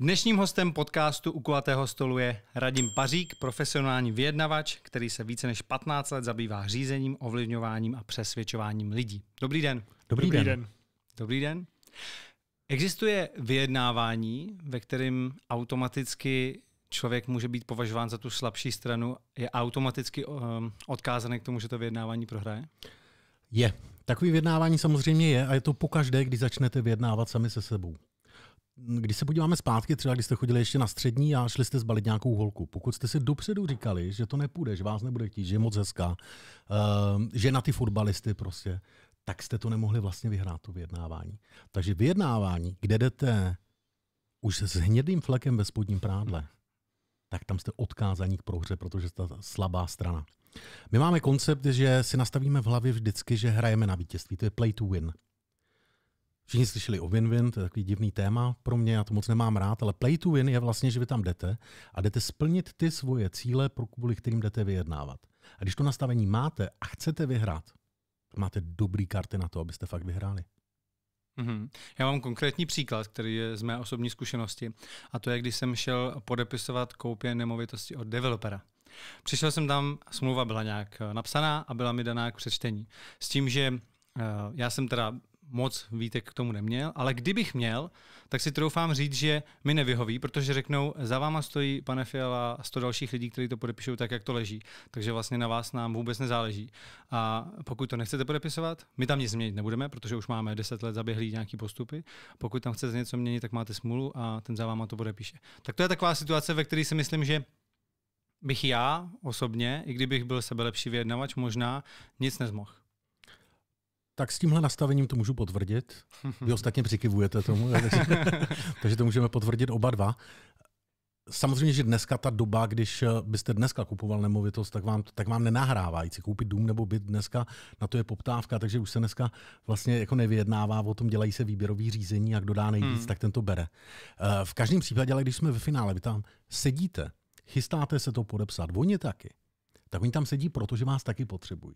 Dnešním hostem podcastu u Kulatého stolu je Radim Pařík, profesionální vyjednavač, který se více než 15 let zabývá řízením, ovlivňováním a přesvědčováním lidí. Dobrý den. Dobrý, Dobrý den. den. Dobrý den. Existuje vyjednávání, ve kterém automaticky člověk může být považován za tu slabší stranu, je automaticky um, odkázaný k tomu, že to vyjednávání prohraje? Je. Takový vyjednávání samozřejmě je a je to pokaždé, když začnete vyjednávat sami se sebou. Když se podíváme zpátky, třeba když jste chodili ještě na střední a šli jste zbalit nějakou holku, pokud jste si dopředu říkali, že to nepůjde, že vás nebude chtít, že je moc hezká, ehm, že na ty fotbalisty prostě, tak jste to nemohli vlastně vyhrát, to vyjednávání. Takže vyjednávání, kde jdete už s hnědým flekem ve spodním prádle, tak tam jste odkázaní k prohře, protože jste ta slabá strana. My máme koncept, že si nastavíme v hlavě vždycky, že hrajeme na vítězství, to je play to win. Všichni slyšeli o win-win, to je takový divný téma pro mě, já to moc nemám rád, ale play to win je vlastně, že vy tam jdete a jdete splnit ty svoje cíle, pro kvůli kterým jdete vyjednávat. A když to nastavení máte a chcete vyhrát, máte dobrý karty na to, abyste fakt vyhráli. Mm-hmm. Já mám konkrétní příklad, který je z mé osobní zkušenosti, a to je, když jsem šel podepisovat koupě nemovitosti od developera. Přišel jsem tam, smlouva byla nějak eh, napsaná a byla mi daná k přečtení. S tím, že eh, já jsem teda moc výtek k tomu neměl, ale kdybych měl, tak si troufám říct, že mi nevyhoví, protože řeknou, za váma stojí pane Fiala a sto dalších lidí, kteří to podepíšou tak, jak to leží. Takže vlastně na vás nám vůbec nezáleží. A pokud to nechcete podepisovat, my tam nic změnit nebudeme, protože už máme 10 let zaběhlý nějaký postupy. Pokud tam chcete něco měnit, tak máte smůlu a ten za váma to podepíše. Tak to je taková situace, ve které si myslím, že bych já osobně, i kdybych byl sebelepší vyjednavač, možná nic nezmohl. Tak s tímhle nastavením to můžu potvrdit. Vy ostatně přikivujete tomu, takže, takže to můžeme potvrdit oba dva. Samozřejmě, že dneska ta doba, když eh, byste dneska kupoval nemovitost, tak vám, tak vám nenahrává jít si koupit dům nebo byt dneska, na to je poptávka, takže už se dneska vlastně jako nevyjednává, o tom dělají se výběrový řízení, jak dodá nejvíc, hmm. tak ten to bere. Eh, v každém případě, ale když jsme ve finále, vy tam sedíte, chystáte se to podepsat, oni taky, tak oni tam sedí, protože vás taky potřebují.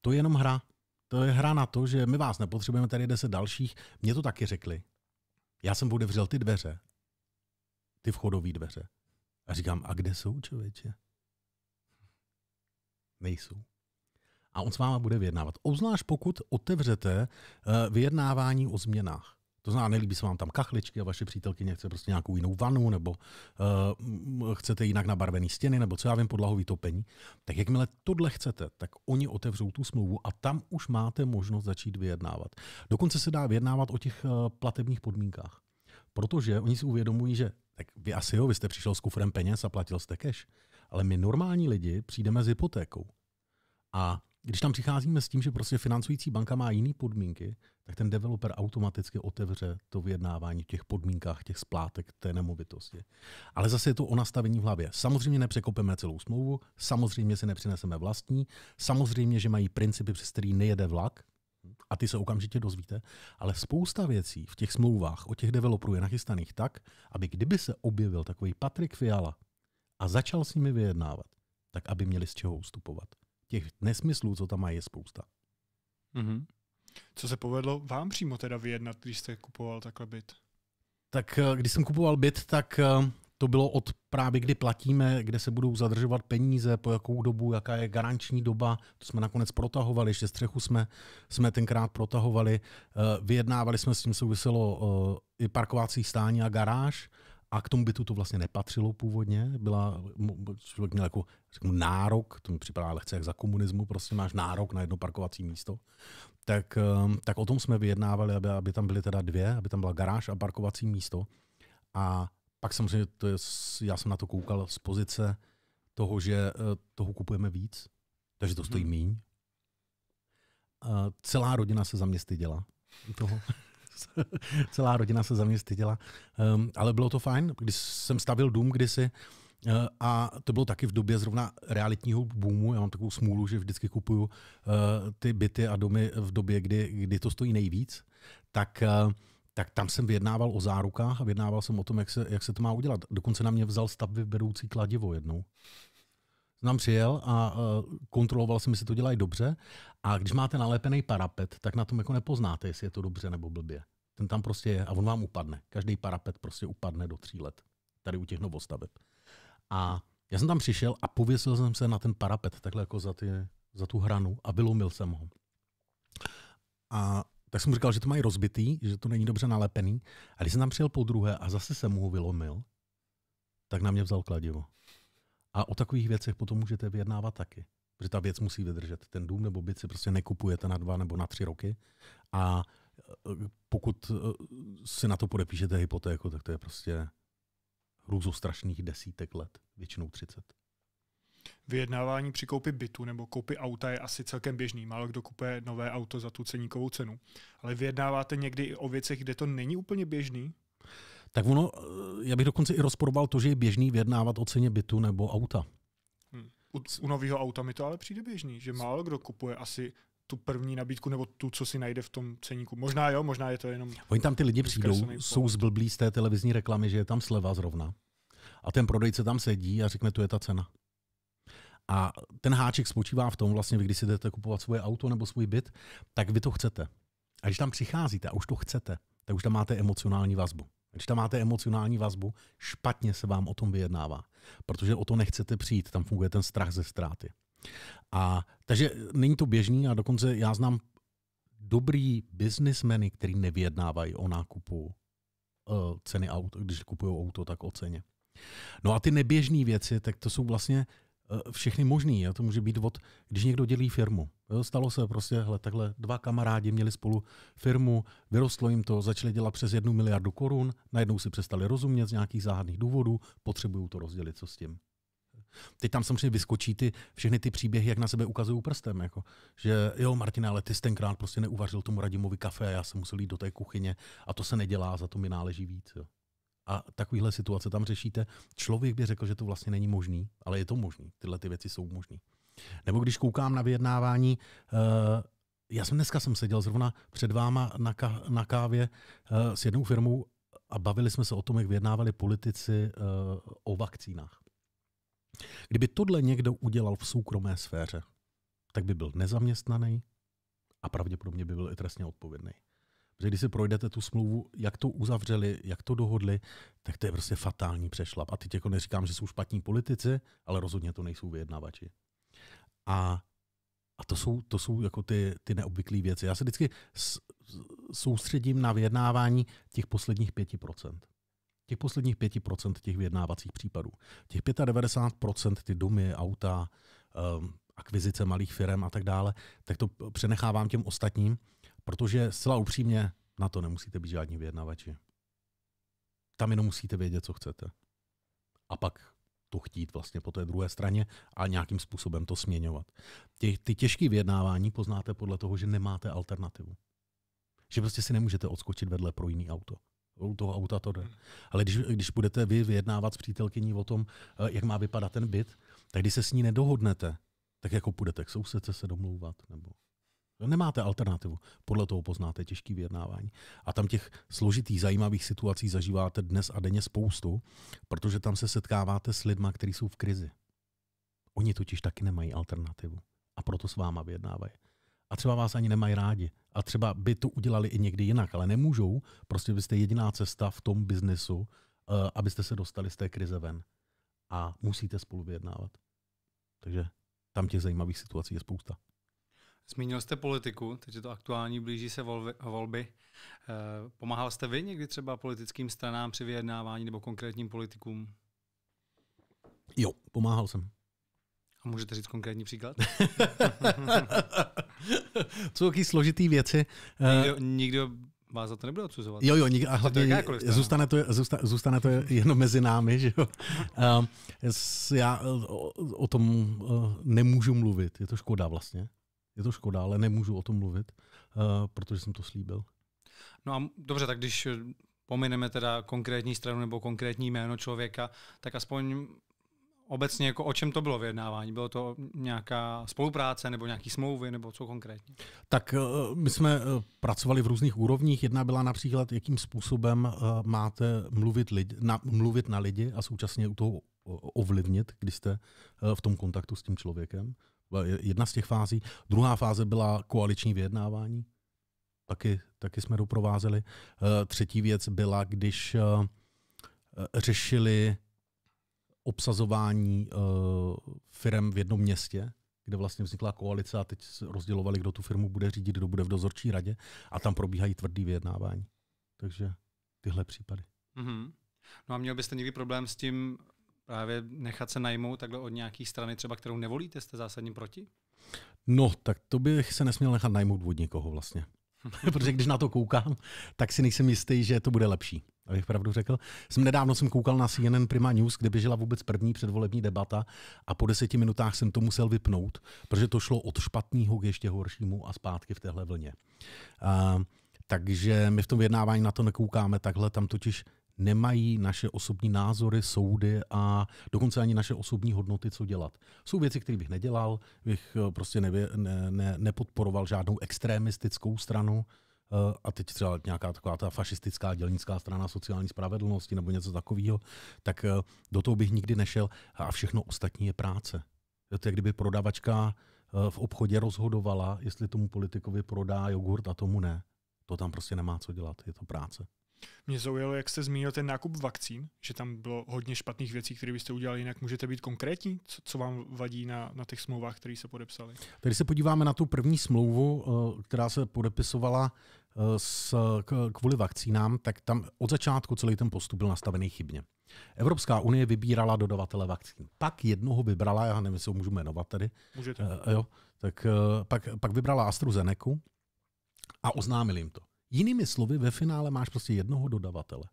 To je jenom hra, to je hra na to, že my vás nepotřebujeme, tady deset dalších. Mě to taky řekli. Já jsem otevřel ty dveře, ty vchodové dveře. A říkám, a kde jsou, člověče? Nejsou. A on s váma bude vyjednávat. Obzvlášť pokud otevřete eh, vyjednávání o změnách. To znamená, nelíbí se vám tam kachličky a vaše přítelkyně chce prostě nějakou jinou vanu, nebo uh, chcete jinak nabarvený stěny, nebo co já vím, podlahový topení. Tak jakmile tohle chcete, tak oni otevřou tu smlouvu a tam už máte možnost začít vyjednávat. Dokonce se dá vyjednávat o těch eh, platebních podmínkách. Protože oni si uvědomují, že tak vy asi jo, vy jste přišel s kufrem peněz a platil jste cash, ale my normální lidi přijdeme s hypotékou. A když tam přicházíme s tím, že prostě financující banka má jiné podmínky, tak ten developer automaticky otevře to vyjednávání v těch podmínkách, těch splátek té nemovitosti. Ale zase je to o nastavení v hlavě. Samozřejmě nepřekopeme celou smlouvu, samozřejmě si nepřineseme vlastní, samozřejmě, že mají principy, přes který nejede vlak, a ty se okamžitě dozvíte, ale spousta věcí v těch smlouvách o těch developerů je nachystaných tak, aby kdyby se objevil takový Patrik Fiala a začal s nimi vyjednávat, tak aby měli z čeho ustupovat těch nesmyslů, co tam je spousta. Mm-hmm. Co se povedlo vám přímo teda vyjednat, když jste kupoval takhle byt? Tak eh, když jsem kupoval byt, tak eh, to bylo od právě, kdy platíme, kde se budou zadržovat peníze, po jakou dobu, jaká je garanční doba. To jsme nakonec protahovali, ještě střechu jsme, jsme tenkrát protahovali. Eh, vyjednávali jsme s tím souviselo i parkovací stání a garáž a k tomu bytu to vlastně nepatřilo původně. Byla, člověk měl jako řeknu, nárok, to mi připadá lehce jak za komunismu, prostě máš nárok na jedno parkovací místo. Tak, ehm, tak o tom jsme vyjednávali, aby, aby tam byly teda dvě, aby tam byla garáž a parkovací místo. A pak samozřejmě, to je, já jsem na to koukal z pozice toho, že eh, toho kupujeme víc, takže to stojí mhm. míň. Eh, celá rodina se za mě styděla toho. celá rodina se za mě styděla. Um, ale bylo to fajn, když jsem stavil dům kdysi, uh, a to bylo taky v době zrovna realitního boomu. Já mám takovou smůlu, že vždycky kupuju uh, ty byty a domy v době, kdy, kdy to stojí nejvíc. Tak uh, tak tam jsem vyjednával o zárukách a vyjednával jsem o tom, jak se, jak se to má udělat. Dokonce na mě vzal stavby beroucí kladivo jednou nám přijel a e, kontroloval jsem, jestli to dělají dobře. A když máte nalepený parapet, tak na tom jako nepoznáte, jestli je to dobře nebo blbě. Ten tam prostě je a on vám upadne. Každý parapet prostě upadne do tří let. Tady u těch novostaveb. A já jsem tam přišel a pověsil jsem se na ten parapet, takhle jako za, ty, za tu hranu a vylomil jsem ho. A tak jsem mu říkal, že to mají rozbitý, že to není dobře nalepený. A když jsem tam přijel po druhé a zase jsem mu ho vylomil, tak na mě vzal kladivo. A o takových věcech potom můžete vyjednávat taky. Protože ta věc musí vydržet. Ten dům nebo byt si prostě nekupujete na dva nebo na tři roky. A e, pokud e, si na to podepíšete hypotéku, tak to je prostě hrůzu strašných desítek let, většinou 30. Vyjednávání při koupi bytu nebo koupi auta je asi celkem běžný. Málo kdo kupuje nové auto za tu ceníkovou cenu. Ale vyjednáváte někdy i o věcech, kde to není úplně běžný? tak ono, eh, já bych dokonce i rozporoval to, že je běžný vyjednávat o ceně bytu nebo auta. Hmm. U, u nového auta mi to ale přijde běžný, že málo kdo kupuje asi tu první nabídku nebo tu, co si najde v tom ceníku. Možná jo, možná je to jenom... Oni tam ty lidi přijdou, jsou zblblí z té televizní reklamy, že je tam sleva zrovna. A ten prodejce tam sedí a řekne, tu je ta cena. A ten háček spočívá v tom, vlastně vy, když si jdete kupovat svoje auto nebo svůj byt, tak vy to chcete. A když tam přicházíte a už to chcete, tak už tam máte emocionální vazbu. Když tam máte emocionální vazbu, špatně se vám o tom vyjednává, protože o to nechcete přijít, tam funguje ten strach ze ztráty. A, takže není to běžný a dokonce já znám dobrý biznismeny, který nevyjednávají o nákupu uh, ceny aut, když kupují auto, tak o ceně. No a ty neběžné věci, tak to jsou vlastně Eh, všechny možný. Jo. To může být od, když někdo dělí firmu. Jo. Stalo se prostě, hele, takhle dva kamarádi měli spolu firmu, vyrostlo jim to, začali dělat přes jednu miliardu korun, najednou si přestali rozumět z nějakých záhadných důvodů, potřebují to rozdělit, co s tím. Teď tam samozřejmě vyskočí ty, všechny ty příběhy, jak na sebe ukazují prstem. Jako, že jo, Martina, ale ty jsi tenkrát prostě neuvařil tomu Radimovi kafe, a já jsem musel jít do té kuchyně a to se nedělá, za to mi náleží víc. Jo a takovéhle situace tam řešíte. Člověk by řekl, že to vlastně není možný, ale je to možný. Tyhle ty věci jsou možné. Nebo když koukám na vyjednávání, eh, já jsem dneska jsem seděl zrovna před váma na, ka, na kávě eh, s jednou firmou a bavili jsme se o tom, jak vyjednávali politici eh, o vakcínách. Kdyby tohle někdo udělal v soukromé sféře, tak by byl nezaměstnaný a pravděpodobně by byl i trestně odpovědný. Protože když si projdete tu smlouvu, jak to uzavřeli, jak to dohodli, tak to je prostě fatální přešlap. A teď jako neříkám, že jsou špatní politici, ale rozhodně to nejsou vyjednavači. A, a to jsou, to jsou jako ty, ty neobvyklé věci. Já se vždycky soustředím na vyjednávání těch posledních 5%. Těch posledních 5% těch vyjednávacích případů. Těch 95% ty domy, auta, um, akvizice malých firm a tak dále, tak to přenechávám těm ostatním. Protože zcela upřímně na to nemusíte být žádní vyjednavači. Tam jenom musíte vědět, co chcete. A pak to chtít vlastně po té druhé straně a nějakým způsobem to směňovat. Ty, ty těžké vyjednávání poznáte podle toho, že nemáte alternativu. Že prostě si nemůžete odskočit vedle pro jiný auto. U toho auta to jde. Hmm. Ale když, když budete vy vyjednávat s přítelkyní o tom, eh, jak má vypadat ten byt, tak když se s ní nedohodnete, tak jako půjdete k sousedce se domlouvat, nebo No, nemáte alternativu. Podle toho poznáte těžký vyjednávání. A tam těch složitých, zajímavých situací zažíváte dnes a denně spoustu, protože tam se setkáváte s lidmi, kteří jsou v krizi. Oni totiž taky nemají alternativu. A proto s váma vyjednávají. A třeba vás ani nemají rádi. A třeba by to udělali i někdy jinak, ale nemůžou. Prostě vy jste jediná cesta v tom biznesu, eh, abyste se dostali z té krize ven. A musíte spolu vyjednávat. Takže tam těch zajímavých situací je spousta. Zmínil jste politiku, teď je to aktuální, blíží se volby. volby. Eh, pomáhal jste vy někdy třeba politickým stranám při vyjednávání nebo konkrétním politikům? Jo, pomáhal jsem. A můžete říct konkrétní příklad? Jsou taky složitý věci. Eh, nikdo, nikdo vás za to nebude odsuzovat. Jo, jo, nikdo, a hlavně to je zůstane, to, zůsta, zůstane to jenom mezi námi, že jo. Eh, já o, o tom nemůžu mluvit, je to škoda vlastně. Je to škoda, ale nemůžu o tom mluvit, uh, protože jsem to slíbil. No a dobře, tak když eh, pomineme teda konkrétní stranu nebo konkrétní jméno člověka, tak aspoň obecně jako o čem to bylo vyjednávání? Bylo to nějaká spolupráce nebo nějaký smlouvy nebo co konkrétně? Tak eh, my jsme pracovali v různých úrovních. Jedna byla například, jakým způsobem máte mluvit, lidi, na, mluvit na lidi a současně u toho ovlivnit, když jste v tom kontaktu s tím člověkem jedna z těch fází. Druhá fáze byla koaliční vyjednávání. Taky, taky jsme doprovázeli. Eh, třetí věc byla, když eh, eh, řešili obsazování firm v jednom městě, kde vlastně vznikla koalice a teď rozdělovali, kdo tu firmu bude řídit, kdo bude v dozorčí radě a tam probíhají tvrdý vyjednávání. Takže tyhle případy. Mm-hmm. No a měl byste někdy problém s tím právě nechat se najmout takhle od nějaké strany, třeba kterou nevolíte, jste zásadně proti? No, tak to bych se nesměl nechat najmout od někoho vlastně. Protože když na to koukám, tak si nejsem jistý, že to bude lepší. Abych pravdu řekl. Jsem nedávno jsem koukal na CNN Prima News, kde běžela vůbec první předvolební debata a po deseti minutách jsem to musel vypnout, protože to šlo od špatného k ještě horšímu a zpátky v téhle vlně. Uh, takže my v tom vyjednávání na to nekoukáme takhle, tam totiž nemají naše osobní názory, soudy a dokonce ani naše osobní hodnoty, co dělat. Jsou věci, které bych nedělal, bych eh, prostě nevě, ne, ne, nepodporoval žádnou extremistickou stranu, eh, a teď třeba nějaká taková ta fašistická dělnická strana sociální spravedlnosti nebo něco takového, tak eh, do toho bych nikdy nešel a všechno ostatní je práce. To je, kdyby prodavačka v obchodě rozhodovala, jestli tomu politikovi prodá jogurt a tomu ne. To tam prostě nemá co dělat, je to práce. Mě zaujalo, jak jste zmínil ten nákup vakcín, že tam bylo hodně špatných věcí, které byste udělali jinak. Můžete být konkrétní, co, co vám vadí na, na těch smlouvách, které se podepsaly? Tady se podíváme na tu první smlouvu, eh, která se podepisovala eh, s, kvůli vakcínám, tak tam od začátku celý ten postup byl nastavený chybně. Evropská unie vybírala dodavatele vakcín. Pak jednoho vybrala, já nevím, jestli ho můžu jmenovat tady. Můžete. Eh, jo, tak pak, pak vybrala AstraZeneca a oznámili jim to. Jinými slovy, ve finále máš prostě jednoho dodavatele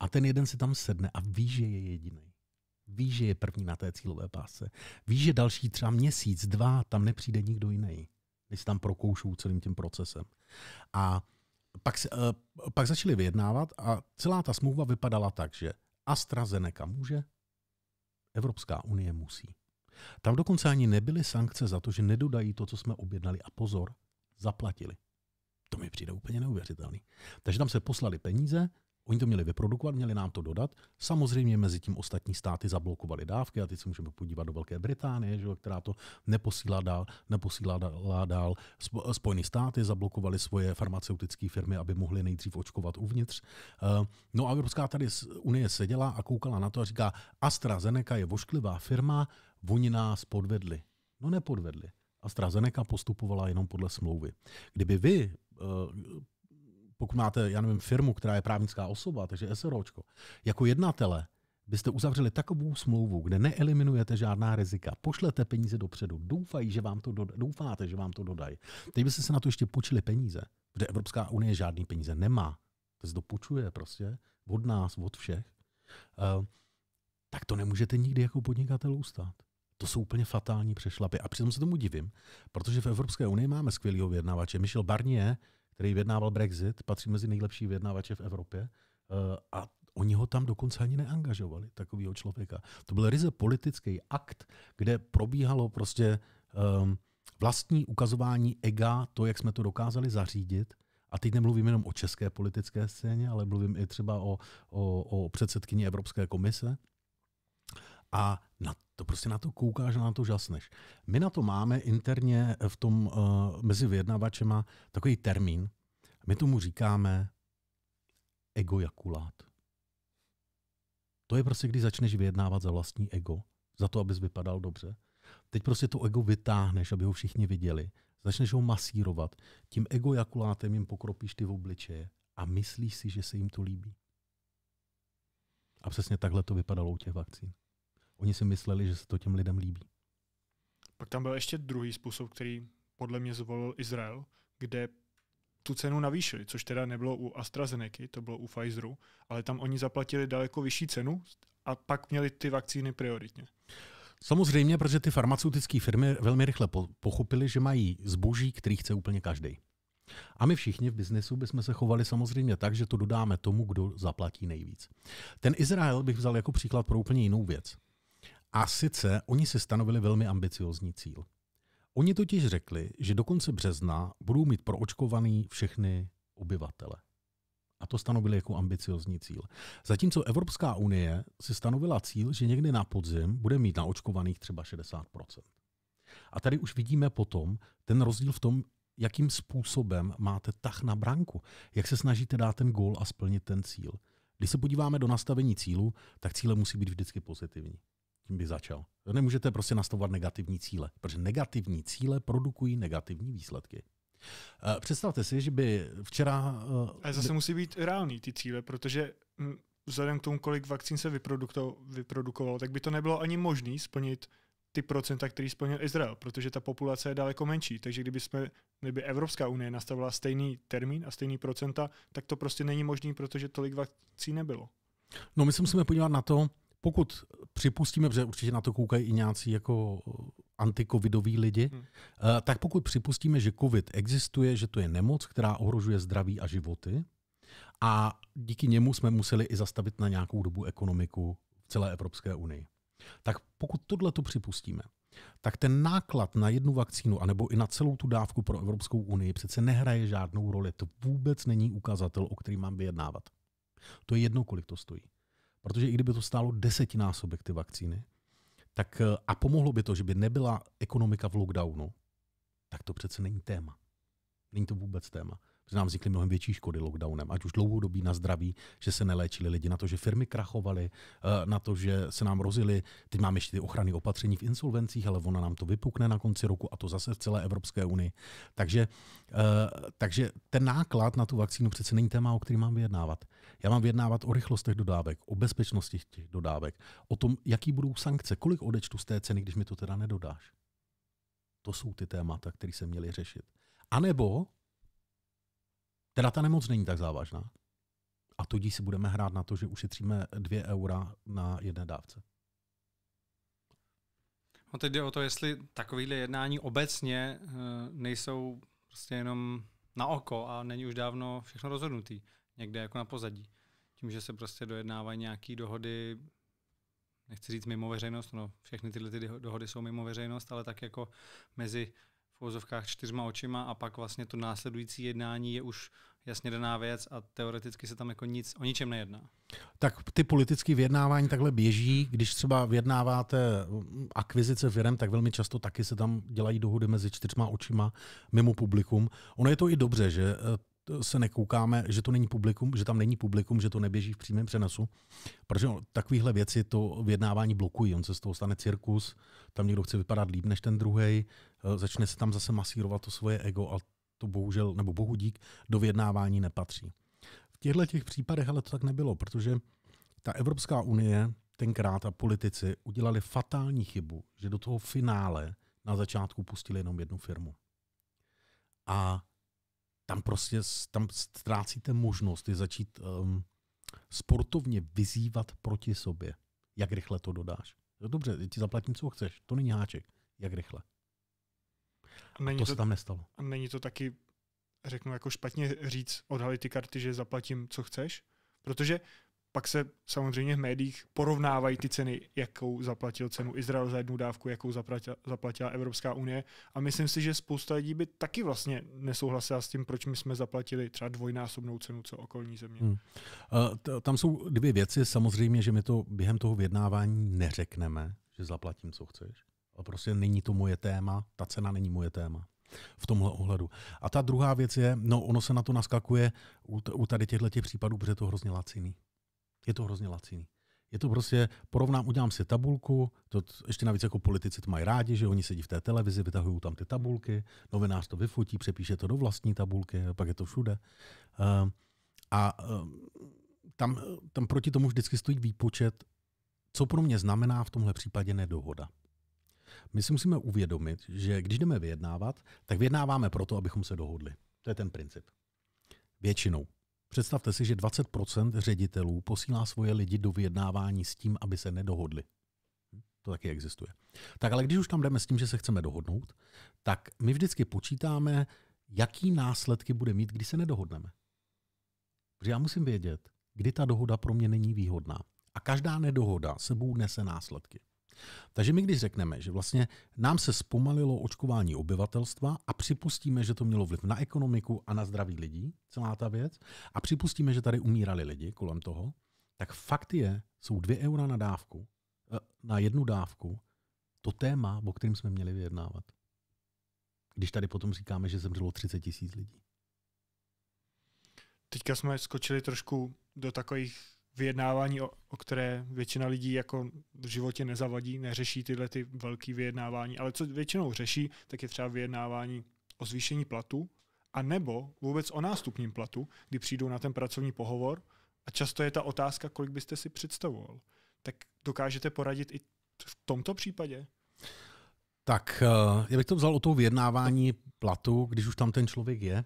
a ten jeden si tam sedne a ví, že je jediný. Ví, že je první na té cílové páse. Ví, že další třeba měsíc, dva, tam nepřijde nikdo jiný, když tam prokoušou celým tím procesem. A pak, eh, pak začali vyjednávat a celá ta smlouva vypadala tak, že AstraZeneca může, Evropská unie musí. Tam dokonce ani nebyly sankce za to, že nedodají to, co jsme objednali a pozor, zaplatili. To mi přijde úplně neuvěřitelný. Takže tam se poslali peníze, oni to měli vyprodukovat, měli nám to dodat. Samozřejmě mezi tím ostatní státy zablokovaly dávky a teď se můžeme podívat do Velké Británie, že, která to neposílá dál, neposílala dál. Spojené státy zablokovaly svoje farmaceutické firmy, aby mohly nejdřív očkovat uvnitř. Eh, no a Evropská tady unie seděla a koukala na to a říká, AstraZeneca je vošklivá firma, oni nás podvedli. No nepodvedli. AstraZeneca postupovala jenom podle smlouvy. Kdyby vy Eh, pokud máte, já nevím, firmu, která je právnická osoba, takže SROčko, jako jednatele byste uzavřeli takovou smlouvu, kde neeliminujete žádná rizika, pošlete peníze dopředu, doufají, že vám to doda, doufáte, že vám to dodají. Teď byste se na to ještě počili peníze, protože Evropská unie žádný peníze nemá. To se dopučuje prostě od nás, od všech. Uh, tak to nemůžete nikdy jako podnikatel ustát. To jsou úplně fatální přešlapy. A přitom se tomu divím, protože v Evropské unii máme skvělého vyjednavače. Michel Barnier, který vyjednával Brexit, patří mezi nejlepší vyjednavače v Evropě. Eh, a oni ho tam dokonce ani neangažovali, takového člověka. To byl ryze politický akt, kde probíhalo prostě um, vlastní ukazování ega, to, jak jsme to dokázali zařídit. A teď nemluvím jenom o české politické scéně, ale mluvím i třeba o, o, o předsedkyni Evropské komise. A na to prostě na to koukáš a na to žasneš. My na to máme interně v tom uh, mezi vyjednavačema takový termín. My tomu říkáme egojakulát. To je prostě, když začneš vyjednávat za vlastní ego, za to, abys vypadal dobře. Teď prostě to ego vytáhneš, aby ho všichni viděli. Začneš ho masírovat. Tím egojakulátem jim pokropíš ty v obličeje a myslíš si, že se jim to líbí. A přesně takhle to vypadalo u těch vakcín oni si mysleli, že se to těm lidem líbí. Pak tam byl ještě druhý způsob, který podle mě zvolil Izrael, kde tu cenu navýšili, což teda nebylo u AstraZeneca, to bylo u Pfizeru, ale tam oni zaplatili daleko vyšší cenu a pak měli ty vakcíny prioritně. Samozřejmě, protože ty farmaceutické firmy velmi rychle pochopily, že mají zboží, který chce úplně každý. A my všichni v biznesu bychom se chovali samozřejmě tak, že to dodáme tomu, kdo zaplatí nejvíc. Ten Izrael bych vzal jako příklad pro úplně jinou věc. A sice oni si stanovili velmi ambiciozní cíl. Oni totiž řekli, že do konce března budou mít proočkovaný všechny obyvatele. A to stanovili jako ambiciozní cíl. Zatímco Evropská unie si stanovila cíl, že někdy na podzim bude mít naočkovaných třeba 60%. A tady už vidíme potom ten rozdíl v tom, jakým způsobem máte tah na branku, jak se snažíte dát ten gól a splnit ten cíl. Když se podíváme do nastavení cílu, tak cíle musí být vždycky pozitivní. Tím bych začal. Nemůžete prostě nastavovat negativní cíle, protože negativní cíle produkují negativní výsledky. Eh, představte si, že by včera... Eh, Ale zase musí být reální ty cíle, protože hm, vzhledem k tomu, kolik vakcín se vyprodukovalo, tak by to nebylo ani možné splnit ty procenta, který splnil Izrael, protože ta populace je daleko menší. Takže kdyby, jsme, kdyby Evropská unie nastavila stejný termín a stejný procenta, tak to prostě není možné, protože tolik vakcín nebylo. No my se musíme podívat na to, pokud připustíme, že určitě na to koukají i nějací jako eh, antikovidoví lidi, hmm. Eh, tak pokud připustíme, že covid existuje, že to je nemoc, která ohrožuje zdraví a životy, a díky němu jsme museli i zastavit na nějakou dobu ekonomiku v celé Evropské unii. Tak pokud tohle to připustíme, tak ten náklad na jednu vakcínu anebo i na celou tu dávku pro Evropskou unii přece nehraje žádnou roli. To vůbec není ukazatel, o který mám vyjednávat. To je jedno, kolik to stojí. Protože i kdyby to stálo desetinásobek ty vakcíny, tak eh, a pomohlo by to, že by nebyla ekonomika v lockdownu, tak to přece není téma. Není to vůbec téma že nám vznikly mnohem větší škody lockdownem, ať už dlouhodobí na zdraví, že se neléčili lidi, na to, že firmy krachovaly, eh, na to, že se nám rozily. Teď máme ještě ty ochrany opatření v insolvencích, ale ona nám to vypukne na konci roku a to zase v celé Evropské unii. Takže, eh, takže ten náklad na tu vakcínu přece není téma, o který mám vyjednávat. Já mám vyjednávat o rychlostech dodávek, o bezpečnosti těch dodávek, o tom, jaký budou sankce, kolik odečtu z té ceny, když mi to teda nedodáš. To jsou ty témata, které se měly řešit. A nebo Teda ta nemoc není tak závažná. A tudíž si budeme hrát na to, že ušetříme 2 eura na jedné dávce. No teď jde o to, jestli takovýhle jednání obecně eh, nejsou prostě jenom na oko a není už dávno všechno rozhodnutý. Někde jako na pozadí. Tím, že se prostě dojednávají nějaké dohody, nechci říct mimo veřejnost, no všechny tyhle ty dohody jsou mimo veřejnost, ale tak jako mezi v uvozovkách čtyřma očima a pak vlastně to následující jednání je už jasně daná věc a teoreticky se tam jako nic o ničem nejedná. Tak ty politické vyjednávání takhle běží. Když třeba vyjednáváte mm, akvizice firm, tak velmi často taky se tam dělají dohody mezi čtyřma očima mimo publikum. Ono je to i dobře, že eh, se nekoukáme, že to není publikum, že tam není publikum, že to neběží v přímém přenosu, protože takovéhle věci to vyjednávání blokují. On se z toho stane cirkus, tam někdo chce vypadat líp než ten druhý, eh, začne se tam zase masírovat to svoje ego a to bohužel, nebo bohu dík, do vyjednávání nepatří. V těchto těch případech ale to tak nebylo, protože ta Evropská unie tenkrát a politici udělali fatální chybu, že do toho finále na začátku pustili jenom jednu firmu. A tam prostě tam ztrácíte možnost je začít um, sportovně vyzývat proti sobě. Jak rychle to dodáš? dobře, ti zaplatím, co chceš. To není háček. Jak rychle? A není a to, to se tam nestalo. A není to taky, řeknu, jako špatně říct, odhalit ty karty, že zaplatím, co chceš? Protože pak se samozřejmě v médiích porovnávají ty ceny, jakou zaplatil cenu Izrael za jednu dávku, jakou zaplatila, zaplatila Evropská unie. A myslím si, že spousta lidí by taky vlastně nesouhlasila s tím, proč my jsme zaplatili třeba dvojnásobnou cenu, co okolní země. Hmm. Eh, tam jsou dvě věci. Samozřejmě, že my to během toho vyjednávání neřekneme, že zaplatím, co chceš. Ale prostě není to moje téma, ta cena není moje téma v tomhle ohledu. A ta druhá věc je, no ono se na to naskakuje u, u tady těchto případů, protože je to hrozně laciný je to hrozně laciný. Je to prostě, porovnám, udělám si tabulku, to ještě navíc jako politici to mají rádi, že oni sedí v té televizi, vytahují tam ty tabulky, novinář to vyfotí, přepíše to do vlastní tabulky, a pak je to všude. Uh, a uh, tam, tam proti tomu vždycky stojí výpočet, co pro mě znamená v tomhle případě nedohoda. My si musíme uvědomit, že když jdeme vyjednávat, tak vyjednáváme proto, abychom se dohodli. To je ten princip. Většinou. Představte si, že 20% ředitelů posílá svoje lidi do vyjednávání s tím, aby se nedohodli. To taky existuje. Tak ale když už tam jdeme s tím, že se chceme dohodnout, tak my vždycky počítáme, jaký následky bude mít, když se nedohodneme. Protože já musím vědět, kdy ta dohoda pro mě není výhodná. A každá nedohoda sebou nese následky. Takže my když řekneme, že vlastně nám se zpomalilo očkování obyvatelstva a připustíme, že to mělo vliv na ekonomiku a na zdraví lidí, celá ta věc, a připustíme, že tady umírali lidi kolem toho, tak fakt je, jsou dvě eura na dávku, eh, na jednu dávku, to téma, o kterém jsme měli vyjednávat. Když tady potom říkáme, že zemřelo 30 tisíc lidí. Teďka jsme skočili trošku do takových vyjednávání, o, o které většina lidí jako v životě nezavadí, neřeší tyhle ty velké vyjednávání, ale co většinou řeší, tak je třeba vyjednávání o zvýšení platu, a nebo vůbec o nástupním platu, kdy přijdou na ten pracovní pohovor a často je ta otázka, kolik byste si představoval. Tak dokážete poradit i v tomto případě? Tak eh, já bych to vzal o to vyjednávání platu, když už tam ten člověk je.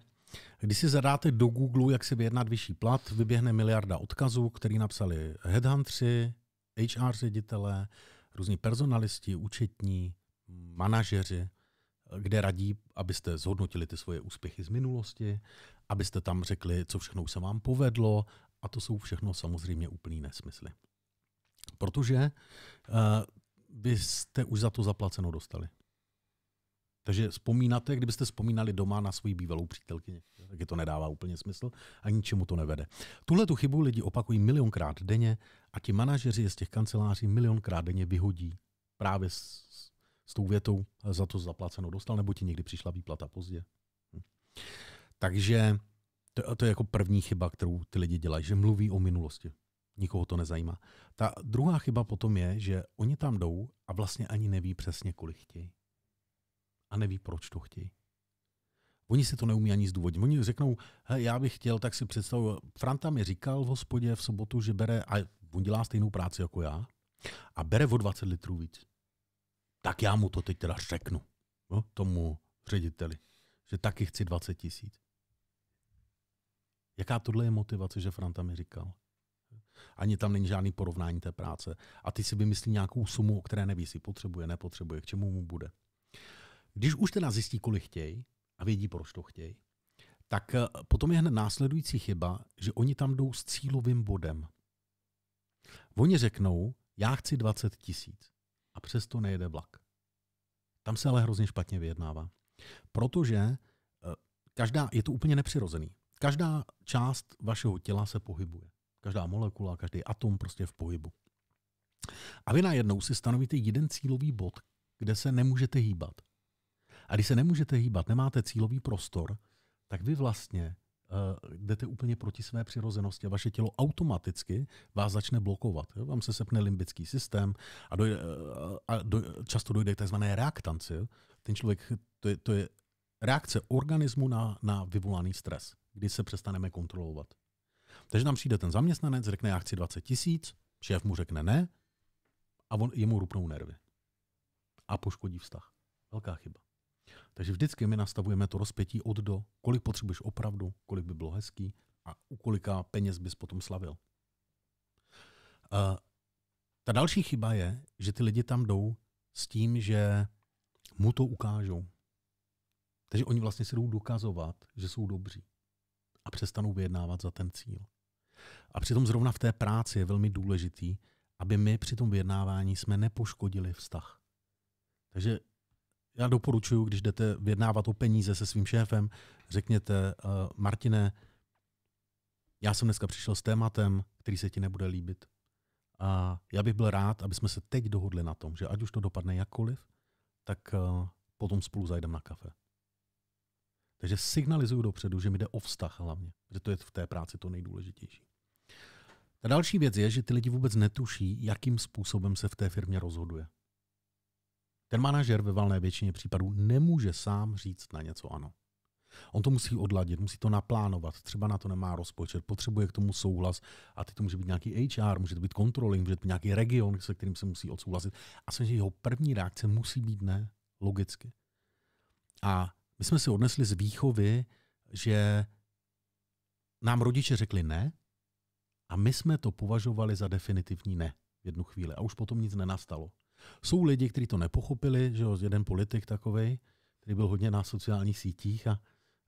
Když si zadáte do Google, jak si vyjednat vyšší plat, vyběhne miliarda odkazů, který napsali headhuntři, HR ředitelé, různí personalisti, účetní, manažeři, kde radí, abyste zhodnotili ty svoje úspěchy z minulosti, abyste tam řekli, co všechno se vám povedlo, a to jsou všechno samozřejmě úplný nesmysly. Protože uh, vy jste už za to zaplaceno dostali. Takže vzpomínáte, kdybyste vzpomínali doma na svoji bývalou přítelkyni. je to nedává úplně smysl a ničemu to nevede. Tuhle tu chybu lidi opakují milionkrát denně a ti manažeři z těch kanceláří milionkrát denně vyhodí právě s, s tou větou za to zaplaceno dostal, nebo ti někdy přišla výplata pozdě. Hm. Takže to, to je jako první chyba, kterou ty lidi dělají, že mluví o minulosti. Nikoho to nezajímá. Ta druhá chyba potom je, že oni tam jdou a vlastně ani neví přesně, kolik chtějí a neví, proč to chtějí. Oni si to neumí ani zdůvodnit. Oni řeknou, hej, já bych chtěl, tak si představu. Franta mi říkal v hospodě v sobotu, že bere, a on dělá stejnou práci jako já, a bere o 20 litrů víc. Tak já mu to teď teda řeknu, no, tomu řediteli, že taky chci 20 tisíc. Jaká tohle je motivace, že Franta mi říkal? Ani tam není žádný porovnání té práce. A ty si vymyslí nějakou sumu, o které neví, si potřebuje, nepotřebuje, k čemu mu bude. Když už teda zjistí, kolik chtějí a vědí, proč to chtějí, tak eh, potom je hned následující chyba, že oni tam jdou s cílovým bodem. Oni řeknou, já chci 20 tisíc a přesto nejede vlak. Tam se ale hrozně špatně vyjednává. Protože eh, každá, je to úplně nepřirozený. Každá část vašeho těla se pohybuje. Každá molekula, každý atom prostě v pohybu. A vy najednou si stanovíte jeden cílový bod, kde se nemůžete hýbat. A když se nemůžete hýbat, nemáte cílový prostor, tak vy vlastně uh, jdete úplně proti své přirozenosti a vaše tělo automaticky vás začne blokovat. Jo? Vám se sepne limbický systém a, dojde, uh, a do, často dojde k tzv. reaktanci. Jo? Ten člověk, to je, to je reakce organismu na, na vyvolaný stres, kdy se přestaneme kontrolovat. Takže nám přijde ten zaměstnanec, řekne, já chci 20 tisíc, šéf mu řekne ne a on, jemu rupnou nervy. A poškodí vztah. Velká chyba. Takže vždycky my nastavujeme to rozpětí od do, kolik potřebuješ opravdu, kolik by bylo hezký a u kolika peněz bys potom slavil. Uh, ta další chyba je, že ty lidi tam jdou s tím, že mu to ukážou. Takže oni vlastně si jdou dokazovat, že jsou dobří a přestanou vyjednávat za ten cíl. A přitom zrovna v té práci je velmi důležitý, aby my při tom vyjednávání jsme nepoškodili vztah. Takže já doporučuji, když jdete vyjednávat o peníze se svým šéfem, řekněte, uh, Martine, já jsem dneska přišel s tématem, který se ti nebude líbit. A já bych byl rád, aby jsme se teď dohodli na tom, že ať už to dopadne jakkoliv, tak uh, potom spolu zajdeme na kafe. Takže signalizuju dopředu, že mi jde o vztah hlavně, že to je v té práci to nejdůležitější. Ta další věc je, že ty lidi vůbec netuší, jakým způsobem se v té firmě rozhoduje. Ten manažer ve valné většině případů nemůže sám říct na něco ano. On to musí odladit, musí to naplánovat, třeba na to nemá rozpočet, potřebuje k tomu souhlas a ty to může být nějaký HR, může to být controlling, může to být nějaký region, se kterým se musí odsouhlasit. A že jeho první reakce musí být ne, logicky. A my jsme si odnesli z výchovy, že nám rodiče řekli ne a my jsme to považovali za definitivní ne v jednu chvíli a už potom nic nenastalo. Jsou lidi, kteří to nepochopili, že jo, jeden politik takový, který byl hodně na sociálních sítích a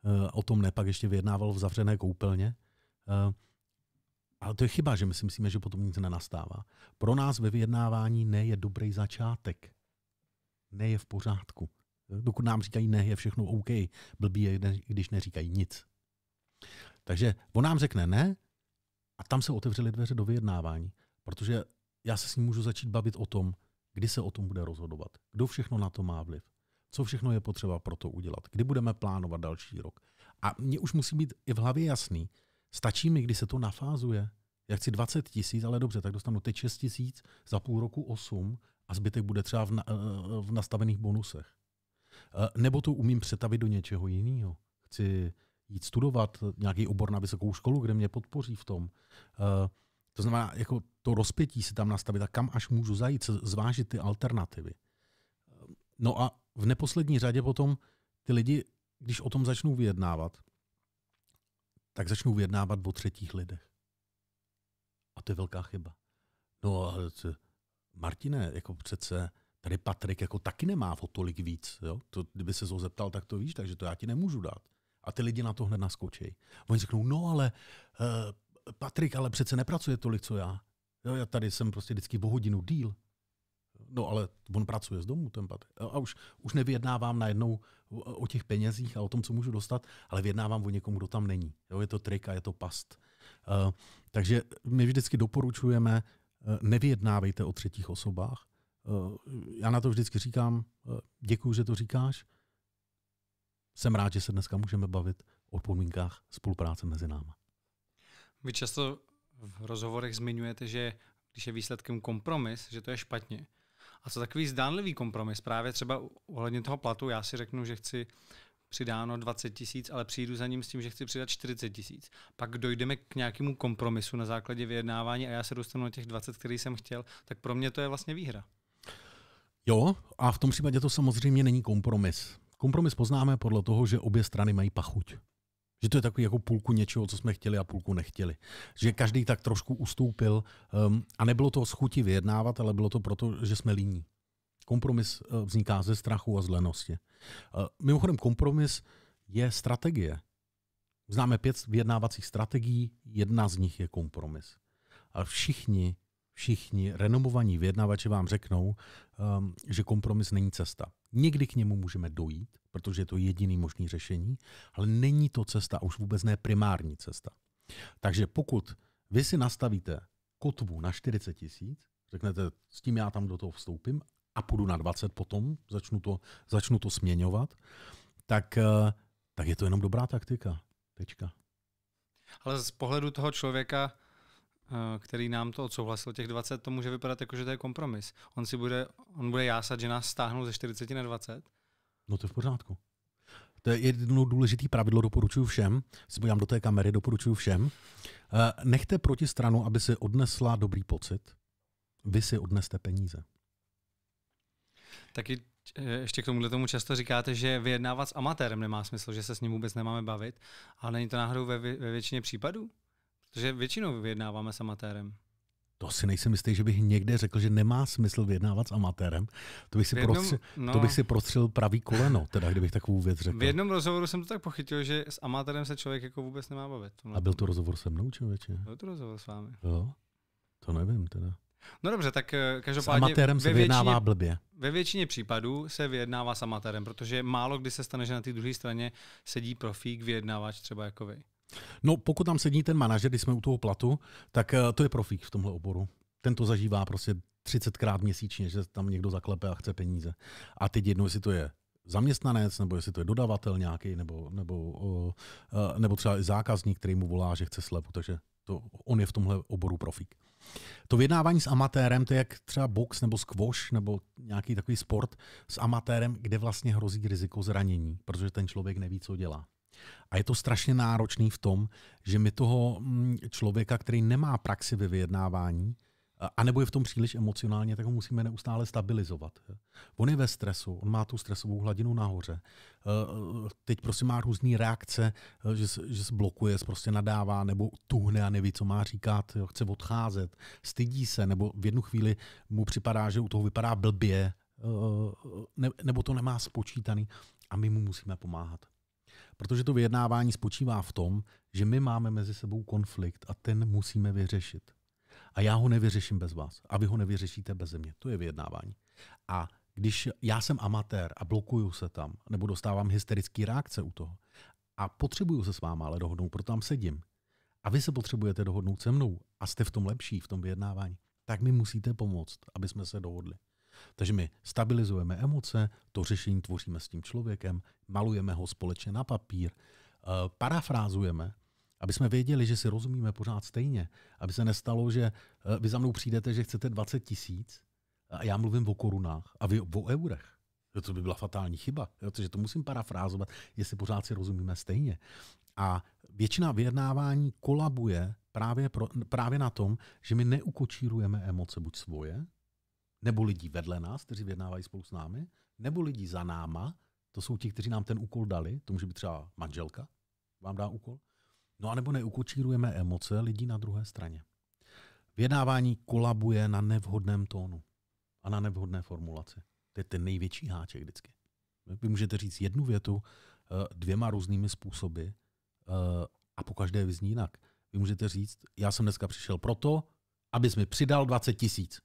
uh, o tom nepak ještě vyjednával v zavřené koupelně. Uh, ale to je chyba, že my si myslíme, že potom nic nenastává. Pro nás ve vyjednávání ne je dobrý začátek. Ne je v pořádku. Dokud nám říkají ne, je všechno OK. Blbý je, když neříkají nic. Takže on nám řekne ne a tam se otevřely dveře do vyjednávání. Protože já se s ním můžu začít bavit o tom, kdy se o tom bude rozhodovat, kdo všechno na to má vliv, co všechno je potřeba pro to udělat, kdy budeme plánovat další rok. A mně už musí být i v hlavě jasný, stačí mi, kdy se to nafázuje. Já chci 20 tisíc, ale dobře, tak dostanu teď 6 tisíc, za půl roku 8 a zbytek bude třeba v, na, eh, v nastavených bonusech. Eh, nebo to umím přetavit do něčeho jiného. Chci jít studovat nějaký obor na vysokou školu, kde mě podpoří v tom. Eh, to znamená, jako to rozpětí se tam nastavit a kam až můžu zajít, zvážit ty alternativy. No a v neposlední řadě potom ty lidi, když o tom začnou vyjednávat, tak začnou vyjednávat o třetích lidech. A to je velká chyba. No a Martine, jako přece tady Patrik jako taky nemá o tolik víc. Jo? To, kdyby se ho zeptal, tak to víš, takže to já ti nemůžu dát. A ty lidi na to hned naskočí. Oni řeknou, no ale uh, Patrik ale přece nepracuje tolik, co já. Jo, já tady jsem prostě vždycky o hodinu díl. No ale on pracuje z domu, ten Patrik. A už, už nevyjednávám najednou o těch penězích a o tom, co můžu dostat, ale vyjednávám o někomu, kdo tam není. Jo, je to trik a je to past. Uh, takže my vždycky doporučujeme, uh, nevyjednávejte o třetích osobách. Uh, já na to vždycky říkám, uh, děkuji, že to říkáš. Jsem rád, že se dneska můžeme bavit o podmínkách spolupráce mezi náma. Vy často v rozhovorech zmiňujete, že když je výsledkem kompromis, že to je špatně. A co takový zdánlivý kompromis? Právě třeba ohledně toho platu, já si řeknu, že chci přidáno 20 tisíc, ale přijdu za ním s tím, že chci přidat 40 tisíc. Pak dojdeme k nějakému kompromisu na základě vyjednávání a já se dostanu na těch 20, který jsem chtěl, tak pro mě to je vlastně výhra. Jo, a v tom případě to samozřejmě není kompromis. Kompromis poznáme podle toho, že obě strany mají pachuť. Že to je takový jako půlku něčeho, co jsme chtěli a půlku nechtěli. Že každý tak trošku ustoupil um, a nebylo to z chuti vyjednávat, ale bylo to proto, že jsme líní. Kompromis uh, vzniká ze strachu a zlenosti. Uh, mimochodem, kompromis je strategie. Známe pět vyjednávacích strategií, jedna z nich je kompromis. A všichni všichni renomovaní vyjednavači vám řeknou, ehm, že kompromis není cesta. Někdy k němu můžeme dojít, protože je to jediný možný řešení, ale není to cesta, už vůbec ne primární cesta. Takže pokud vy si nastavíte kotvu na 40 tisíc, řeknete, s tím já tam do toho vstoupím a půjdu na 20 potom, začnu to, začnu to směňovat, tak, eh, tak je to jenom dobrá taktika. Tečka. Ale z pohledu toho člověka, Eh, který nám to odsouhlasil, těch 20, to může vypadat jako, že to je kompromis. On si bude, on bude jásat, že nás stáhnou ze 40 na 20. No to je v pořádku. To je jedno důležité pravidlo, doporučuji všem. Si podívám do té kamery, doporučuji všem. Eh, nechte proti stranu, aby si odnesla dobrý pocit. Vy si odneste peníze. Taky eh, ještě k tomuhle tomu často říkáte, že vyjednávat s amatérem nemá smysl, že se s ním vůbec nemáme bavit, ale není to náhodou ve, ve většině případů? Protože většinou vyjednáváme s amatérem. To si nejsem jistý, že bych někde řekl, že nemá smysl vyjednávat s amatérem. To bych si, jednom, prostřel, no, to bych si prostřel pravý koleno, teda, kdybych takovou věc řekl. V jednom rozhovoru jsem to tak pochytil, že s amatérem se člověk jako vůbec nemá bavit. A byl to rozhovor se mnou, člověče? Byl to rozhovor s vámi. Jo? To nevím teda. No dobře, tak eh, každopádně... S amatérem se vyjednává většině, blbě. Ve většině případů se vyjednává s amatérem, protože málo kdy se stane, že na té druhé straně sedí profík, vyjednávač třeba jako vy. No pokud tam sedí ten manažer, když jsme u toho platu, tak eh, to je profík v tomhle oboru. Ten to zažívá prostě 30krát měsíčně, že tam někdo zaklepe a chce peníze. A teď jedno, jestli to je zaměstnanec, nebo jestli to je dodavatel nějaký, nebo, nebo, eh, nebo třeba i zákazník, který mu volá, že chce slevu, takže to, on je v tomhle oboru profík. To vyjednávání s amatérem, to je jak třeba box nebo squash nebo nějaký takový sport s amatérem, kde vlastně hrozí riziko zranění, protože ten člověk neví, co dělá. A je to strašně náročný v tom, že my toho mm, člověka, který nemá praxi ve vyjednávání, anebo je v tom příliš emocionálně, tak ho musíme neustále stabilizovat. On je ve stresu, on má tu stresovou hladinu nahoře. E, e, teď prostě má různé reakce, e, že, že se blokuje, se prostě nadává, nebo tuhne a neví, co má říkat, chce odcházet, stydí se, nebo v jednu chvíli mu připadá, že u toho vypadá blbě, nebo to nemá spočítaný a my mu musíme pomáhat. Protože to vyjednávání spočívá v tom, že my máme mezi sebou konflikt a ten musíme vyřešit. A já ho nevyřeším bez vás. A vy ho nevyřešíte bez mě. To je vyjednávání. A když já jsem amatér a blokuju se tam, nebo dostávám hysterické reakce u toho, a potřebuju se s váma ale dohodnout, proto tam sedím, a vy se potřebujete dohodnout se mnou a jste v tom lepší, v tom vyjednávání, tak mi musíte pomoct, aby jsme se dohodli. Takže my stabilizujeme emoce, to řešení tvoříme s tím člověkem, malujeme ho společně na papír, eh, parafrázujeme, aby jsme věděli, že si rozumíme pořád stejně. Aby se nestalo, že eh, vy za mnou přijdete, že chcete 20 tisíc a já mluvím o korunách a vy o eurech. To by byla fatální chyba, protože to musím parafrázovat, jestli pořád si rozumíme stejně. A většina vyjednávání kolabuje právě, pro, právě na tom, že my neukočírujeme emoce buď svoje, nebo lidí vedle nás, kteří vyjednávají spolu s námi, nebo lidí za náma, to jsou ti, kteří nám ten úkol dali, to může být třeba manželka, vám dá úkol, no a nebo neukočírujeme emoce lidí na druhé straně. Vyjednávání kolabuje na nevhodném tónu a na nevhodné formulaci. To je ten největší háček vždycky. Vy můžete říct jednu větu eh, dvěma různými způsoby eh, a po každé vyzní jinak. Vy můžete říct, já jsem dneska přišel proto, abys mi přidal 20 tisíc.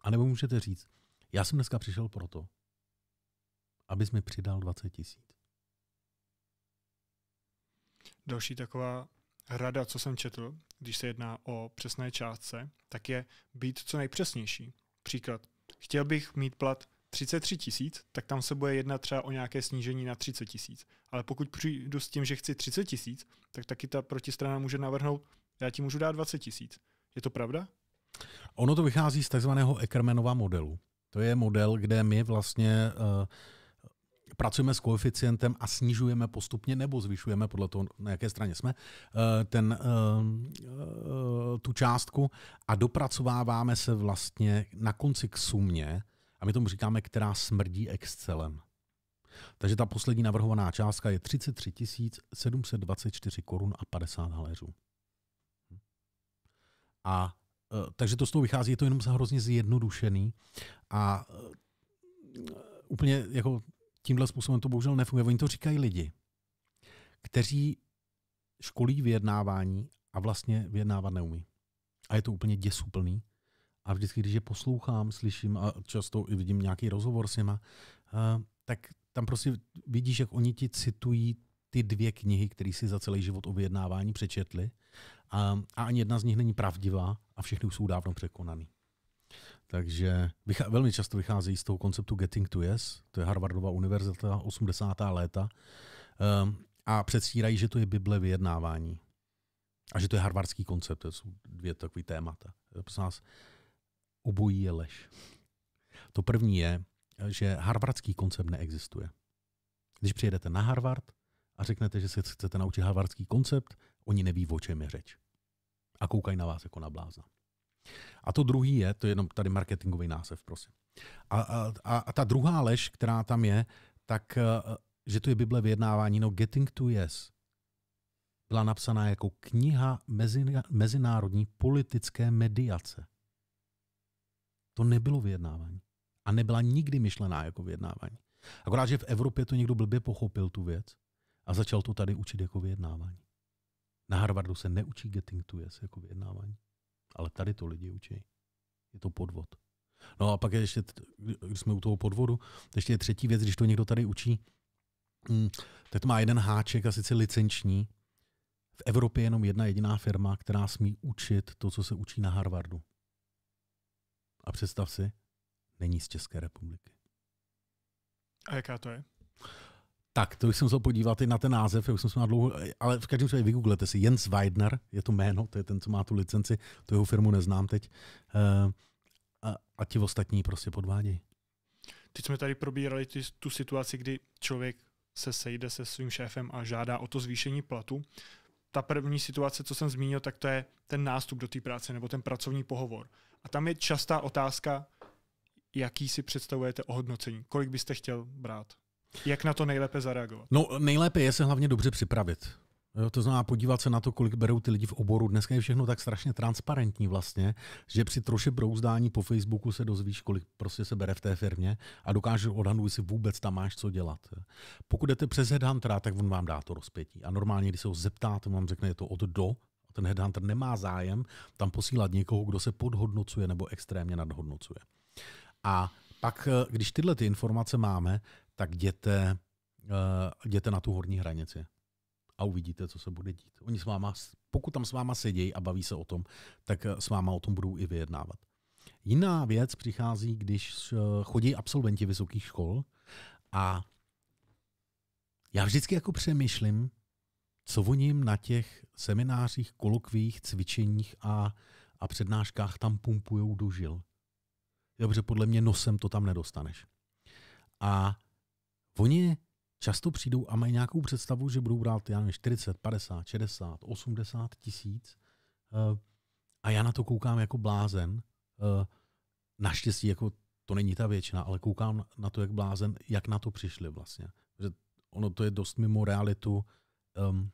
A nebo můžete říct, já jsem dneska přišel proto, abys mi přidal 20 tisíc. Další taková rada, co jsem četl, když se jedná o přesné částce, tak je být co nejpřesnější. Příklad, chtěl bych mít plat 33 tisíc, tak tam se bude jednat třeba o nějaké snížení na 30 tisíc. Ale pokud přijdu s tím, že chci 30 tisíc, tak taky ta protistrana může navrhnout, já ti můžu dát 20 tisíc. Je to pravda? Ono to vychází z takzvaného Ekermenova modelu. To je model, kde my vlastně uh, pracujeme s koeficientem a snižujeme postupně nebo zvyšujeme podle toho, na jaké straně jsme, eh, ten, eh, tu částku a dopracováváme se vlastně na konci k sumě, a my tomu říkáme, která smrdí excelem. Takže ta poslední navrhovaná částka je 33 724 korun a 50 haléřů. Hm. A Eh, takže to z toho vychází, je to jenom hrozně zjednodušený a eh, úplně jako tímhle způsobem to bohužel nefunguje. Oni to říkají lidi, kteří školí vyjednávání a vlastně vyjednávat neumí. A je to úplně děsuplný. A vždycky, když je poslouchám, slyším a často i vidím nějaký rozhovor s nima, eh, tak tam prostě vidíš, jak oni ti citují ty dvě knihy, které si za celý život o vyjednávání přečetli. a ani jedna z nich není pravdivá a všechny už jsou dávno překonaný. Takže vychá, velmi často vycházejí z toho konceptu Getting to Yes, to je Harvardova univerzita, 80. léta, um, a předstírají, že to je Bible vyjednávání. A že to je harvardský koncept, to jsou dvě takové témata. Prosím vás, obojí je lež. To první je, že harvardský koncept neexistuje. Když přijedete na Harvard a řeknete, že se chcete naučit harvardský koncept, oni neví, o čem je řeč a koukají na vás jako na blázna. A to druhý je, to je jenom tady marketingový název, prosím. A, a, a ta druhá lež, která tam je, tak, eh, že to je Bible vyjednávání, no Getting to Yes byla napsaná jako kniha mezinárodní politické mediace. To nebylo vyjednávání. A nebyla nikdy myšlená jako vyjednávání. Akorát, že v Evropě to někdo blbě pochopil tu věc a začal to tady učit jako vyjednávání. Na Harvardu se neučí getting to yes jako vyjednávání, ale tady to lidi učí. Je to podvod. No a pak je ještě, když jsme u toho podvodu, ještě je třetí věc, když to někdo tady učí, tak mm, to má jeden háček a sice licenční. V Evropě je jenom jedna jediná firma, která smí učit to, co se učí na Harvardu. A představ si, není z České republiky. A jaká to je? Tak, to už jsem se podívat i na ten název, já už jsem se na dlouho, ale v každém případě vygooglete si. Jens Weidner je to jméno, to je ten, co má tu licenci, to jeho firmu neznám teď. Uh, a, a ti ostatní prostě podvádějí. Teď jsme tady probírali ty, tu situaci, kdy člověk se sejde se svým šéfem a žádá o to zvýšení platu. Ta první situace, co jsem zmínil, tak to je ten nástup do té práce nebo ten pracovní pohovor. A tam je častá otázka, jaký si představujete ohodnocení, kolik byste chtěl brát. Jak na to nejlépe zareagovat? No nejlépe je se hlavně dobře připravit. Jo, to znamená podívat se na to, kolik berou ty lidi v oboru. Dneska je všechno tak strašně transparentní vlastně, že při troši brouzdání po Facebooku se dozvíš, kolik prostě se bere v té firmě a dokážeš odhadnout, jestli vůbec tam máš co dělat. Pokud jdete přes headhuntera, tak on vám dá to rozpětí. A normálně, když se ho zeptáte, on vám řekne, je to od do, a ten headhunter nemá zájem tam posílat někoho, kdo se podhodnocuje nebo extrémně nadhodnocuje. A pak, eh, když tyhle ty informace máme, tak jděte, eh, jděte na tu horní hranici a uvidíte, co se bude dít. Oni s váma, pokud tam s váma sedějí a baví se o tom, tak eh, s váma o tom budou i vyjednávat. Jiná věc přichází, když eh, chodí absolventi vysokých škol a já vždycky jako přemýšlím, co o ním na těch seminářích, kolokvích, cvičeních a, a přednáškách tam pumpujou do žil. Dobře, podle mě nosem to tam nedostaneš. A Oni často přijdou a mají nějakou představu, že budou brát já nevím, 40, 50, 60, 80 tisíc eh, a já na to koukám jako blázen. Eh, naštěstí jako to není ta většina, ale koukám na to, jak blázen, jak na to přišli vlastně. Protože ono to je dost mimo realitu um,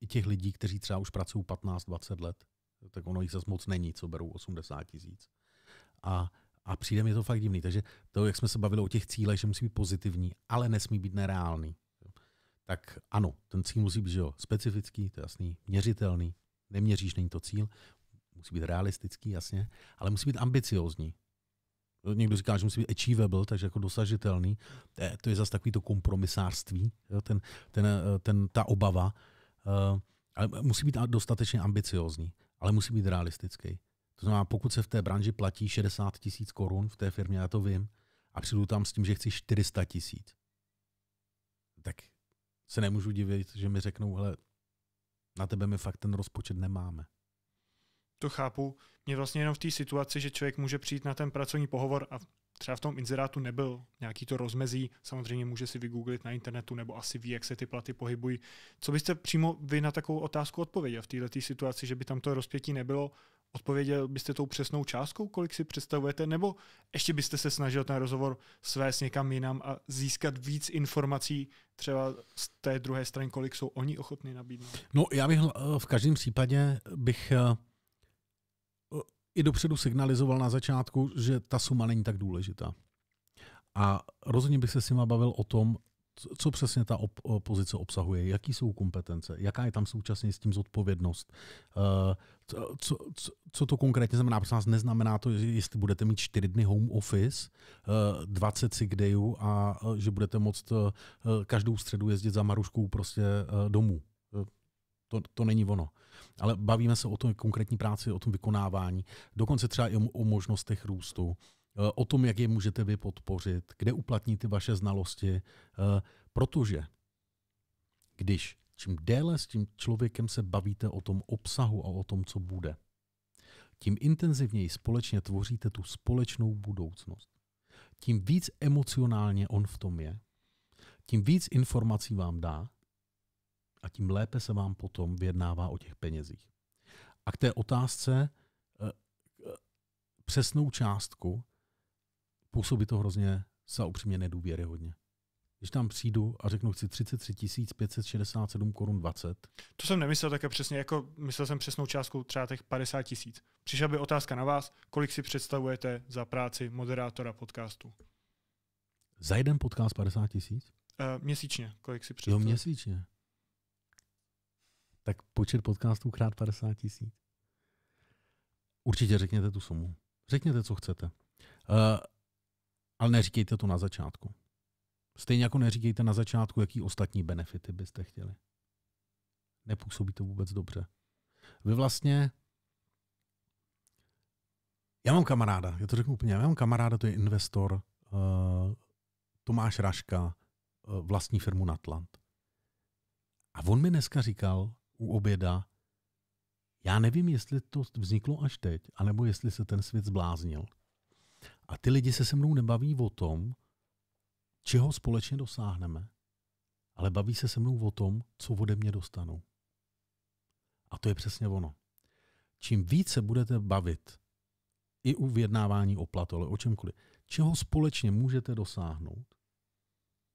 i těch lidí, kteří třeba už pracují 15-20 let, tak ono jich zase moc není, co berou 80 tisíc. A a přijde mi to fakt divný. Takže to, jak jsme se bavili o těch cílech, že musí být pozitivní, ale nesmí být nereálný. Tak ano, ten cíl musí být že jo, specifický, to je jasný, měřitelný, neměříš, není to cíl, musí být realistický, jasně, ale musí být ambiciozní. Někdo říká, že musí být achievable, takže jako dosažitelný. To je, zase takový to kompromisářství, jo, ten, ten, ten, ta obava. Eh, ale musí být dostatečně ambiciozní, ale musí být realistický. To znamená, pokud se v té branži platí 60 tisíc korun v té firmě, já to vím, a přijdu tam s tím, že chci 400 tisíc, tak se nemůžu divit, že mi řeknou, hele, na tebe my fakt ten rozpočet nemáme. To chápu. Mě vlastně jenom v té situaci, že člověk může přijít na ten pracovní pohovor a třeba v tom inzerátu nebyl nějaký to rozmezí, samozřejmě může si vygooglit na internetu nebo asi ví, jak se ty platy pohybují. Co byste přímo vy na takovou otázku odpověděl v této situaci, že by tam to rozpětí nebylo? Odpověděl byste tou přesnou částkou, kolik si představujete, nebo ještě byste se snažil ten rozhovor svést někam jinam a získat víc informací třeba z té druhé strany, kolik jsou oni ochotni nabídnout? No já bych eh, v každém případě bych eh, i dopředu signalizoval na začátku, že ta suma není tak důležitá. A rozhodně bych se s nima bavil o tom, co přesně ta op- pozice obsahuje, jaký jsou kompetence, jaká je tam současně s tím zodpovědnost, eh, co, co, co to konkrétně znamená. pro nás? neznamená to, že jestli budete mít čtyři dny home office, 20 sick dayů a eh, že budete moct eh, každou středu jezdit za Maruškou prostě domů to, to není ono. Ale bavíme se o tom konkrétní práci, o tom vykonávání, dokonce třeba i o, o možnostech růstu, eh, o tom, jak je můžete vy podpořit, kde uplatní ty vaše znalosti, eh, protože když čím déle s tím člověkem se bavíte o tom obsahu a o tom, co bude, tím intenzivněji společně tvoříte tu společnou budoucnost. Tím víc emocionálně on v tom je, tím víc informací vám dá a tím lépe se vám potom vyjednává o těch penězích. A k té otázce eh, přesnou částku působí to hrozně za upřímně hodně. Když tam přijdu a řeknu, chci 33 567 korun 20. To jsem nemyslel také přesně, jako myslel jsem přesnou částku třeba těch 50 tisíc. Přišla by otázka na vás, kolik si představujete za práci moderátora podcastu? Za jeden podcast 50 tisíc? Uh, měsíčně, kolik si představujete? Jo, měsíčně tak počet podcastů krát 50 tisíc. Určitě řekněte tu sumu. Řekněte, co chcete. Uh, ale neříkejte to na začátku. Stejně jako neříkejte na začátku, jaký ostatní benefity byste chtěli. Nepůsobí to vůbec dobře. Vy vlastně... Já mám kamaráda, já to řeknu úplně, já mám kamaráda, to je investor uh, Tomáš Raška, uh, vlastní firmu Natlant. A on mi dneska říkal, u oběda. Já nevím, jestli to vzniklo až teď, anebo jestli se ten svět zbláznil. A ty lidi se se mnou nebaví o tom, čeho společně dosáhneme, ale baví se se mnou o tom, co ode mě dostanou. A to je přesně ono. Čím více budete bavit i u vyjednávání o platu, ale o čemkoliv, čeho společně můžete dosáhnout,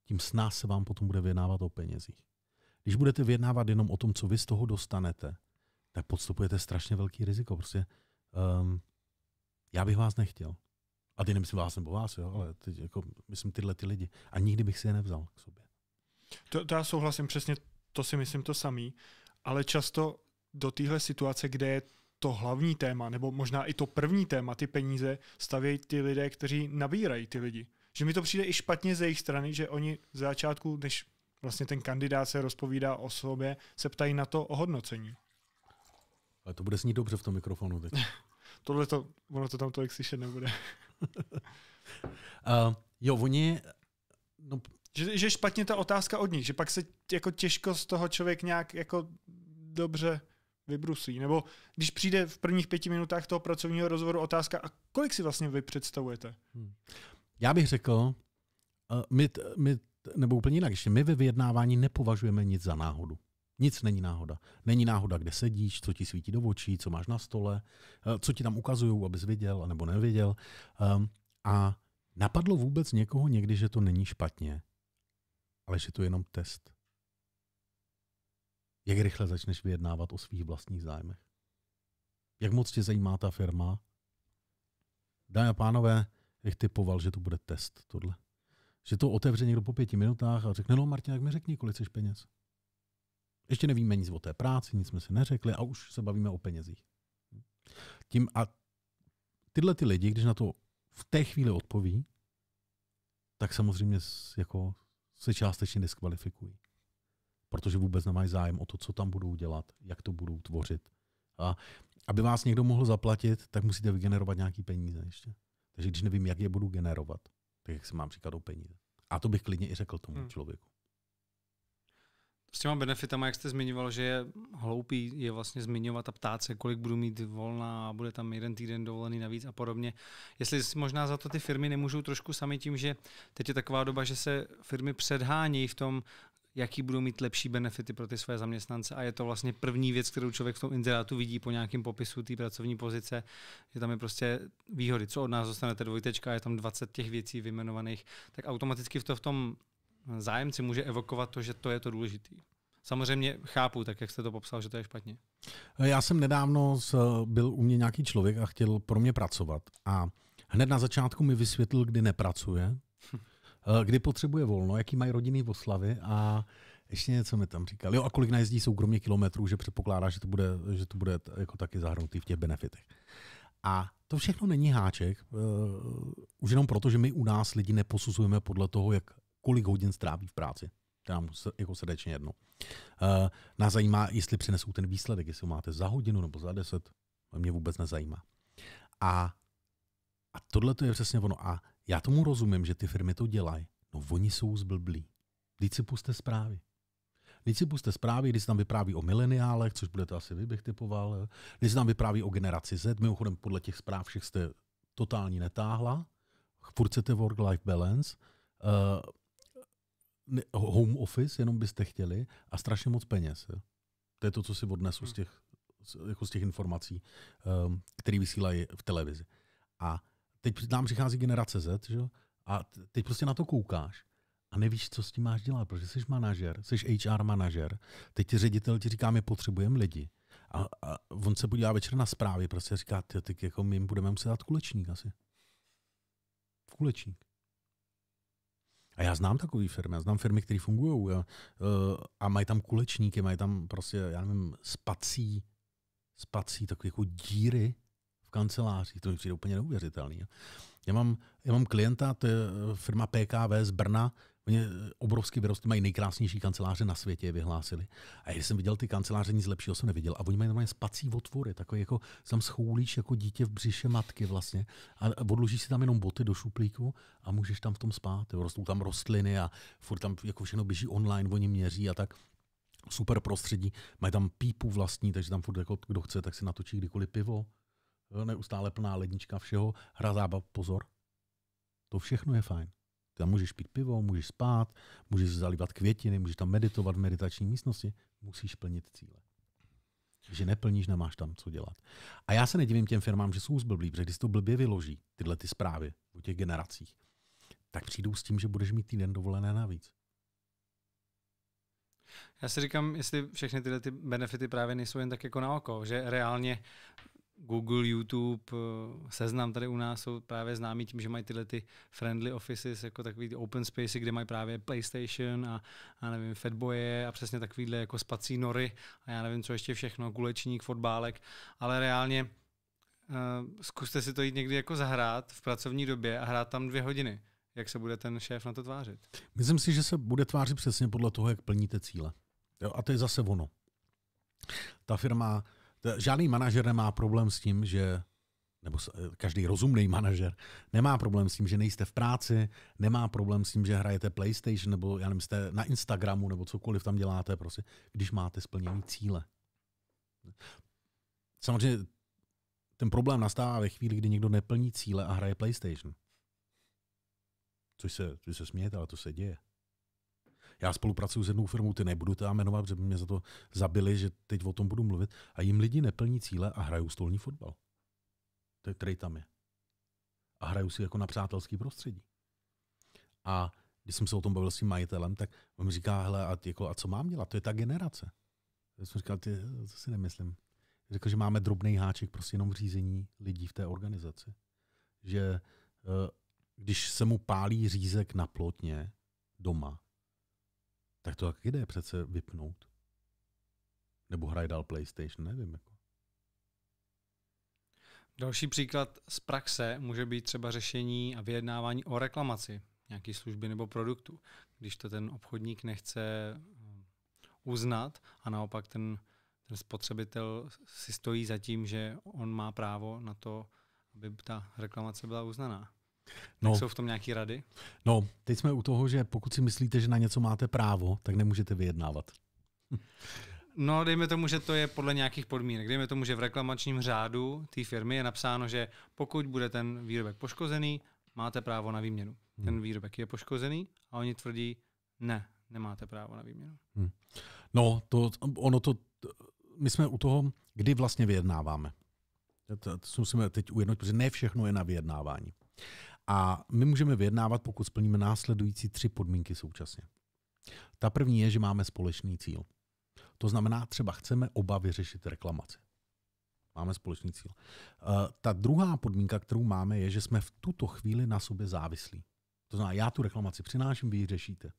tím s nás se vám potom bude vyjednávat o penězích. Když budete vyjednávat jenom o tom, co vy z toho dostanete, tak podstupujete strašně velký riziko. Prostě um, já bych vás nechtěl. A ty nemyslím vás nebo vás, jo, ale teď jako, myslím tyhle ty lidi. A nikdy bych si je nevzal k sobě. To, to já souhlasím přesně, to si myslím to samý, ale často do téhle situace, kde je to hlavní téma, nebo možná i to první téma, ty peníze, stavějí ty lidé, kteří nabírají ty lidi. Že mi to přijde i špatně ze jejich strany, že oni z začátku, než vlastně ten kandidát se rozpovídá o sobě, se ptají na to hodnocení. Ale to bude znít dobře v tom mikrofonu teď. Tohle to, ono to tam tolik slyšet nebude. uh, jo, oni... No... Že, že špatně ta otázka od nich, že pak se jako těžko z toho člověk nějak jako dobře vybrusí. Nebo když přijde v prvních pěti minutách toho pracovního rozhovoru otázka, a kolik si vlastně vy představujete? Hmm. Já bych řekl, uh, my, my nebo úplně jinak, ještě my ve vyjednávání nepovažujeme nic za náhodu. Nic není náhoda. Není náhoda, kde sedíš, co ti svítí do očí, co máš na stole, eh, co ti tam ukazují, abys viděl nebo neviděl. Ehm, a napadlo vůbec někoho někdy, že to není špatně, ale že to je jenom test. Jak rychle začneš vyjednávat o svých vlastních zájmech? Jak moc tě zajímá ta firma? Dámy a pánové, bych typoval, že to bude test tohle? že to otevře někdo po pěti minutách a řekne, no Martin, jak mi řekni, kolik chceš peněz. Ještě nevíme nic o té práci, nic jsme si neřekli a už se bavíme o penězích. Tím a tyhle ty lidi, když na to v té chvíli odpoví, tak samozřejmě jako se částečně diskvalifikují. Protože vůbec nemají zájem o to, co tam budou dělat, jak to budou tvořit. A aby vás někdo mohl zaplatit, tak musíte vygenerovat nějaký peníze ještě. Takže když nevím, jak je budu generovat, tak jak si mám příklad o peníze. A to bych klidně i řekl tomu hmm. člověku. S těma benefitama, jak jste zmiňoval, že je hloupý je vlastně zmiňovat a ptát se, kolik budu mít volna a bude tam jeden týden dovolený navíc a podobně. Jestli možná za to ty firmy nemůžou trošku sami tím, že teď je taková doba, že se firmy předhánějí v tom, jaký budou mít lepší benefity pro ty své zaměstnance a je to vlastně první věc, kterou člověk v tom inzerátu vidí po nějakém popisu té pracovní pozice, že tam je prostě výhody, co od nás dostanete dvojtečka, je tam 20 těch věcí vymenovaných, tak automaticky v to v tom zájemci může evokovat to, že to je to důležitý. Samozřejmě chápu, tak jak jste to popsal, že to je špatně. Já jsem nedávno byl u mě nějaký člověk a chtěl pro mě pracovat a hned na začátku mi vysvětlil, kdy nepracuje, Eh, kdy potřebuje volno, jaký mají v oslavy a ještě něco mi tam říkal. Jo, a kolik najezdí soukromě kilometrů, že předpokládá, že to bude, že to bude jako taky zahrnutý v těch benefitech. A to všechno není háček, uh, už jenom proto, že my u nás lidi neposuzujeme podle toho, jak kolik hodin stráví v práci. To nám jako srdečně jedno. Uh, nás zajímá, jestli přinesou ten výsledek, jestli ho máte za hodinu nebo za deset, mě vůbec nezajímá. A, a tohle to je přesně ono. A já tomu rozumím, že ty firmy to dělají. No oni jsou zblblí. Vždyť si puste zprávy. Vždyť si puste zprávy, když se tam vypráví o mileniálech, což budete asi vy, bych typoval. Když se tam vypráví o generaci Z, mimochodem podle těch zpráv všech jste totální netáhla. Furt chcete work-life balance. Uh, home office jenom byste chtěli a strašně moc peněz. Je. To je to, co si odnesu z hmm. těch, jako z těch informací, um, eh, které vysílají v televizi. A teď nám přichází generace Z, že? a teď prostě na to koukáš a nevíš, co s tím máš dělat, protože jsi manažer, jsi HR manažer, teď ti ředitel ti říká, my potřebujeme lidi. A, a on se podívá večer na zprávy, prostě říká, ty, ty jako my jim budeme muset dát kulečník asi. Kulečník. A já znám takové firmy, já znám firmy, které fungují a, eh, a mají tam kulečníky, mají tam prostě, já nevím, spací, spací, takové jako díry, Kanceláři, kancelářích, to mi přijde úplně neuvěřitelný. Jo. Já mám, já mám klienta, to je eh, firma PKV z Brna, Oni eh, obrovsky vyrostly, mají nejkrásnější kanceláře na světě, je vyhlásili. A když jsem viděl ty kanceláře, nic lepšího jsem neviděl. A oni mají normálně spací otvory, takový jako tam schoulíš jako dítě v břiše matky vlastně. A odložíš si tam jenom boty do šuplíku a můžeš tam v tom spát. Jo. Rostou tam rostliny a furt tam jako všechno běží online, oni měří a tak super prostředí. Mají tam pípu vlastní, takže tam furt jako kdo chce, tak si natočí kdykoliv pivo neustále plná lednička všeho, hra zábav, pozor. To všechno je fajn. Tam můžeš pít pivo, můžeš spát, můžeš zalívat květiny, můžeš tam meditovat v meditační místnosti, musíš plnit cíle. Že neplníš, nemáš tam co dělat. A já se nedivím těm firmám, že jsou zblblí, protože když to blbě vyloží tyhle ty zprávy o těch generacích, tak přijdou s tím, že budeš mít týden dovolené navíc. Já si říkám, jestli všechny tyhle ty benefity právě nejsou jen tak jako na oko, že reálně Google, YouTube, eh, seznam tady u nás jsou právě známí tím, že mají tyhle ty friendly offices, jako takový ty open spaces, kde mají právě PlayStation a, a nevím, fedboje a přesně takovýhle jako spací nory a já nevím, co ještě všechno, gulečník, fotbálek, ale reálně uh, zkuste si to jít někdy jako zahrát v pracovní době a hrát tam dvě hodiny. Jak se bude ten šéf na to tvářit? Myslím si, že se bude tvářit přesně podle toho, jak plníte cíle. Jo, a to je zase ono. Ta firma Žádný manažer nemá problém s tím, že nebo eh, každý rozumný manažer, nemá problém s tím, že nejste v práci, nemá problém s tím, že hrajete PlayStation nebo já nevím, jste na Instagramu nebo cokoliv tam děláte, prostě, když máte splněné cíle. Samozřejmě ten problém nastává ve chvíli, kdy někdo neplní cíle a hraje PlayStation. Což se, což se smějete, ale to se děje. Já spolupracuju s jednou firmou, ty nebudu to jmenovat, protože by mě za to zabili, že teď o tom budu mluvit. A jim lidi neplní cíle a hrajou stolní fotbal. To je, který tam je. A hrajou si jako na přátelský prostředí. A když jsem se o tom bavil s tím majitelem, tak on mi říká, hele, a, jako, a co mám dělat? To je ta generace. Já jsem říkal, ty, co si nemyslím. Řekl, že máme drobný háček prostě jenom v řízení lidí v té organizaci. Že eh, když se mu pálí řízek na plotně doma, tak to taky jde přece vypnout. Nebo hraj dál PlayStation, nevím. Jako. Další příklad z praxe může být třeba řešení a vyjednávání o reklamaci nějaké služby nebo produktu. Když to ten obchodník nechce eh, uznat a naopak ten, ten spotřebitel si stojí za tím, že on má právo na to, aby ta reklamace byla uznaná. No. Tak jsou v tom nějaké rady? No, teď jsme u toho, že pokud si myslíte, že na něco máte právo, tak nemůžete vyjednávat. No, dejme tomu, že to je podle nějakých podmínek. Dejme tomu, že v reklamačním řádu té firmy je napsáno, že pokud bude ten výrobek poškozený, máte právo na výměnu. Hmm. Ten výrobek je poškozený a oni tvrdí, ne, nemáte právo na výměnu. Hmm. No, to, ono to, my jsme u toho, kdy vlastně vyjednáváme. To, to musíme teď ujednout, protože ne všechno je na vyjednávání. A my můžeme vyjednávat, pokud splníme následující tři podmínky současně. Ta první je, že máme společný cíl. To znamená, třeba chceme oba vyřešit reklamaci. Máme společný cíl. Eh, ta druhá podmínka, kterou máme, je, že jsme v tuto chvíli na sobě závislí. To znamená, já tu reklamaci přináším, vy ji řešíte.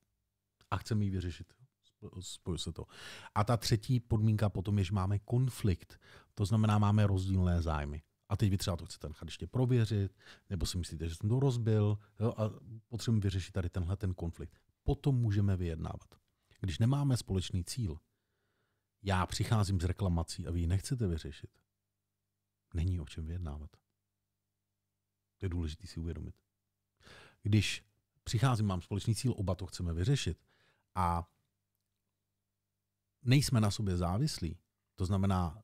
A chceme ji vyřešit. Spojuje se to. A ta třetí podmínka potom je, že máme konflikt. To znamená, máme rozdílné zájmy. A teď vy třeba to chcete nechat ještě prověřit, nebo si myslíte, že jsem to rozbil jo, a potřebujeme vyřešit tady tenhle ten konflikt. Potom můžeme vyjednávat. Když nemáme společný cíl, já přicházím s reklamací a vy ji nechcete vyřešit, není o čem vyjednávat. To je důležité si uvědomit. Když přicházím, mám společný cíl, oba to chceme vyřešit a nejsme na sobě závislí, to znamená,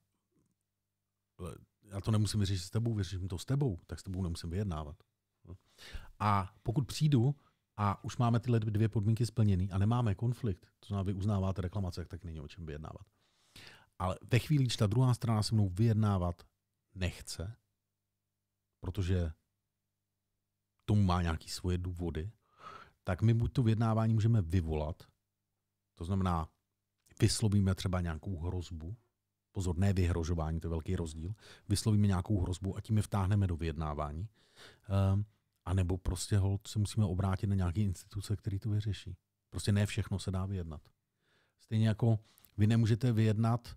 já to nemusím vyřešit s tebou, vyřeším to s tebou, tak s tebou nemusím vyjednávat. A pokud přijdu a už máme tyhle dvě podmínky splněné a nemáme konflikt, to znamená, vy uznáváte reklamace, tak není o čem vyjednávat. Ale ve chvíli, když ta druhá strana se mnou vyjednávat nechce, protože tomu má nějaké svoje důvody, tak my buď to vyjednávání můžeme vyvolat, to znamená, vyslovíme třeba nějakou hrozbu, pozor, ne vyhrožování, to je velký rozdíl, vyslovíme nějakou hrozbu a tím je vtáhneme do vyjednávání. Um, a nebo prostě hold se musíme obrátit na nějaké instituce, které to vyřeší. Prostě ne všechno se dá vyjednat. Stejně jako vy nemůžete vyjednat,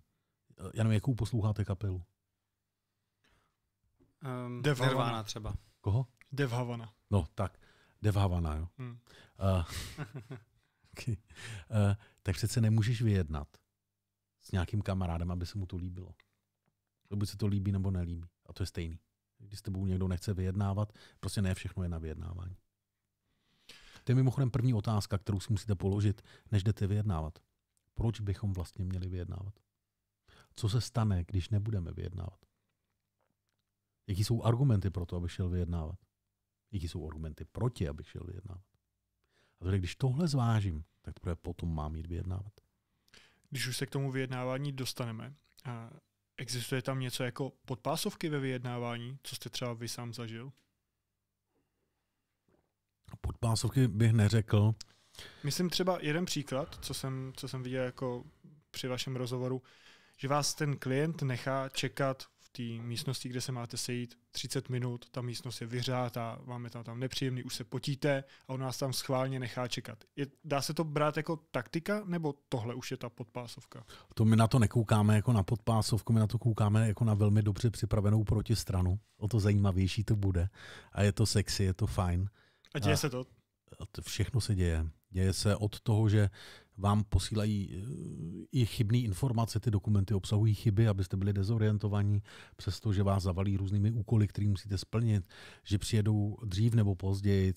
eh, já nevím, jakou posloucháte kapelu. Um, Dev Nirvana třeba. Koho? Dev Havana. No, tak. Dev Havana, jo. Hmm. Uh, okay. uh, tak přece nemůžeš vyjednat, s nějakým kamarádem, aby se mu to líbilo. by se to líbí nebo nelíbí. A to je stejný. Když s tebou někdo nechce vyjednávat, prostě ne všechno je na vyjednávání. To je mimochodem první otázka, kterou si musíte položit, než jdete vyjednávat. Proč bychom vlastně měli vyjednávat? Co se stane, když nebudeme vyjednávat? Jaký jsou argumenty pro to, abych šel vyjednávat? Jaký jsou argumenty proti, abych šel vyjednávat? A tedy, když tohle zvážím, tak teprve potom mám jít vyjednávat když už se k tomu vyjednávání dostaneme, existuje tam něco jako podpásovky ve vyjednávání, co jste třeba vy sám zažil? Podpásovky bych neřekl. Myslím třeba jeden příklad, co jsem, co jsem viděl jako při vašem rozhovoru, že vás ten klient nechá čekat té místnosti, kde se máte sejít 30 minut, ta místnost je vyřátá, máme tam tam nepříjemný, už se potíte a on nás tam schválně nechá čekat. Je, dá se to brát jako taktika, nebo tohle už je ta podpásovka? To my na to nekoukáme jako na podpásovku, my na to koukáme jako na velmi dobře připravenou protistranu. O to zajímavější to bude. A je to sexy, je to fajn. A děje a, se to? Všechno se děje. Děje se od toho, že vám posílají eh, i chybné informace, ty dokumenty obsahují chyby, abyste byli dezorientovaní, přestože vás zavalí různými úkoly, které musíte splnit, že přijedou dřív nebo později,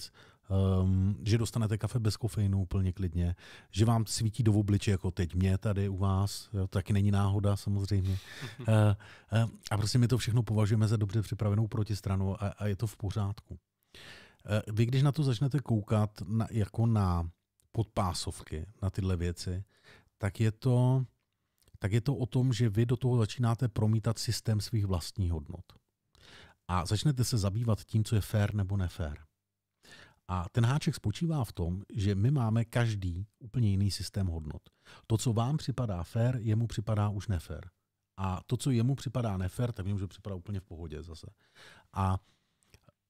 um, že dostanete kafe bez kofeinu úplně klidně, že vám svítí do obliče, jako teď mě tady u vás, jo, taky není náhoda samozřejmě. uh, uh, a prostě my to všechno považujeme za dobře připravenou protistranu a, a je to v pořádku. vy, když na to začnete koukat na, jako na podpásovky na tyhle věci, tak je to, tak je to o tom, že vy do toho začínáte promítat systém svých vlastních hodnot. A začnete se zabývat tím, co je fér nebo nefér. A ten háček spočívá v tom, že my máme každý úplně jiný systém hodnot. To, co vám připadá fér, jemu připadá už nefér. A to, co jemu připadá nefér, tak mě může připadat úplně v pohodě zase. A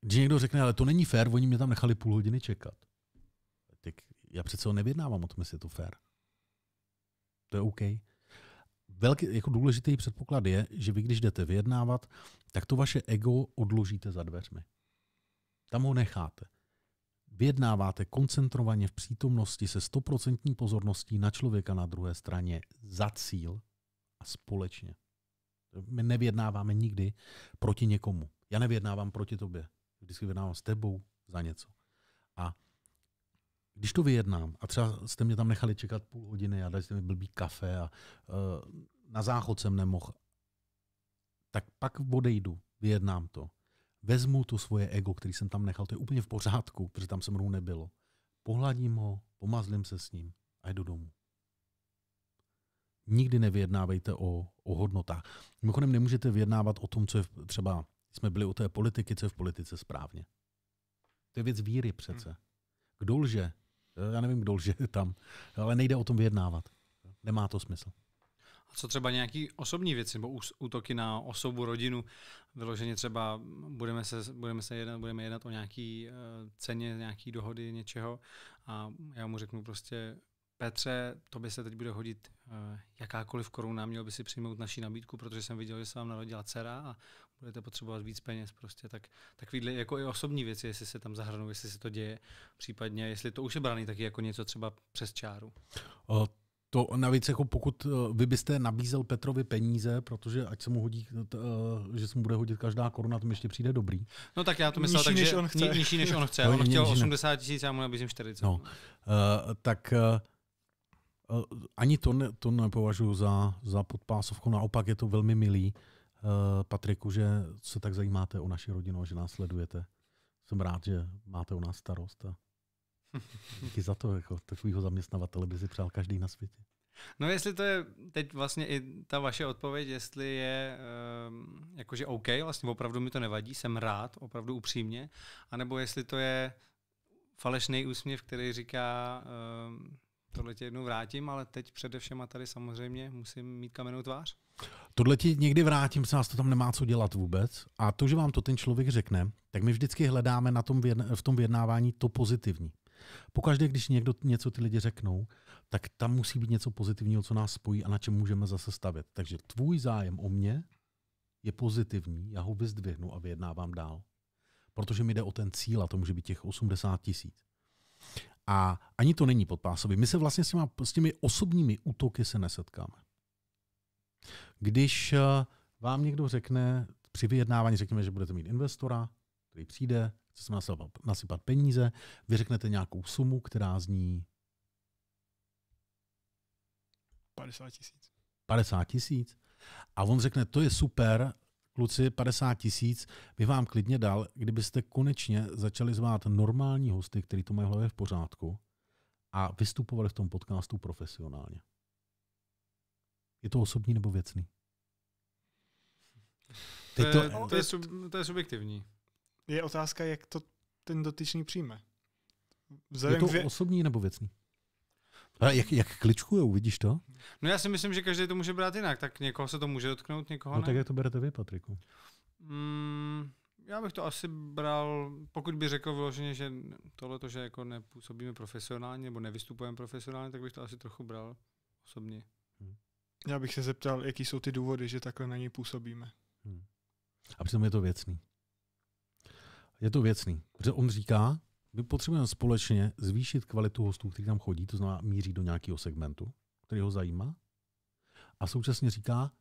když někdo řekne, ale to není fér, oni mě tam nechali půl hodiny čekat. Tak já přece ho nevědnávám o tom, jestli je to fér. To je OK. Velký, jako důležitý předpoklad je, že vy, když jdete vyjednávat, tak to vaše ego odložíte za dveřmi. Tam ho necháte. Vyjednáváte koncentrovaně v přítomnosti se stoprocentní pozorností na člověka na druhé straně za cíl a společně. My nevyjednáváme nikdy proti někomu. Já nevyjednávám proti tobě. Vždycky vyjednávám s tebou za něco když to vyjednám a třeba jste mě tam nechali čekat půl hodiny a dali jste mi blbý kafe a uh, na záchod jsem nemohl, tak pak odejdu, vyjednám to. Vezmu to svoje ego, který jsem tam nechal, to je úplně v pořádku, protože tam se mnou nebylo. Pohladím ho, pomazlím se s ním a jdu domů. Nikdy nevyjednávejte o, o hodnotách. Mimochodem nemůžete vyjednávat o tom, co je třeba, jsme byli u té politiky, co je v politice správně. To je věc víry přece. Hmm. Kdo lže, já nevím, kdo lže tam, ale nejde o tom vyjednávat. Nemá to smysl. A co třeba nějaký osobní věci, nebo útoky na osobu, rodinu, vyloženě třeba budeme se, budeme se jednat, budeme jednat o nějaký eh, ceně, nějaký dohody, něčeho a já mu řeknu prostě Petře, to by se teď bude hodit eh, jakákoliv koruna, měl by si přijmout naší nabídku, protože jsem viděl, že se vám narodila dcera a budete potřebovat víc peněz prostě, tak takovýhle jako i osobní věci, jestli se tam zahrnou, jestli se to děje, případně jestli to už je braný taky jako něco třeba přes čáru. O, to navíc, jako pokud vy byste nabízel Petrovi peníze, protože ať se mu hodí, t, že se mu bude hodit každá koruna, to mi ještě přijde dobrý. No tak já to myslel nižší tak, než že on chce. Nížší nižší než on chce. No, on chtěl 80 tisíc, já mu nabízím 40. No, uh, tak uh, ani to, ne, to nepovažuji za, za podpásovku, naopak je to velmi milý. Eh, Patriku, že se tak zajímáte o naši rodinu a že nás sledujete. Jsem rád, že máte u nás starost a díky za to. Jako, takovýho zaměstnavatele by si přál každý na světě. No jestli to je teď vlastně i ta vaše odpověď, jestli je um, jakože OK, vlastně opravdu mi to nevadí, jsem rád, opravdu upřímně, anebo jestli to je falešný úsměv, který říká um, tohle tě jednou vrátím, ale teď především a tady samozřejmě musím mít kamenou tvář. Tohle ti někdy vrátím, se nás to tam nemá co dělat vůbec. A to, že vám to ten člověk řekne, tak my vždycky hledáme na tom v tom vyjednávání to pozitivní. Pokaždé, když někdo něco ty lidi řeknou, tak tam musí být něco pozitivního, co nás spojí a na čem můžeme zase stavět. Takže tvůj zájem o mě je pozitivní, já ho vyzdvihnu a vyjednávám dál. Protože mi jde o ten cíl a to může být těch 80 tisíc. A ani to není podpásový. My se vlastně s, těma, s těmi osobními útoky se nesetkáme. Když eh, vám někdo řekne při vyjednávání, řekněme, že budete mít investora, který přijde, chce se nasypat, nasypat peníze, vy řeknete nějakou sumu, která zní 50 tisíc. 50 tisíc. A on řekne, to je super, kluci 50 tisíc by vám klidně dal, kdybyste konečně začali zvát normální hosty, který to mají hlavě v pořádku a vystupovali v tom podcastu profesionálně. Je to osobní nebo věcný? To je, to, to, je sub, to je subjektivní. Je otázka, jak to ten dotyčný přijme. Vzhledem je to vě... osobní nebo věcný? A jak, jak kličkujou, vidíš to? No já si myslím, že každý to může brát jinak, tak někoho se to může dotknout, někoho no, ne. No tak jak to berete vy, Patriku? Mm, já bych to asi bral, pokud by řekl vyloženě, že tohle to, že jako nepůsobíme profesionálně nebo nevystupujeme profesionálně, tak bych to asi trochu bral osobně. Hmm. Já bych se zeptal, jaký jsou ty důvody, že takhle na něj působíme. Hmm. A přitom je to věcný. Je to věcný. Protože on říká, my potřebujeme společně zvýšit kvalitu hostů, kteří tam chodí, to znamená míří do nějakého segmentu, který ho zajímá, a současně říká,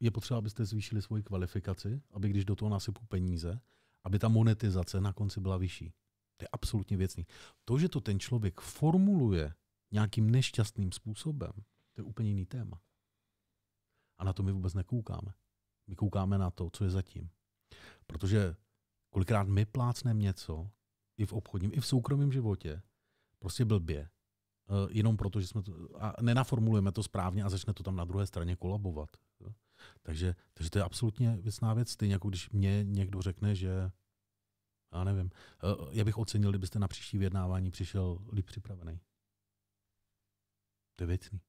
je potřeba, abyste zvýšili svoji kvalifikaci, aby když do toho nasypu peníze, aby ta monetizace na konci byla vyšší. To je absolutně věcný. To, že to ten člověk formuluje nějakým nešťastným způsobem, to je úplně jiný téma. A na to my vůbec nekoukáme. My koukáme na to, co je zatím. Protože kolikrát my plácneme něco, i v obchodním, i v soukromém životě, prostě blbě. E, jenom proto, že jsme to, a nenaformulujeme to správně a začne to tam na druhé straně kolabovat. Takže, takže to je absolutně věcná věc. Stejně jako když mě někdo řekne, že já nevím, e, já bych ocenil, kdybyste na příští vyjednávání přišel líp připravený. To je věcný.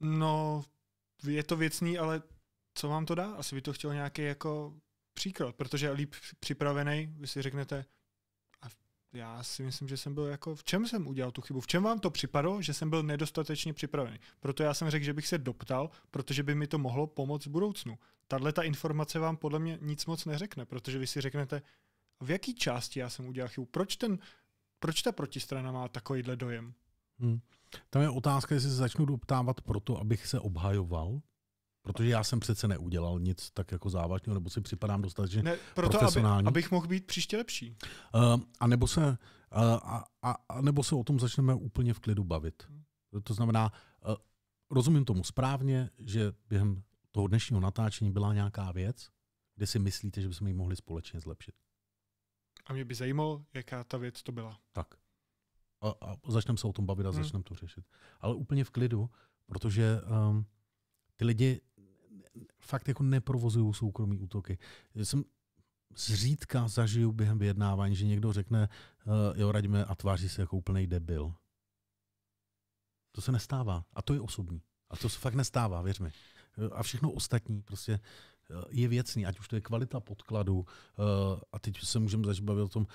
No, je to věcný, ale co vám to dá? Asi by to chtělo nějaký jako příklad, protože je líp připravený, vy si řeknete, a já si myslím, že jsem byl jako, v čem jsem udělal tu chybu, v čem vám to připadlo, že jsem byl nedostatečně připravený. Proto já jsem řekl, že bych se doptal, protože by mi to mohlo pomoct v budoucnu. Tahle ta informace vám podle mě nic moc neřekne, protože vy si řeknete, v jaký části já jsem udělal chybu, proč, ten, proč ta protistrana má takovýhle dojem. Hmm. Tam je otázka, jestli se začnu doptávat proto, abych se obhajoval, Protože já jsem přece neudělal nic tak jako závažného, nebo si připadám dostatečně ne, proto, profesionální. Aby, abych mohl být příště lepší. Uh, a, nebo se, uh, a, a, a nebo se o tom začneme úplně v klidu bavit. To znamená, uh, rozumím tomu správně, že během toho dnešního natáčení byla nějaká věc, kde si myslíte, že bychom ji mohli společně zlepšit. A mě by zajímalo, jaká ta věc to byla. Tak. A, a začneme se o tom bavit a hmm. začneme to řešit. Ale úplně v klidu, protože um, ty lidi fakt jako neprovozují soukromí útoky. Jsem zřídka zažiju během vyjednávání, že někdo řekne, uh, jo, radíme a tváří se jako úplný debil. To se nestává. A to je osobní. A to se fakt nestává, věř mi. A všechno ostatní prostě eh, je věcný, ať už to je kvalita podkladu, eh, a teď se můžeme začít o tom,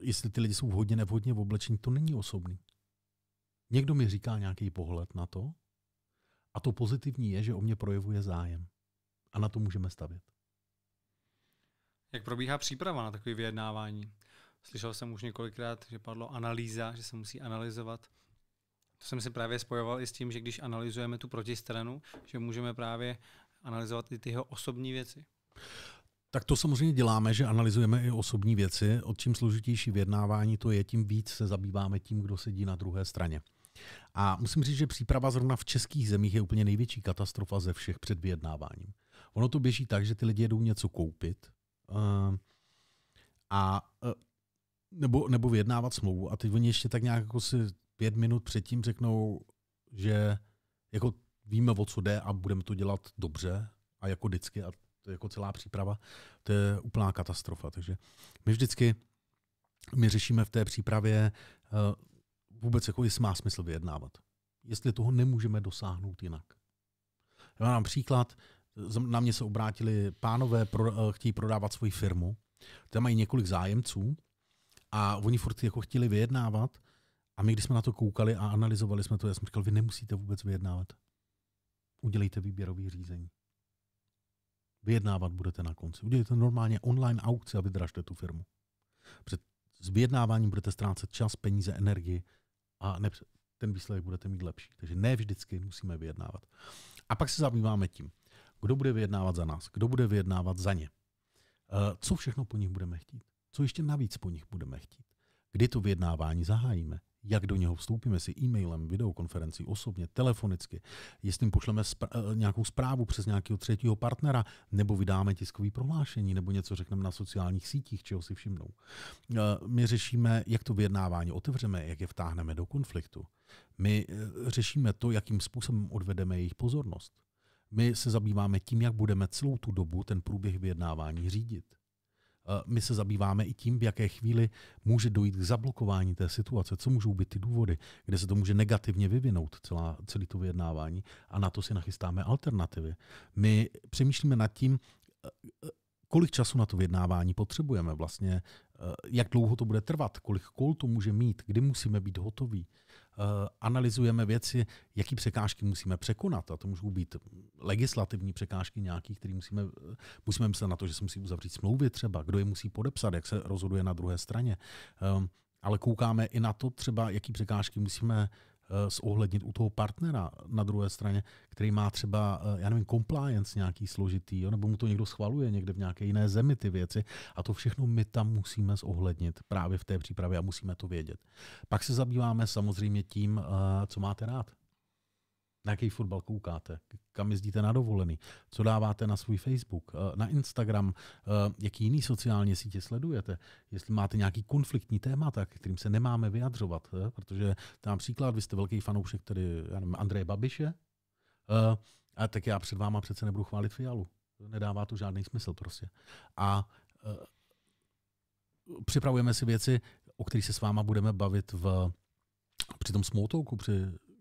jestli ty lidi jsou vhodně, nevhodně v oblečení, to není osobný. Někdo mi říká nějaký pohled na to, a to pozitivní je, že o mě projevuje zájem. A na to můžeme stavět. Jak probíhá příprava na takové vyjednávání? Slyšel jsem už několikrát, že padlo analýza, že se musí analyzovat. To jsem si právě spojoval i s tím, že když analyzujeme tu protistranu, že můžeme právě analyzovat i ty jeho osobní věci. Tak to samozřejmě děláme, že analyzujeme i osobní věci. Od čím složitější vyjednávání to je, tím víc se zabýváme tím, kdo sedí na druhé straně. A musím říct, že příprava zrovna v českých zemích je úplně největší katastrofa ze všech před vyjednáváním. Ono to běží tak, že ty lidi jedou něco koupit uh, a uh, nebo, nebo vyjednávat smlouvu a teď oni ještě tak nějak jako si pět minut předtím řeknou, že jako víme, o co jde a budeme to dělat dobře a jako vždycky a to je jako celá příprava, to je úplná katastrofa. Takže my vždycky, my řešíme v té přípravě uh, vůbec jako jestli má smysl vyjednávat. Jestli toho nemůžeme dosáhnout jinak. Já mám příklad, na mě se obrátili pánové, pro, eh, chtějí prodávat svoji firmu, tam mají několik zájemců a oni furt jako chtěli vyjednávat a my, když jsme na to koukali a analyzovali jsme to, já jsem říkal, vy nemusíte vůbec vyjednávat. Udělejte výběrový řízení. Vyjednávat budete na konci. Udělejte normálně online aukci a vydražte tu firmu. Před s vyjednáváním budete ztrácet čas, peníze, energii a nepřed, ten výsledek budete mít lepší. Takže ne vždycky musíme vyjednávat. A pak se zabýváme tím, kdo bude vyjednávat za nás, kdo bude vyjednávat za ně, eh, co všechno po nich budeme chtít, co ještě navíc po nich budeme chtít, kdy to vyjednávání zahájíme, jak do něho vstoupíme, si e-mailem, videokonferencí, osobně, telefonicky, jestli pošleme spra- eh, nějakou zprávu přes nějakého třetího partnera, nebo vydáme tiskové prohlášení, nebo něco řekneme na sociálních sítích, čeho si všimnou. Eh, my řešíme, jak to vyjednávání otevřeme, jak je vtáhneme do konfliktu. My eh, řešíme to, jakým způsobem odvedeme jejich pozornost. My se zabýváme tím, jak budeme celou tu dobu ten průběh vyjednávání řídit. Eh, my se zabýváme i tím, v jaké chvíli může dojít k zablokování té situace, co můžou být ty důvody, kde se to může negativně vyvinout, celá, celý to vyjednávání a na to si nachystáme alternativy. My přemýšlíme nad tím, eh, kolik času na to vyjednávání potřebujeme vlastně, eh, jak dlouho to bude trvat, kolik kol to může mít, kdy musíme být hotoví, Eh, analyzujeme věci, jaký překážky musíme překonat. A to můžou být legislativní překážky nějaký, které musíme, eh, musíme myslet na to, že se musí uzavřít smlouvy třeba, kdo je musí podepsat, jak se rozhoduje na druhé straně. Eh, ale koukáme i na to třeba, jaký překážky musíme Eh, zohlednit u toho partnera na druhé straně, který má třeba, eh, já nevím, compliance nějaký složitý, jo, nebo mu to někdo schvaluje někde v nějaké jiné zemi ty věci a to všechno my tam musíme zohlednit právě v té přípravě a musíme to vědět. Pak se zabýváme samozřejmě tím, eh, co máte rád na jaký fotbal koukáte, kam jezdíte na dovolený, co dáváte na svůj Facebook, eh, na Instagram, eh, jaký jiný sociální sítě sledujete, jestli máte nějaký konfliktní témata, kterým se nemáme vyjadřovat, eh, protože tam příklad, vy jste velký fanoušek tedy já nevím, Andreje Babiše, a tak já před váma přece nebudu chválit Fialu. Nedává to žádný smysl prostě. A připravujeme si věci, o kterých se s váma budeme bavit v při tom smoutouku, při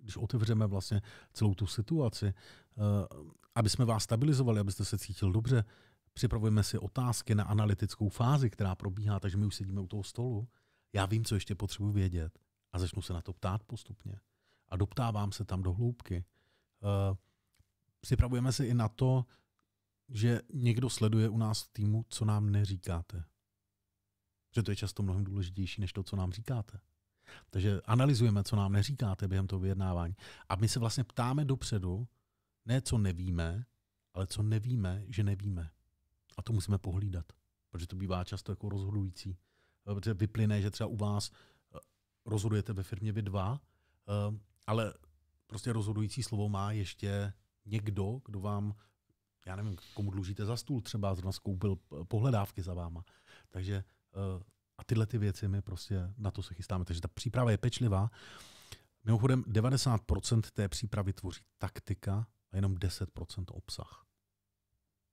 když otevřeme vlastně celou tu situaci, eh, aby jsme vás stabilizovali, abyste se cítil dobře, připravujeme si otázky na analytickou fázi, která probíhá, takže my už sedíme u toho stolu. Já vím, co ještě potřebuji vědět a začnu se na to ptát postupně. A doptávám se tam do hloubky. Eh, připravujeme si i na to, že někdo sleduje u nás v týmu, co nám neříkáte. že to je často mnohem důležitější než to, co nám říkáte. Takže analyzujeme, co nám neříkáte během toho vyjednávání. A my se vlastně ptáme dopředu, ne co nevíme, ale co nevíme, že nevíme. A to musíme pohlídat, protože to bývá často jako rozhodující. Eh, protože vyplyne, že třeba u vás eh, rozhodujete ve firmě vy dva, eh, ale prostě rozhodující slovo má ještě někdo, kdo vám, já nevím, komu dlužíte za stůl, třeba zrovna skoupil pohledávky za váma. Takže a tyhle ty věci my prostě na to se chystáme. Takže ta příprava je pečlivá. Mimochodem 90% té přípravy tvoří taktika a jenom 10% obsah.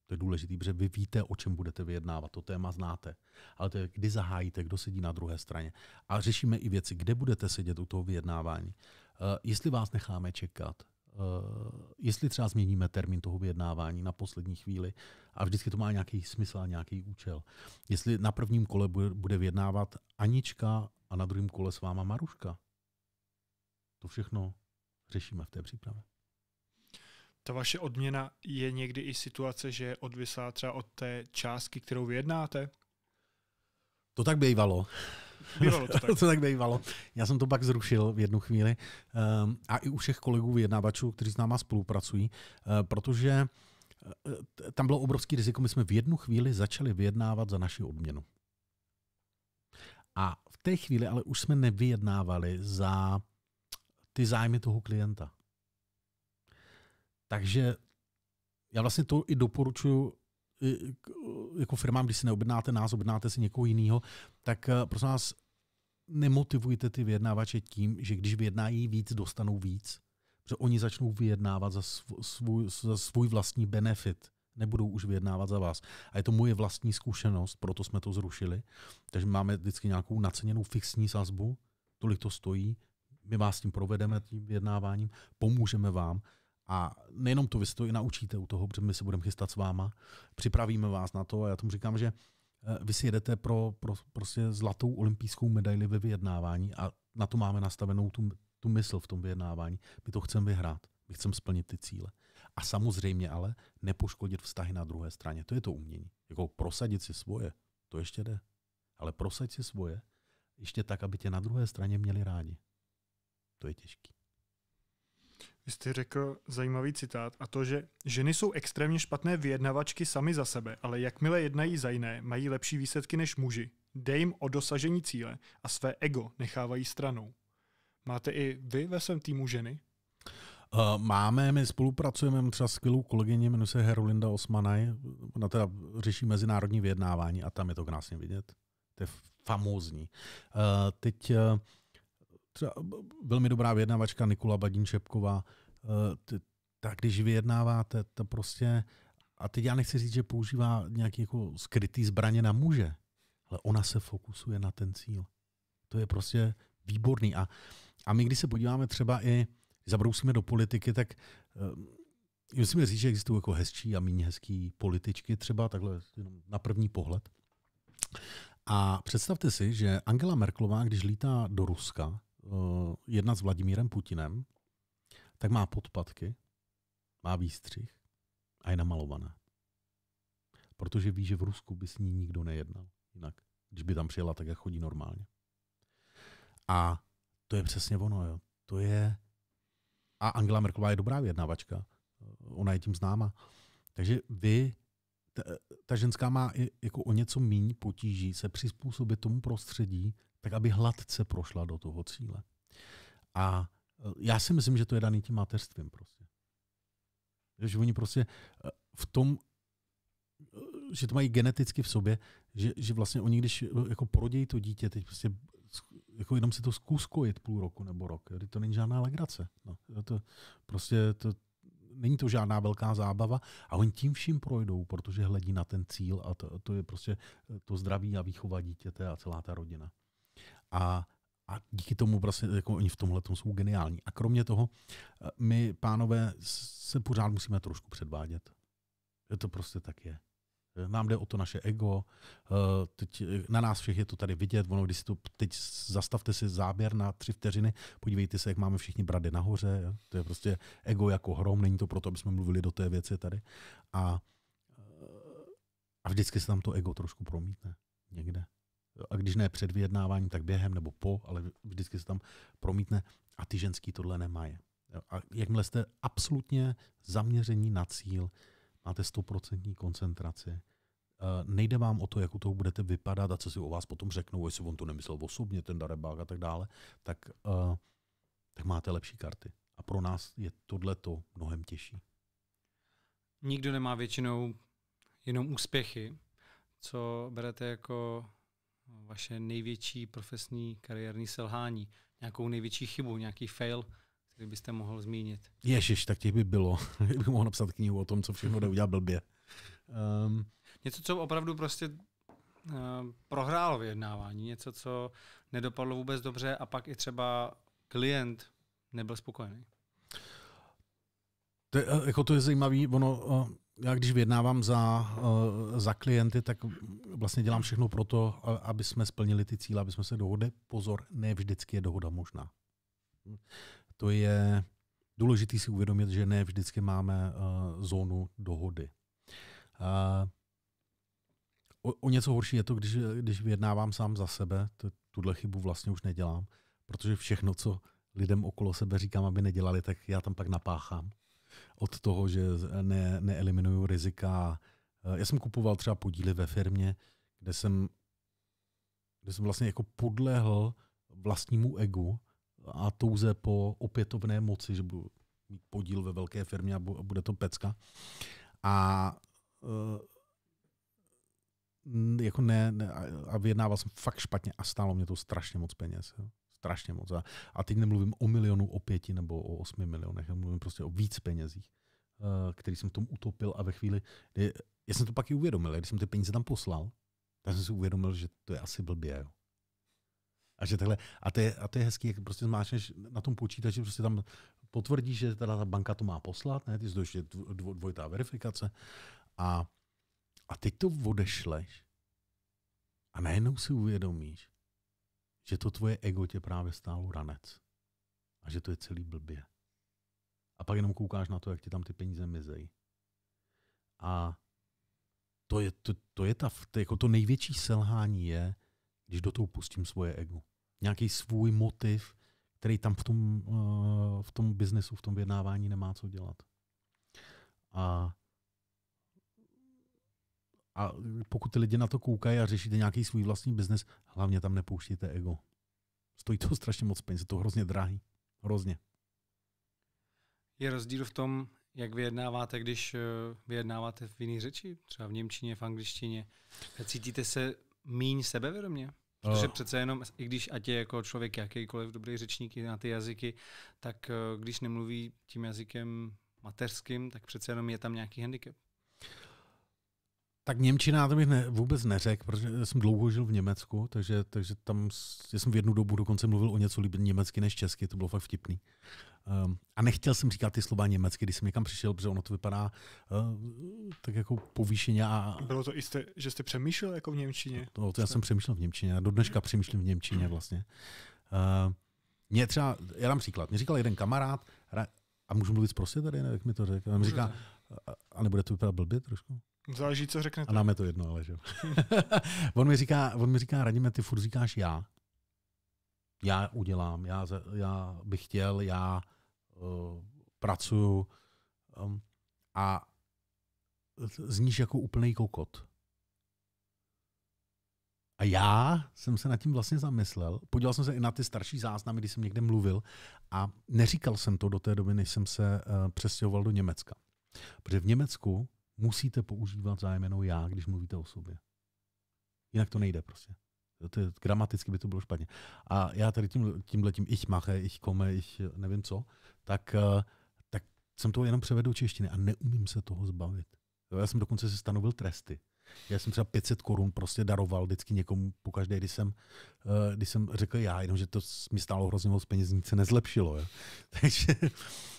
To je důležité, protože vy víte, o čem budete vyjednávat, to téma znáte. Ale to je, kdy zahájíte, kdo sedí na druhé straně. A řešíme i věci, kde budete sedět u toho vyjednávání. Uh, jestli vás necháme čekat, Eh, jestli třeba změníme termín toho vyjednávání na poslední chvíli a vždycky to má nějaký smysl a nějaký účel. Jestli na prvním kole bude vyjednávat Anička a na druhém kole s váma Maruška. To všechno řešíme v té přípravě. Ta vaše odměna je někdy i situace, že je odvislá třeba od té částky, kterou vyjednáte? To tak bývalo. Bývalo to tak. to tak bývalo. Já jsem to pak zrušil v jednu chvíli um, a i u všech kolegů vyjednávačů, kteří s náma spolupracují, uh, protože uh, tam bylo obrovský riziko. My jsme v jednu chvíli začali vyjednávat za naši odměnu. A v té chvíli ale už jsme nevyjednávali za ty zájmy toho klienta. Takže já vlastně to i doporučuji E, jako firmám, když si neobjednáte nás, objednáte si někoho jiného, tak e, prosím vás, nemotivujte ty vyjednávače tím, že když vyjednají víc, dostanou víc. Protože oni začnou vyjednávat za svůj, za svůj vlastní benefit. Nebudou už vyjednávat za vás. A je to moje vlastní zkušenost, proto jsme to zrušili. Takže máme vždycky nějakou naceněnou fixní sazbu, tolik to stojí, my vás tím provedeme tím vyjednáváním, pomůžeme vám a nejenom to, vy se to i naučíte u toho, protože my se budeme chystat s váma, připravíme vás na to a já tomu říkám, že eh, vy si jedete pro, pro prostě zlatou olympijskou medaili ve vyjednávání a na to máme nastavenou tu, tu mysl v tom vyjednávání. My to chceme vyhrát, my chceme splnit ty cíle. A samozřejmě ale nepoškodit vztahy na druhé straně. To je to umění. Jako prosadit si svoje, to ještě jde. Ale prosadit si svoje, ještě tak, aby tě na druhé straně měli rádi. To je těžký. Vy jste řekl zajímavý citát a to, že ženy jsou extrémně špatné vyjednavačky sami za sebe, ale jakmile jednají za jiné, mají lepší výsledky než muži. Dej jim o dosažení cíle a své ego nechávají stranou. Máte i vy ve svém týmu ženy? Eh, máme, my spolupracujeme třeba skvělou kolegyně, jmenuje se Herolinda Osmanaj, ona teda řeší mezinárodní vyjednávání a tam je to krásně vidět. To je famózní. Eh, teď eh, třeba velmi dobrá vyjednavačka Nikula Badinčepková, eh, tak když vyjednáváte, to prostě, a teď já nechci říct, že používá nějaký jako skrytý zbraně na muže, ale ona se fokusuje na ten cíl. To je prostě výborný. A, a my, když se podíváme třeba i, zabrousíme do politiky, tak eh, musíme říct, že existují jako hezčí a méně hezký političky třeba, takhle jenom na první pohled. A představte si, že Angela Merklová, když lítá do Ruska, uh, jednat s Vladimírem Putinem, tak má podpatky, má výstřih a je namalovaná. Protože ví, že v Rusku by s ní nikdo nejednal jinak, když by tam přijela tak, jak chodí normálně. A to je přesně ono, jo. To je... A Angela Merkelová je dobrá vyjednavačka. Ona je tím známa. Takže vy, ta, ta ženská má jako o něco méně potíží se přizpůsobit tomu prostředí, tak aby hladce prošla do toho cíle. A e, já si myslím, že to je daný tím mateřstvím prostě. Že oni prostě e, v tom, e, že to mají geneticky v sobě, že, že vlastně oni, když jako porodějí to dítě, teď prostě jako jenom si to zkuskojit půl roku nebo rok. To není žádná legrace. No, to prostě to, není to žádná velká zábava a oni tím vším projdou, protože hledí na ten cíl a to, to je prostě to zdraví a výchova dítěte a celá ta rodina a a díky tomu prostě, jako oni v tomhle tom jsou geniální. A kromě toho, eh, my, pánové, se pořád musíme trošku předvádět. Je to prostě tak je. Eh, nám jde o to naše ego, eh, teď na nás všech je to tady vidět, ono, když si to, teď zastavte si záběr na tři vteřiny, podívejte se, jak máme všichni brady nahoře, to je prostě ego jako hrom, není to proto, aby jsme mluvili do té věci tady. A, a vždycky se tam to ego trošku promítne někde a když ne před vyjednáváním, tak během nebo po, ale vždycky se tam promítne a ty ženský tohle nemají. A jakmile jste absolutně zaměření na cíl, máte 100% koncentraci, eh, nejde vám o to, jak u toho budete vypadat a co si o vás potom řeknou, jestli on to nemyslel osobně, ten darebák a tak dále, tak, eh, tak máte lepší karty. A pro nás je to mnohem těžší. Nikdo nemá většinou jenom úspěchy, co berete jako vaše největší profesní kariérní selhání, nějakou největší chybu, nějaký fail, který byste mohl zmínit? Ježiš, tak těch by bylo. Bych mohl napsat knihu o tom, co všechno jde udělat blbě. Um, něco, co opravdu prostě uh, prohrálo vyjednávání, něco, co nedopadlo vůbec dobře a pak i třeba klient nebyl spokojený. To je, eh, jako to je zajímavé, ono, uh, já když vyjednávám za, eh, za klienty, tak vlastně dělám všechno pro to, aby jsme splnili ty cíle, aby jsme se dohodli. Pozor, ne vždycky je dohoda možná. To je důležité si uvědomit, že ne vždycky máme eh, zónu dohody. Eh, o, o něco horší je to, když, když vyjednávám sám za sebe, to, tuhle chybu vlastně už nedělám, protože všechno, co lidem okolo sebe říkám, aby nedělali, tak já tam pak napáchám od toho, že ne, neeliminuju rizika. Eh, já jsem kupoval třeba podíly ve firmě, kde jsem, kde jsem vlastně jako podlehl vlastnímu egu a touze po opětovné moci, že budu mít podíl ve velké firmě a bude to pecka. A eh, jako ne, ne a vyjednával jsem fakt špatně a stálo mě to strašně moc peněz. Jo strašně moc. A, teď nemluvím o milionu, o pěti nebo o osmi milionech, mluvím prostě o víc penězích, eh, který jsem v tom utopil a ve chvíli, kdy, já jsem to pak i uvědomil, když jsem ty peníze tam poslal, tak jsem si uvědomil, že to je asi blbě. Jo. A, že takhle, a, to je, a to je hezký, jak prostě zmáčneš na tom počítači, prostě tam potvrdí, že teda ta banka to má poslat, ne? ty zdojíš, je dvojitá verifikace. A, a teď to odešleš a najednou si uvědomíš, že to tvoje ego tě právě stálo ranec. A že to je celý blbě. A pak jenom koukáš na to, jak ti tam ty peníze mizejí. A to je, to, to je ta, to, jako to největší selhání je, když do toho pustím svoje ego. Nějaký svůj motiv, který tam v tom, eh, v tom biznesu, v tom vyjednávání nemá co dělat. A a pokud ty lidi na to koukají a řešíte nějaký svůj vlastní biznis, hlavně tam nepouštíte ego. Stojí to strašně moc peněz, je to hrozně drahý. Hrozně. Je rozdíl v tom, jak vyjednáváte, když eh, vyjednáváte v jiné řeči, třeba v Němčině, v angličtině. Cítíte se míň sebevědomě? Protože eh. přece jenom, i když ať je jako člověk jakýkoliv dobrý řečník na ty jazyky, tak eh, když nemluví tím jazykem mateřským, tak přece jenom je tam nějaký handicap. Tak Němčina to bych ne, vůbec neřekl, protože jsem dlouho žil v Německu, takže, takže tam jsem v jednu dobu dokonce mluvil o něco líbě německy než česky, to bylo fakt vtipný. Um, a nechtěl jsem říkat ty slova německy, když jsem někam přišel, protože ono to vypadá uh, tak jako povýšeně. A... Bylo to jisté, že jste přemýšlel jako v Němčině? To, to já jsem přemýšlel v Němčině a do dneška přemýšlím v Němčině mm. vlastně. Uh, mě třeba, já dám příklad, mě říkal jeden kamarád, a můžu mluvit prostě tady, ne, jak mi to řekl, mi říká, a nebude to vypadat blbě trošku? Záleží, co řeknete. A nám je to jedno, ale že on, mi říká, on mi říká, radíme, ty furt říkáš já. Já udělám, já, já bych chtěl, já uh, pracuju um, a zníš jako úplný kokot. A já jsem se nad tím vlastně zamyslel. Podíval jsem se i na ty starší záznamy, když jsem někde mluvil a neříkal jsem to do té doby, než jsem se uh, přestěhoval do Německa. Protože v Německu musíte používat zájmenou já, když mluvíte o sobě. Jinak to nejde prostě. To je, gramaticky by to bylo špatně. A já tady tím, tím ich mache, ich kome, ich nevím co, tak, eh, tak jsem to jenom převedl do češtiny a neumím se toho zbavit. Já jsem dokonce si stanovil tresty. Já jsem třeba 500 korun prostě daroval vždycky někomu pokaždé, když jsem, eh, když jsem řekl já, jenomže to mi stálo hrozně moc peněz, nic se nezlepšilo. Jo. Takže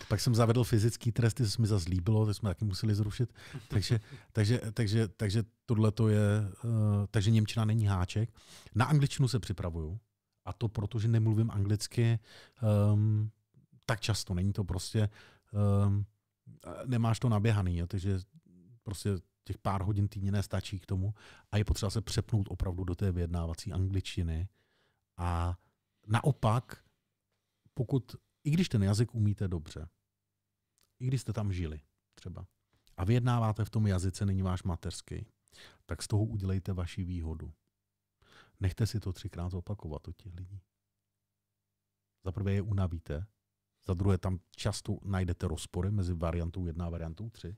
pak jsem zavedl fyzický tresty, to se mi zase líbilo, to jsme taky museli zrušit. Takže, takže, takže, takže tohle to je, eh, takže Němčina není háček. Na angličtinu se připravuju, a to proto, že nemluvím anglicky um, tak často. Není to prostě, um, nemáš to naběhaný, jo, takže prostě těch pár hodin týdně nestačí k tomu a je potřeba se přepnout opravdu do té vyjednávací angličtiny a naopak, pokud, i když ten jazyk umíte dobře, i když jste tam žili třeba a vyjednáváte v tom jazyce, není váš mateřský, tak z toho udělejte vaši výhodu. Nechte si to třikrát opakovat od těch lidí. Za prvé je unavíte, za druhé tam často najdete rozpory mezi variantou 1 a variantou 3.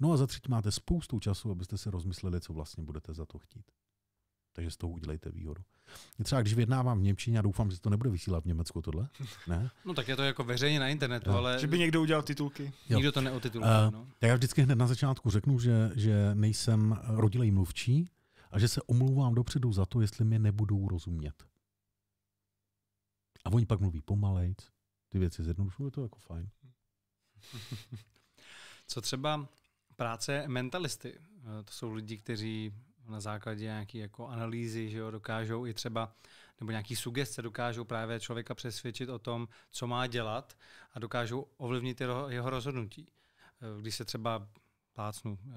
No a za třetí máte spoustu času, abyste si rozmysleli, co vlastně budete za to chtít. Takže z toho udělejte výhodu. třeba když vyjednávám v Němčině a doufám, že to nebude vysílat v Německu tohle. Ne? No tak je to jako veřejně na internetu, no. ale... Že by někdo udělal titulky. Jo. Nikdo to eh, neotitulkuje. Uh, no. Tak já vždycky hned na začátku řeknu, že, že nejsem rodilej mluvčí a že se omlouvám dopředu za to, jestli mě nebudou rozumět. A oni pak mluví pomalejc, ty věci zjednodušují, je to jako fajn. Co třeba práce mentalisty. Eh, to jsou lidi, kteří na základě nějaké jako analýzy, že jo, dokážou i třeba, nebo nějaký sugestce dokážou právě člověka přesvědčit o tom, co má dělat a dokážou ovlivnit jeho, rozhodnutí. Eh, když se třeba plácnu, eh,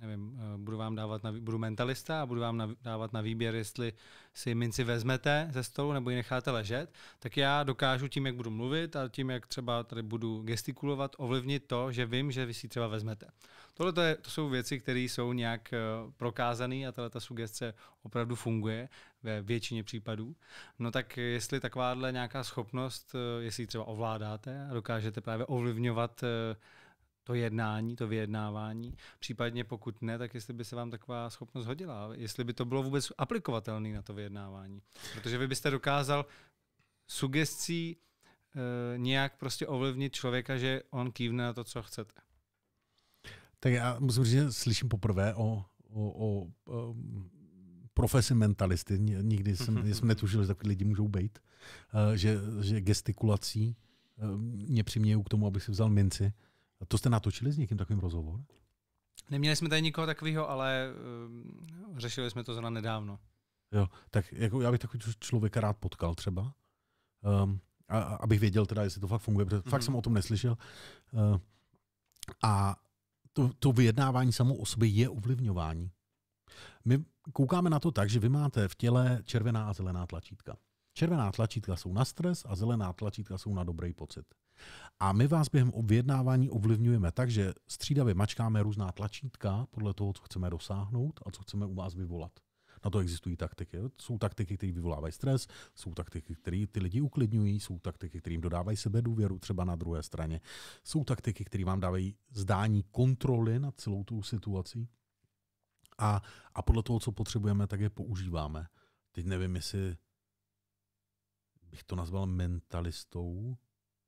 nevím, eh, budu vám dávat, na, budu mentalista a budu vám na, dávat na výběr, jestli si minci vezmete ze stolu nebo ji necháte ležet, tak já dokážu tím, jak budu mluvit a tím, jak třeba tady budu gestikulovat, ovlivnit to, že vím, že vy si třeba vezmete. Tohle to, je, to jsou věci, které jsou nějak eh, prokázané a tato ta sugestce opravdu funguje ve většině případů. No tak jestli takováhle nějaká schopnost, eh, jestli ji třeba ovládáte a dokážete právě ovlivňovat to jednání, to vyjednávání. Případně pokud ne, tak jestli by se vám taková schopnost hodila, jestli by to bylo vůbec aplikovatelné na to vyjednávání. Protože vy byste dokázal sugestí e, nějak prostě ovlivnit člověka, že on kývne na to, co chcete. Tak já musím říct, že slyším poprvé o, o, o, o eh, profesi mentalisty. Nikdy jsem, jsem netušil, že takový lidi můžou být. Eh, že, že gestikulací mě přimějí k tomu, abych si vzal minci. A to jste natočili s někým takovým rozhovor? Neměli jsme tady nikoho takového, ale uh, řešili jsme to zrovna nedávno. Jo, tak jako já bych takový člověka rád potkal třeba, um, a, abych věděl teda, jestli to fakt funguje, protože mm-hmm. fakt mhm. jsem o tom neslyšel. Uh, a to, to vyjednávání samo o sobě je ovlivňování. My koukáme na to tak, že vy máte v těle červená a zelená tlačítka. Červená tlačítka jsou na stres a zelená tlačítka jsou na dobrý pocit. A my vás během objednávání ovlivňujeme tak, že střídavě mačkáme různá tlačítka podle toho, co chceme dosáhnout a co chceme u vás vyvolat. Na to existují taktiky. Jsou taktiky, které vyvolávají stres, jsou taktiky, které ty lidi uklidňují, jsou taktiky, které jim dodávají sebe důvěru třeba na druhé straně. Jsou taktiky, které vám dávají zdání kontroly nad celou tu situací. A, a podle toho, co potřebujeme, tak je používáme. Teď nevím, jestli bych to nazval mentalistou,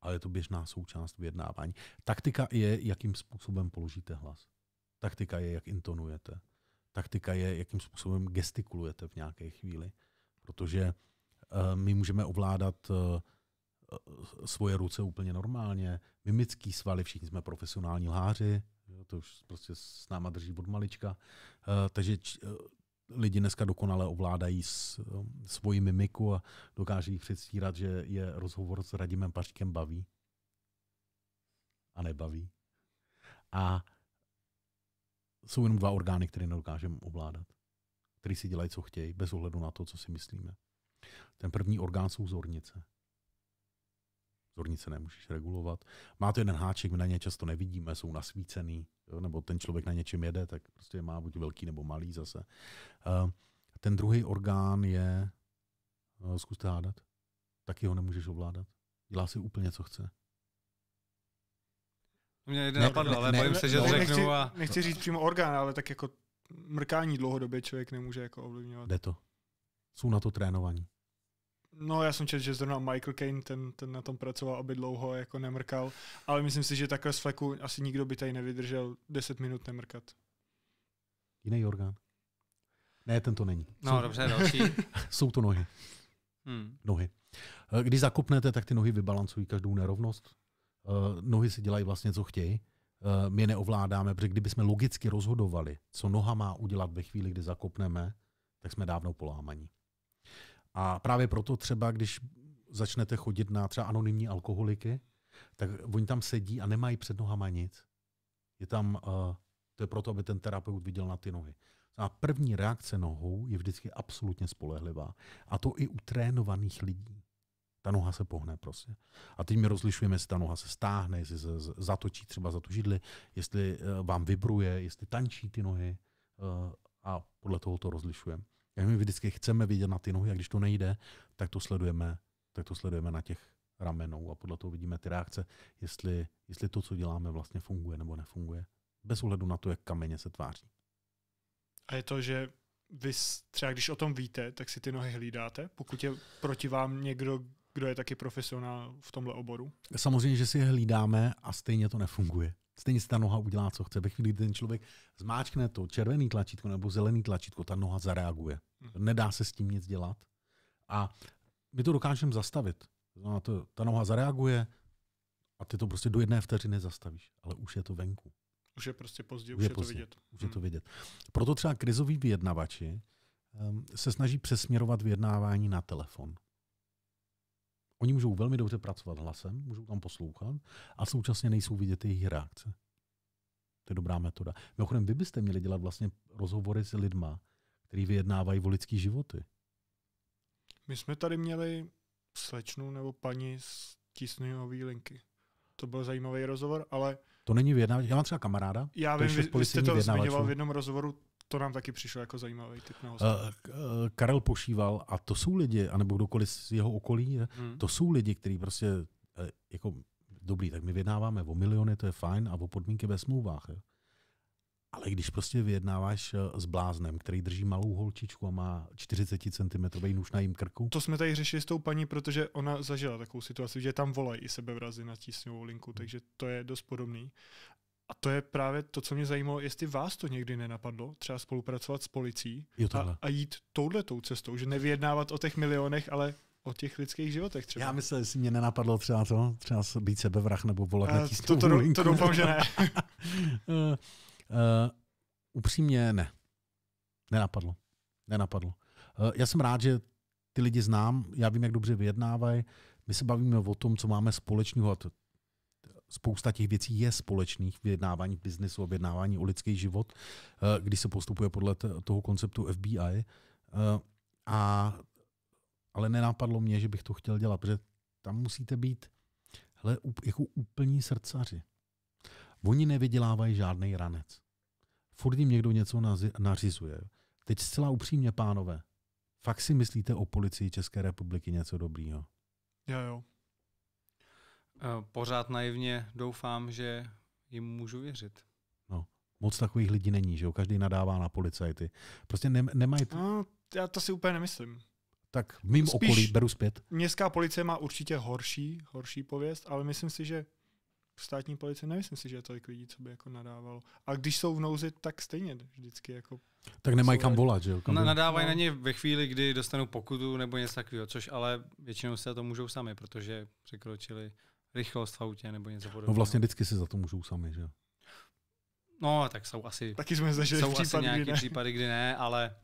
ale je to běžná součást vyjednávání. Taktika je, jakým způsobem položíte hlas. Taktika je, jak intonujete. Taktika je, jakým způsobem gestikulujete v nějaké chvíli. Protože eh, my můžeme ovládat eh, eh, svoje ruce úplně normálně, mimický svaly, všichni jsme profesionální lháři, to už prostě s náma drží od malička. takže lidi dneska dokonale ovládají s, svoji mimiku a dokáží předstírat, že je rozhovor s Radimem Paškem baví a nebaví. A jsou jenom dva orgány, které nedokážeme ovládat, které si dělají, co chtějí, bez ohledu na to, co si myslíme. Ten první orgán jsou zornice. Zornice nemůžeš regulovat. Má to jeden háček, my na ně často nevidíme, jsou nasvícený, jo, nebo ten člověk na něčem jede, tak prostě má buď velký nebo malý zase. Uh, ten druhý orgán je, uh, zkuste hádat, taky ho nemůžeš ovládat. Dělá si úplně, co chce. Mě jeden napadl, ale ne, bojím se, že to řeknu a... Nechci říct přímo orgán, ale tak jako mrkání dlouhodobě člověk nemůže jako ovlivňovat. Jde to. Jsou na to trénovaní. No, já jsem četl, že zrovna Michael Kane ten, ten na tom pracoval, aby dlouho jako nemrkal, ale myslím si, že takhle z fleku asi nikdo by tady nevydržel 10 minut nemrkat. Jiný orgán. Ne, ten to není. No, jsou, dobře, další. jsou to nohy. Hmm. Nohy. Eh, když zakopnete, tak ty nohy vybalancují každou nerovnost. Eh, nohy si dělají vlastně, co chtějí. Eh, my je neovládáme, protože kdybychom logicky rozhodovali, co noha má udělat ve chvíli, kdy zakopneme, tak jsme dávno polámaní. A právě proto třeba, když začnete chodit na třeba anonymní alkoholiky, tak oni tam sedí a nemají před nohama nic. Je tam, uh, to je proto, aby ten terapeut viděl na ty nohy. A první reakce nohou je vždycky absolutně spolehlivá. A to i u trénovaných lidí. Ta noha se pohne prostě. A teď my rozlišujeme, jestli ta noha se stáhne, jestli se zatočí třeba za tu židli, jestli eh, vám vibruje, jestli tančí ty nohy. Eh, a podle toho to rozlišujeme. Jak my vždycky chceme vidět na ty nohy a když to nejde, tak to sledujeme, tak to sledujeme na těch ramenou a podle toho vidíme ty reakce, jestli, jestli to, co děláme, vlastně funguje nebo nefunguje. Bez ohledu na to, jak kameně se tváří. A je to, že vy třeba když o tom víte, tak si ty nohy hlídáte, pokud je proti vám někdo, kdo je taky profesionál v tomhle oboru? Samozřejmě, že si je hlídáme a stejně to nefunguje. Stejně si ta noha udělá, co chce. Ve chvíli, kdy ten člověk zmáčkne to červený tlačítko nebo zelený tlačítko, ta noha zareaguje. Hm. Nedá se s tím nic dělat. A my to dokážeme zastavit. No, to, ta noha zareaguje a ty to prostě do jedné vteřiny zastavíš, ale už je to venku. Už je prostě pozdě, už, už je, je pozdě, to vidět. Už hmm. je to hm. vidět. Proto třeba krizoví vyjednavači um, se snaží přesměrovat vyjednávání na telefon. Oni můžou velmi dobře pracovat hlasem, můžou tam poslouchat a současně nejsou vidět jejich reakce. To je dobrá metoda. Mimochodem, vy byste měli dělat vlastně rozhovory s lidma, který vyjednávají o lidský životy. My jsme tady měli slečnu nebo paní z tisňové linky. To byl zajímavý rozhovor, ale... To není vyjednávání. Já mám třeba kamaráda. Já vím, vy, vy jste to zmiňoval v jednom rozhovoru, to nám taky přišlo jako zajímavý typ na hosta. Eh, eh, Karel Pošíval, a to jsou lidi, anebo kdokoliv z jeho okolí, hmm. to jsou lidi, kteří prostě eh, jako dobrý, tak my vyjednáváme o miliony, to je fajn, a o podmínky ve smlouvách. Je. Ale když prostě vyjednáváš s bláznem, který drží malou holčičku a má 40 cm nůž na jím krku. To jsme tady řešili s tou paní, protože ona zažila takovou situaci, že tam volají i sebevrazy na tísňovou linku, takže to je dost podobný. A to je právě to, co mě zajímalo, jestli vás to někdy nenapadlo, třeba spolupracovat s policií jo, a, a jít touhletou cestou, že nevyjednávat o těch milionech, ale o těch lidských životech třeba. Já myslím, jestli mě nenapadlo třeba to, třeba být sebevrach nebo volat na to, to, to doufám, že ne. uh, uh, upřímně ne. Nenapadlo. Nenapadlo. Uh, já jsem rád, že ty lidi znám, já vím, jak dobře vyjednávají, my se bavíme o tom, co máme společného a to, spousta těch věcí je společných, vyjednávání v biznesu, vyjednávání o lidský život, eh, když se postupuje podle toho konceptu FBI. Eh, a, ale nenápadlo mě, že bych to chtěl dělat, protože tam musíte být hele, jako úplní srdcaři. Oni nevydělávají žádný ranec. Furt jim někdo něco nařizuje. Teď zcela upřímně, pánové, fakt si myslíte o policii České republiky něco dobrýho? Jo, jo. Eh, pořád naivně doufám, že jim můžu věřit. No, moc takových lidí není, že jo? Každý nadává na policajty. Prostě ne- nemají... T- no, já to si úplně nemyslím. Tak v mým Spíš okolí beru zpět. Městská policie má určitě horší, horší pověst, ale myslím si, že státní policie, nemyslím si, že je tolik lidí, co by jako nadávalo. A když jsou v nouzi, tak stejně vždycky jako... Tak nemají kam volat, že jo? Kam nadávají no. na ně ve chvíli, kdy dostanou pokutu nebo něco takového, což ale většinou se to můžou sami, protože překročili rychlost v autě nebo něco no podobného. No vlastně vždycky si za to můžou sami, že? No, tak jsou asi, Taky jsme zažili jsou případ, asi nějaké kdy případy, kdy ne, ale...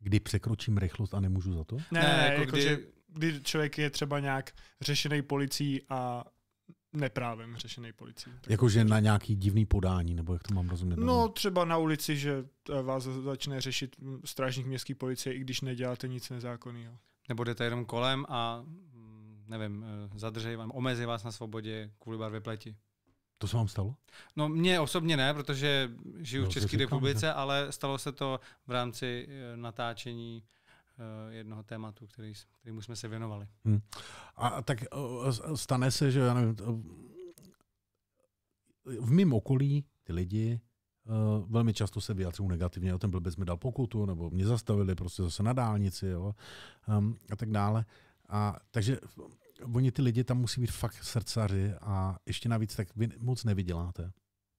Kdy překročím rychlost a nemůžu za to? Ne, ne, jako, jako kdy... Že, kdy člověk je třeba nějak řešený policií a neprávem řešený policií. Jakože na nějaký divný podání, nebo jak to mám rozumět? No třeba na ulici, že eh, vás začne řešit strážník městské policie, i když neděláte nic nezákonného. Nebo jdete jenom kolem a nevím, eh, zadržej vám, omezí vás na svobodě kvůli barvě pleti. To se vám stalo? No mně osobně ne, protože žiju no, v České republice, říkám, ale stalo se to v rámci eh, natáčení eh, jednoho tématu, který, kterýmu jsme se věnovali. Hmm. A tak stane se, že já nevím, v mém okolí ty lidi Uh, velmi často se vyjadřují negativně, o ten blbec mi dal pokutu, nebo mě zastavili prostě zase na dálnici, jo, um, a tak dále. A, takže oni ty lidi tam musí být fakt srdcaři a ještě navíc tak vy moc nevyděláte.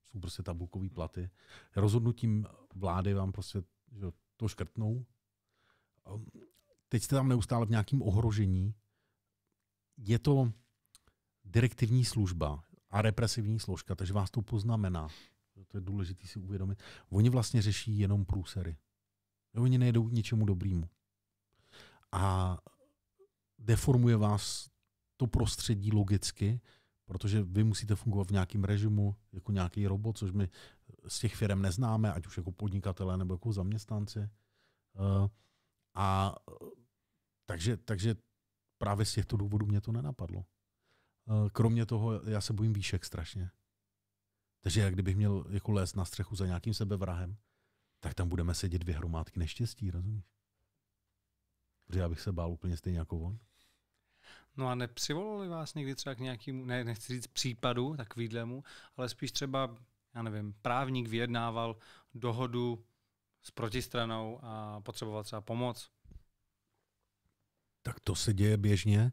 Jsou prostě tabulkové platy. Rozhodnutím vlády vám prostě že to škrtnou. Ehm, teď jste tam neustále v nějakém ohrožení. Je to direktivní služba a represivní složka, takže vás to poznamená. To je důležité si uvědomit. Oni vlastně řeší jenom průsery. Oni nejdou k ničemu dobrýmu. A deformuje vás to prostředí logicky, protože vy musíte fungovat v nějakém režimu, jako nějaký robot, což my eh, z těch firm neznáme, ať už jako podnikatele nebo jako zaměstnanci. Eh, a eh, takže, takže právě z těchto důvodů mě to nenapadlo. Kromě toho, já se bojím výšek strašně. Takže jak kdybych měl jako lézt na střechu za nějakým sebevrahem, tak tam budeme sedět dvě hromádky neštěstí, rozumíš? Protože já bych se bál úplně stejně jako on. No a nepřivolali vás někdy třeba k nějakému, ne, nechci říct případu tak výdlemu, ale spíš třeba, já nevím, právník vyjednával dohodu s protistranou a potřeboval třeba pomoc? Tak to se děje běžně.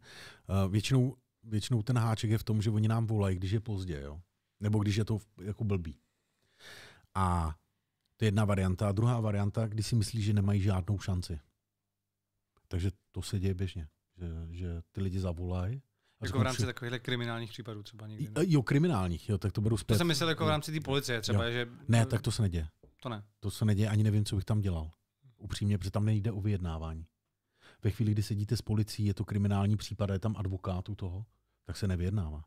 Eh, většinou, většinou ten háček je v tom, že oni nám volají, když je pozdě, jo? nebo když je to jako blbý. A to je jedna varianta. A druhá varianta, když si myslí, že nemají žádnou šanci. Takže to se děje běžně že, eh, že ty lidi zavolají. A jako v rámci takových kriminálních případů třeba někdy? Ne? Jo, kriminálních, jo, tak to beru zpět. To jsem myslel jako v rámci té policie třeba, jo. že... Ne, tak to se neděje. To ne. To se neděje, ani nevím, co bych tam dělal. Upřímně, protože tam nejde o vyjednávání. Ve chvíli, kdy sedíte s policií, je to kriminální případ, je tam advokátu toho, tak se nevyjednává.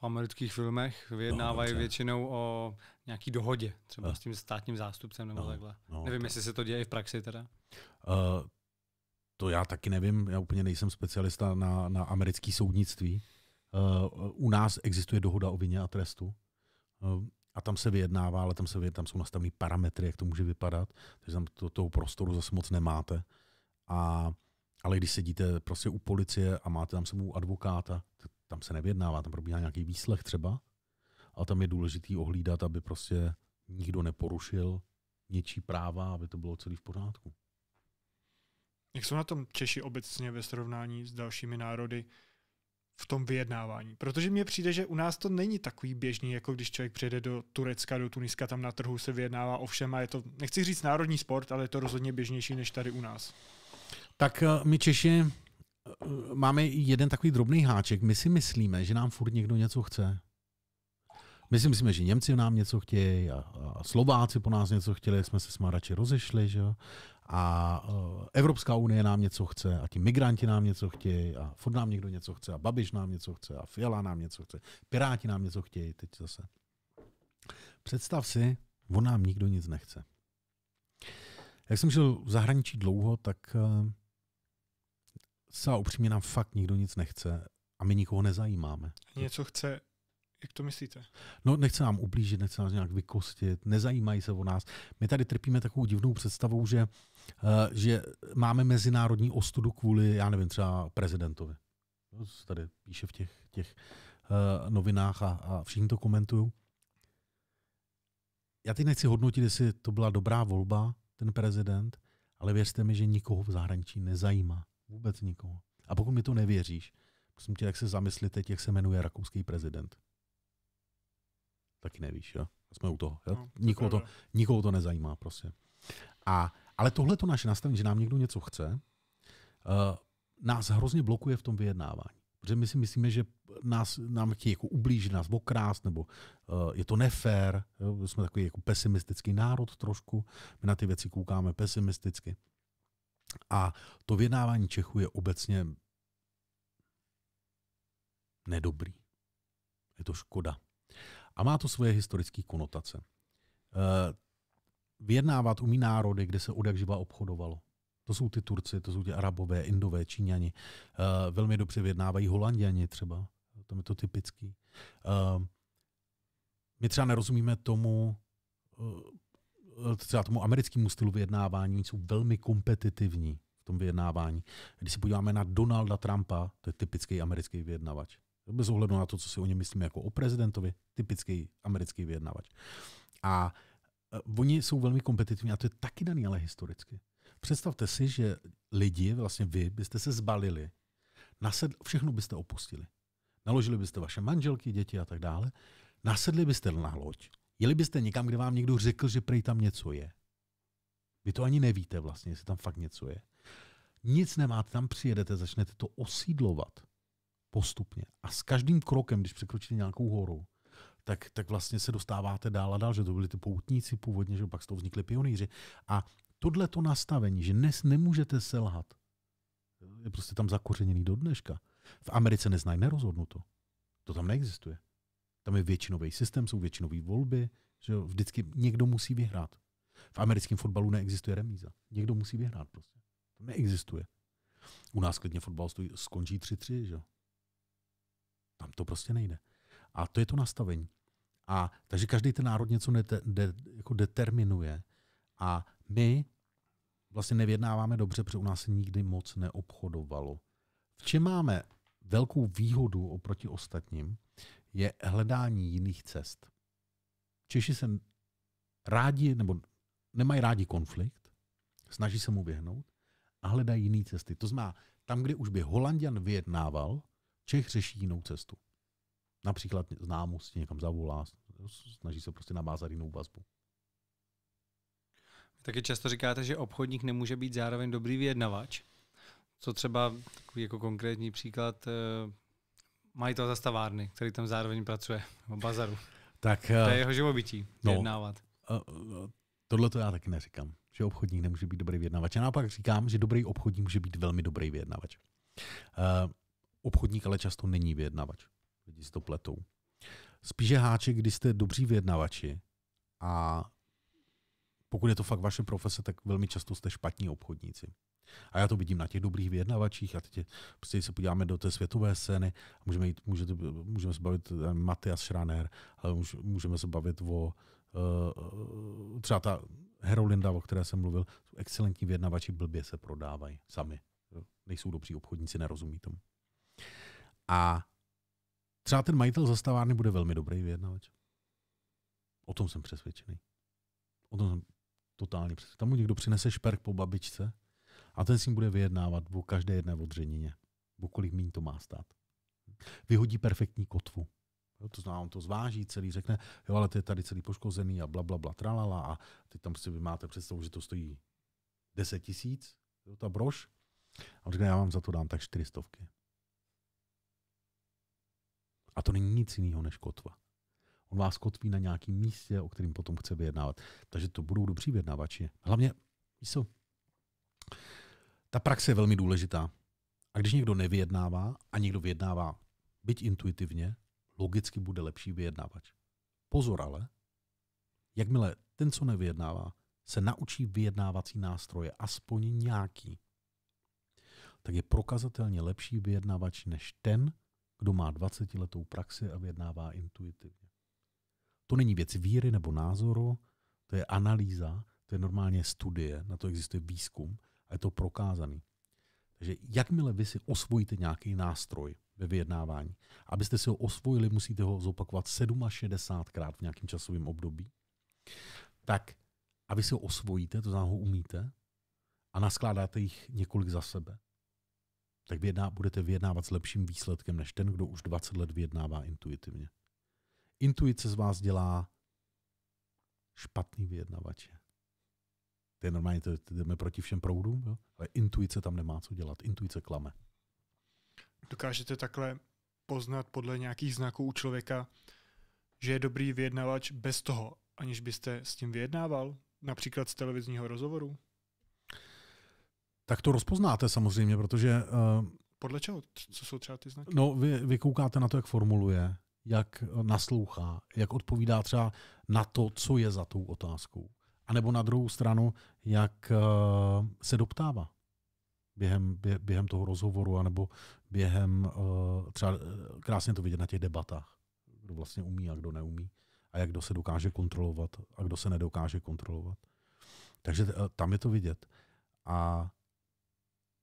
V amerických filmech vyjednávají no, většinou o nějaký dohodě, třeba no. s tím státním zástupcem nebo no, takhle. No, Nevím, tak. jestli se to děje i v praxi teda. Uh, to já taky nevím, já úplně nejsem specialista na, na americké soudnictví. Eh, u nás existuje dohoda o vině a trestu. Eh, a tam se vyjednává, ale tam, se vyjedná, tam jsou nastavené parametry, jak to může vypadat, takže tam to, toho prostoru zase moc nemáte. A, ale když sedíte prostě u policie a máte tam svou advokáta, tam se nevyjednává, tam probíhá nějaký výslech třeba, ale tam je důležitý ohlídat, aby prostě nikdo neporušil něčí práva, aby to bylo celý v pořádku. Jak jsou na tom Češi obecně ve srovnání s dalšími národy v tom vyjednávání? Protože mně přijde, že u nás to není takový běžný, jako když člověk přijede do Turecka, do Tuniska, tam na trhu se vyjednává o všem a je to, nechci říct národní sport, ale je to rozhodně běžnější než tady u nás. Tak eh, my Češi eh, máme jeden takový drobný háček. My si myslíme, že nám furt někdo něco chce. My si myslíme, že Němci nám něco chtějí a, a Slováci po nás něco chtěli, jsme se s radši rozešli. Že? a e, Evropská unie nám něco chce a ti migranti nám něco chtějí a furt nám někdo něco chce a Babiš nám něco chce a Fiala nám něco chce, Piráti nám něco chtějí teď zase. Představ si, on nám nikdo nic nechce. Jak jsem žil v zahraničí dlouho, tak se upřímně nám fakt nikdo nic nechce a my nikoho nezajímáme. Něco chce jak to myslíte? No, nechce nám ublížit, nechce nás nějak vykostit, nezajímají se o nás. My tady trpíme takovou divnou představou, že Eh, že máme mezinárodní ostudu kvůli, já nevím, třeba prezidentovi. To tady píše v těch, těch eh, novinách a, a všichni to komentují. Já teď nechci hodnotit, jestli to byla dobrá volba, ten prezident, ale věřte mi, že nikoho v zahraničí nezajímá. Vůbec nikoho. A pokud mi to nevěříš, prosím tě, jak se zamyslíte, jak se jmenuje rakouský prezident. Taky nevíš, jo? Jsme u toho. Jo? No, nikoho, to, nikoho to nezajímá prostě. A ale tohle to naše nastavení, že nám někdo něco chce, eh, nás hrozně blokuje v tom vyjednávání. Protože my si myslíme, že nás, nám chtějí jako ublížit, nás okrást, nebo uh, je to nefér. Jo? Jsme takový jako pesimistický národ trošku. My na ty věci koukáme pesimisticky. A to vyjednávání Čechů je obecně nedobrý. Je to škoda. A má to svoje historické konotace. Uh, vyjednávat umí národy, kde se od živa obchodovalo. To jsou ty Turci, to jsou ti Arabové, Indové, Číňani. Uh, velmi dobře vyjednávají Holandiani třeba. Tam je to typický. Uh, my třeba nerozumíme tomu, uh, třeba tomu americkému stylu vyjednávání, jsou velmi kompetitivní v tom vyjednávání. Když se podíváme na Donalda Trumpa, to je typický americký vyjednavač. Bez ohledu na to, co si o něm myslíme jako o prezidentovi, typický americký vyjednavač. A uh, Eh, oni jsou velmi kompetitivní a to je taky daný, ale historicky. Představte si, že lidi, vlastně vy, byste se zbalili, nasedl, všechno byste opustili. Naložili byste vaše manželky, děti a tak dále, nasedli byste na loď, jeli byste někam, kde vám někdo řekl, že prej tam něco je. Vy to ani nevíte vlastně, jestli tam fakt něco je. Nic nemáte, tam přijedete, začnete to osídlovat postupně. A s každým krokem, když překročíte nějakou horu, tak, tak vlastně se dostáváte dál a dál, že to byli ty poutníci původně, že pak z toho vznikli pionýři. A tohle to nastavení, že dnes nemůžete selhat, je prostě tam zakořeněný do dneška. V Americe neznají nerozhodnuto. To tam neexistuje. Tam je většinový systém, jsou většinové volby, že vždycky někdo musí vyhrát. V americkém fotbalu neexistuje remíza. Někdo musí vyhrát prostě. To neexistuje. U nás klidně fotbal stojí, skončí 3-3, že Tam to prostě nejde. A to je to nastavení. A takže každý ten národ něco de, de, jako determinuje. A my vlastně nevědnáváme dobře, protože u nás se nikdy moc neobchodovalo. V čem máme velkou výhodu oproti ostatním, je hledání jiných cest. Češi se rádi, nebo nemají rádi konflikt, snaží se mu vyhnout a hledají jiné cesty. To znamená, tam, kde už by Holandian vyjednával, Čech řeší jinou cestu. Například si někam zavolá, snaží se prostě nabázat jinou vazbu. Taky často říkáte, že obchodník nemůže být zároveň dobrý vyjednavač. Co třeba, takový jako konkrétní příklad, eh, majitel zastavárny, který tam zároveň pracuje, v bazaru. Tak, to je eh, jeho živobytí, no, vyjednávat. Eh, tohle to já taky neříkám, že obchodník nemůže být dobrý vyjednavač. Já naopak říkám, že dobrý obchodník může být velmi dobrý vyjednavač. Obchodník ale často není vyjednavač lidi si to pletou. Spíše háček, když jste dobří vyjednavači a pokud je to fakt vaše profese, tak velmi často jste špatní obchodníci. A já to vidím na těch dobrých vyjednavačích a teď prostě se podíváme do té světové scény a můžeme, jít, můžete, můžeme se bavit eh, Matias Schraner, ale můžeme se bavit o uh, třeba ta Herolinda, o které jsem mluvil, excelentní vyjednavači blbě se prodávají sami. Nejsou dobří obchodníci, nerozumí tomu. A Třeba ten majitel zastavárny bude velmi dobrý vyjednavač. O tom jsem přesvědčený. O tom jsem totálně přesvědčený. Tam mu někdo přinese šperk po babičce a ten si bude vyjednávat o každé jedné odřenině. O kolik míň to má stát. Vyhodí perfektní kotvu. Jo, to znamená, on to zváží celý, řekne, jo, ale to je tady celý poškozený a bla, bla, bla, tralala a teď tam si vy máte představu, že to stojí 10 tisíc, ta brož, a on řekne, já vám za to dám tak 400. A to není nic jiného než kotva. On vás kotví na nějakém místě, o kterým potom chce vyjednávat. Takže to budou dobří vyjednavači. Hlavně, jsou. Ta praxe je velmi důležitá. A když někdo nevyjednává a někdo vyjednává byť intuitivně, logicky bude lepší vyjednávač. Pozor ale, jakmile ten, co nevyjednává, se naučí vyjednávací nástroje, aspoň nějaký, tak je prokazatelně lepší vyjednávač než ten, kdo má 20 letou praxi a vyjednává intuitivně. To není věc víry nebo názoru, to je analýza, to je normálně studie, na to existuje výzkum a je to prokázaný. Takže jakmile vy si osvojíte nějaký nástroj ve vyjednávání, abyste si ho osvojili, musíte ho zopakovat 67krát v nějakém časovém období, tak a vy si ho osvojíte, to znamená ho umíte, a naskládáte jich několik za sebe, tak vyjedná, budete vyjednávat s lepším výsledkem než ten, kdo už 20 let vyjednává intuitivně. Intuice z vás dělá špatný vyjednavače. To je normálně, to, to jdeme proti všem proudům, jo? ale intuice tam nemá co dělat. Intuice klame. Dokážete takhle poznat podle nějakých znaků u člověka, že je dobrý vyjednavač bez toho, aniž byste s tím vyjednával, například z televizního rozhovoru? Tak to rozpoznáte samozřejmě, protože... Uh, Podle čeho? Co jsou třeba ty znaky? No, vy, vy koukáte na to, jak formuluje, jak eh, naslouchá, jak odpovídá třeba na to, co je za tou otázkou. A nebo na druhou stranu, jak uh, se doptává během, bě, během toho rozhovoru, anebo během, uh, třeba krásně to vidět na těch debatách, kdo vlastně umí a kdo neumí, a jak kdo se dokáže kontrolovat a kdo se nedokáže kontrolovat. Takže tam je to vidět. A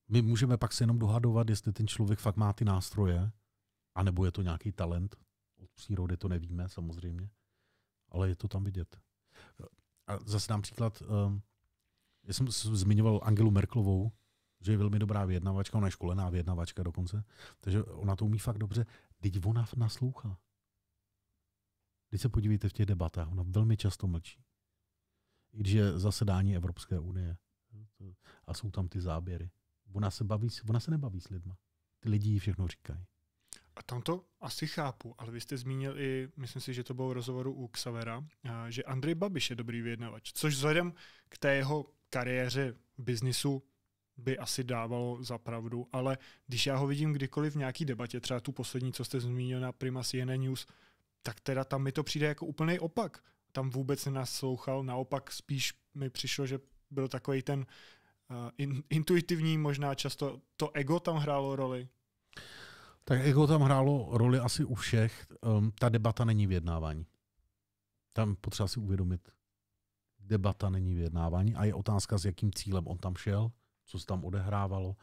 my můžeme pak se jenom dohadovat, jestli ten člověk fakt má ty nástroje, anebo je to nějaký talent. Od přírody to nevíme samozřejmě, ale je to tam vidět. A zase dám příklad, ehm, já jsem zmiňoval Angelu Merklovou, že je velmi dobrá vyjednavačka, ona je školená vyjednavačka dokonce, takže ona to umí fakt dobře. Teď ona naslouchá. Když se podívejte v těch debatách, ona velmi často mlčí. I když je zasedání Evropské unie a jsou tam ty záběry. Ona se, baví, ona se nebaví s lidma. Ty lidi ji všechno říkají. A tam to asi chápu, ale vy jste zmínil i, myslím si, že to bylo v rozhovoru u Xavera, že Andrej Babiš je dobrý vyjednavač, což vzhledem k té jeho kariéře v biznisu by asi dávalo za pravdu, ale když já ho vidím kdykoliv v nějaký debatě, třeba tu poslední, co jste zmínil na Prima CNN News, tak teda tam mi to přijde jako úplný opak. Tam vůbec nenaslouchal, naopak spíš mi přišlo, že byl takový ten Eh, in, intuitivní, možná často to ego tam hrálo roli? Tak ego tam hrálo roli asi u všech. Um, ta debata není vyjednávání. Tam potřeba si uvědomit, debata není vyjednávání a je otázka, s jakým cílem on tam šel, co se tam odehrávalo.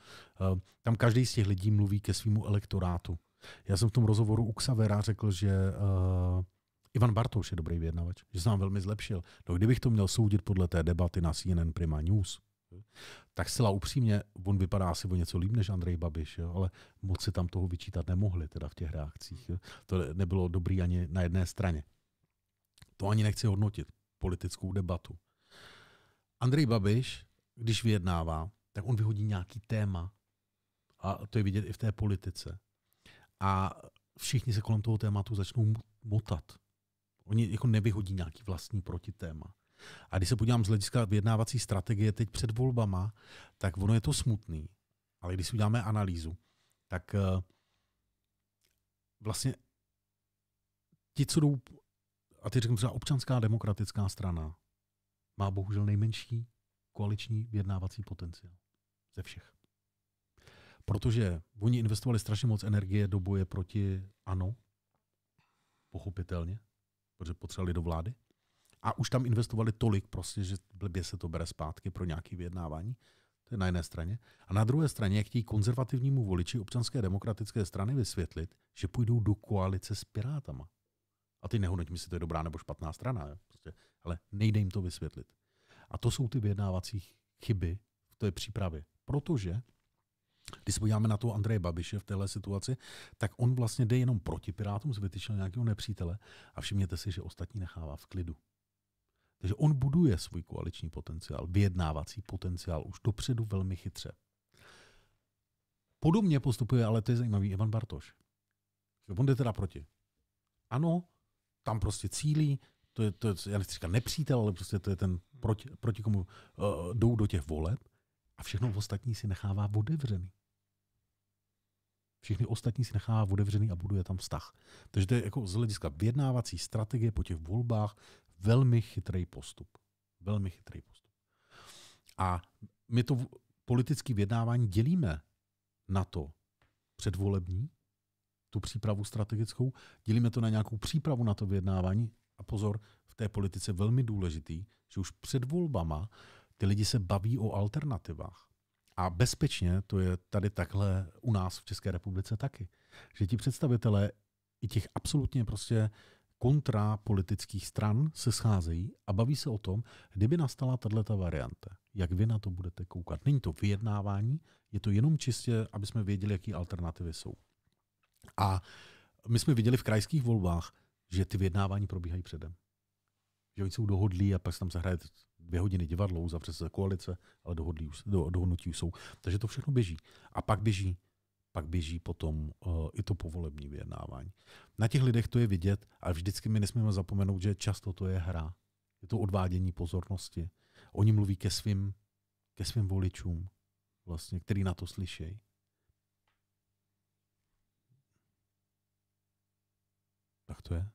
Um, tam každý z těch lidí mluví ke svýmu elektorátu. Já jsem v tom rozhovoru u Xavera řekl, že uh, Ivan Bartouš je dobrý vyjednavač, že se nám velmi zlepšil. No kdybych to měl soudit podle té debaty na CNN Prima News, tak zcela upřímně, on vypadá asi o něco líp než Andrej Babiš, jo? ale moc si tam toho vyčítat nemohli teda v těch reakcích. Jo? To nebylo dobrý ani na jedné straně. To ani nechci hodnotit, politickou debatu. Andrej Babiš, když vyjednává, tak on vyhodí nějaký téma. A to je vidět i v té politice. A všichni se kolem toho tématu začnou motat. Oni jako nevyhodí nějaký vlastní protitéma. A když se podívám z hlediska vyjednávací strategie teď před volbama, tak ono je to smutný. Ale když si uděláme analýzu, tak eh, vlastně ti, co jdou, a ty řeknu třeba občanská demokratická strana, má bohužel nejmenší koaliční vyjednávací potenciál ze všech. Protože oni investovali strašně moc energie do boje proti ANO, pochopitelně, protože potřebovali do vlády a už tam investovali tolik prostě, že blbě se to bere zpátky pro nějaké vyjednávání. To je na jedné straně. A na druhé straně, jak chtějí konzervativnímu voliči občanské demokratické strany vysvětlit, že půjdou do koalice s Pirátama. A ty nehodnotím, jestli to je dobrá nebo špatná strana. Jo? Prostě, ale nejde jim to vysvětlit. A to jsou ty vyjednávací chyby v té přípravě. Protože když se podíváme na toho Andreje Babiše v téhle situaci, tak on vlastně jde jenom proti Pirátům, zvytyčil nějakého nepřítele a všimněte si, že ostatní nechává v klidu. Takže on buduje svůj koaliční potenciál, vyjednávací potenciál už dopředu velmi chytře. Podobně postupuje, ale to je zajímavý, Ivan Bartoš. On jde teda proti. Ano, tam prostě cílí, to je, to je já nechci říkat nepřítel, ale prostě to je ten, proti, proti komu uh, jdou do těch voleb a všechno ostatní si nechává odevřený. Všechny ostatní si nechává odevřený a buduje tam vztah. Takže to je jako z hlediska vyjednávací strategie po těch volbách velmi chytrý postup. Velmi chytrý postup. A my to politické vědnávání dělíme na to předvolební, tu přípravu strategickou, dělíme to na nějakou přípravu na to vyjednávání a pozor, v té politice velmi důležitý, že už před volbama ty lidi se baví o alternativách. A bezpečně to je tady takhle u nás v České republice taky. Že ti představitelé i těch absolutně prostě kontra politických stran se scházejí a baví se o tom, kdyby nastala tato varianta, jak vy na to budete koukat. Není to vyjednávání, je to jenom čistě, aby jsme věděli, jaké alternativy jsou. A my jsme viděli v krajských volbách, že ty vyjednávání probíhají předem. Že oni jsou dohodlí a pak se tam zahraje dvě hodiny divadlo, uzavře se koalice, ale dohodlí do, dohodnutí už jsou. Takže to všechno běží. A pak běží pak běží potom uh, i to povolební vyjednávání. Na těch lidech to je vidět, ale vždycky my nesmíme zapomenout, že často to je hra. Je to odvádění pozornosti. Oni mluví ke svým, ke svým voličům, vlastně, který na to slyšejí. Tak to je.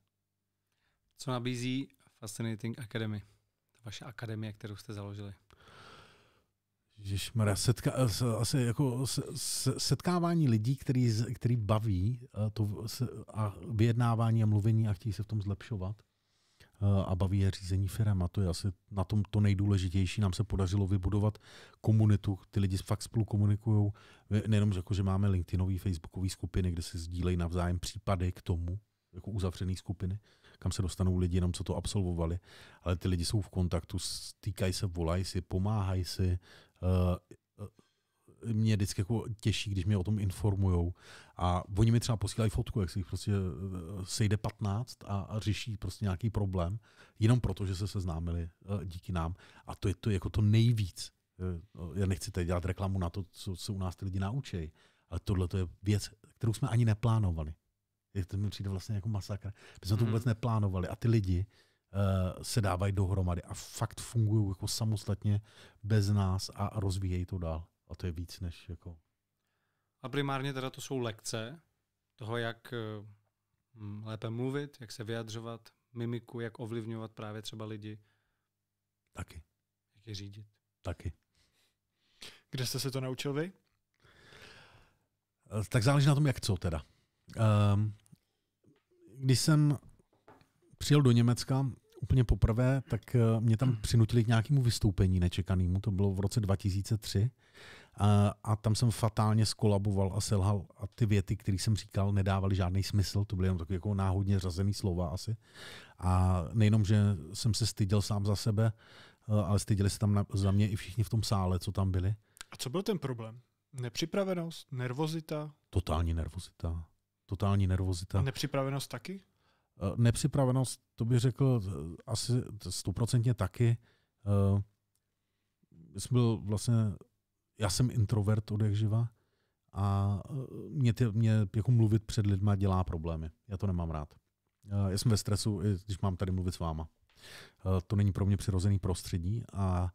Co nabízí Fascinating Academy? Ta vaše akademie, kterou jste založili. Ježišmarja, setka, eh, asi jako setkávání lidí, který, který baví eh, to, a vyjednávání a mluvení a chtějí se v tom zlepšovat eh, a baví je řízení firm. a to je asi na tom to nejdůležitější. Nám se podařilo vybudovat komunitu, ty lidi fakt spolu komunikují, nejenom jako, že máme LinkedInové, Facebookové skupiny, kde se sdílejí navzájem případy k tomu, jako uzavřené skupiny, kam se dostanou lidi, jenom co to absolvovali, ale ty lidi jsou v kontaktu, stýkají se, volají si, pomáhají si. Eh, eh, mě vždycky jako těší, když mě o tom informujou. A oni mi třeba posílají fotku, jak se jich prostě eh, sejde 15 a, řeší prostě nějaký problém, jenom proto, že se seznámili díky nám. A to je to jako to nejvíc. Já nechci teď dělat reklamu na to, co se u nás ty lidi naučí, ale tohle to je věc, kterou jsme ani neplánovali. Je to mi přijde vlastně jako masakr. My jsme to mhm. vůbec neplánovali a ty lidi uh, se dávají dohromady a fakt fungují jako samostatně bez nás a rozvíjejí to dál. A to je víc než jako... A primárně teda to jsou lekce toho, jak eh, lépe mluvit, jak se vyjadřovat, mimiku, jak ovlivňovat právě třeba lidi. Taky. Jak je řídit. Taky. Kde jste se to naučil vy? Eh, tak záleží na tom, jak co teda. Um, když jsem přijel do Německa úplně poprvé, tak eh, mě tam hmm. přinutili k nějakému vystoupení nečekanému, to bylo v roce 2003. A, a tam jsem fatálně skolaboval a selhal a ty věty, které jsem říkal, nedávaly žádný smysl, to byly jenom takové jako náhodně řazené slova asi. A nejenom, že jsem se styděl sám za sebe, eh, ale styděli se tam na, za mě i všichni v tom sále, co tam byli. A co byl ten problém? Nepřipravenost, nervozita? Totální nervozita totální nervozita. A nepřipravenost taky? Eh, nepřipravenost, to bych řekl eh, asi stoprocentně taky. Eh, jsem byl vlastně, já jsem introvert od jak živa a mě, tě, mě jako mluvit před lidma dělá problémy. Já to nemám rád. Já jsem ve stresu, i když mám tady mluvit s váma. To není pro mě přirozený prostředí a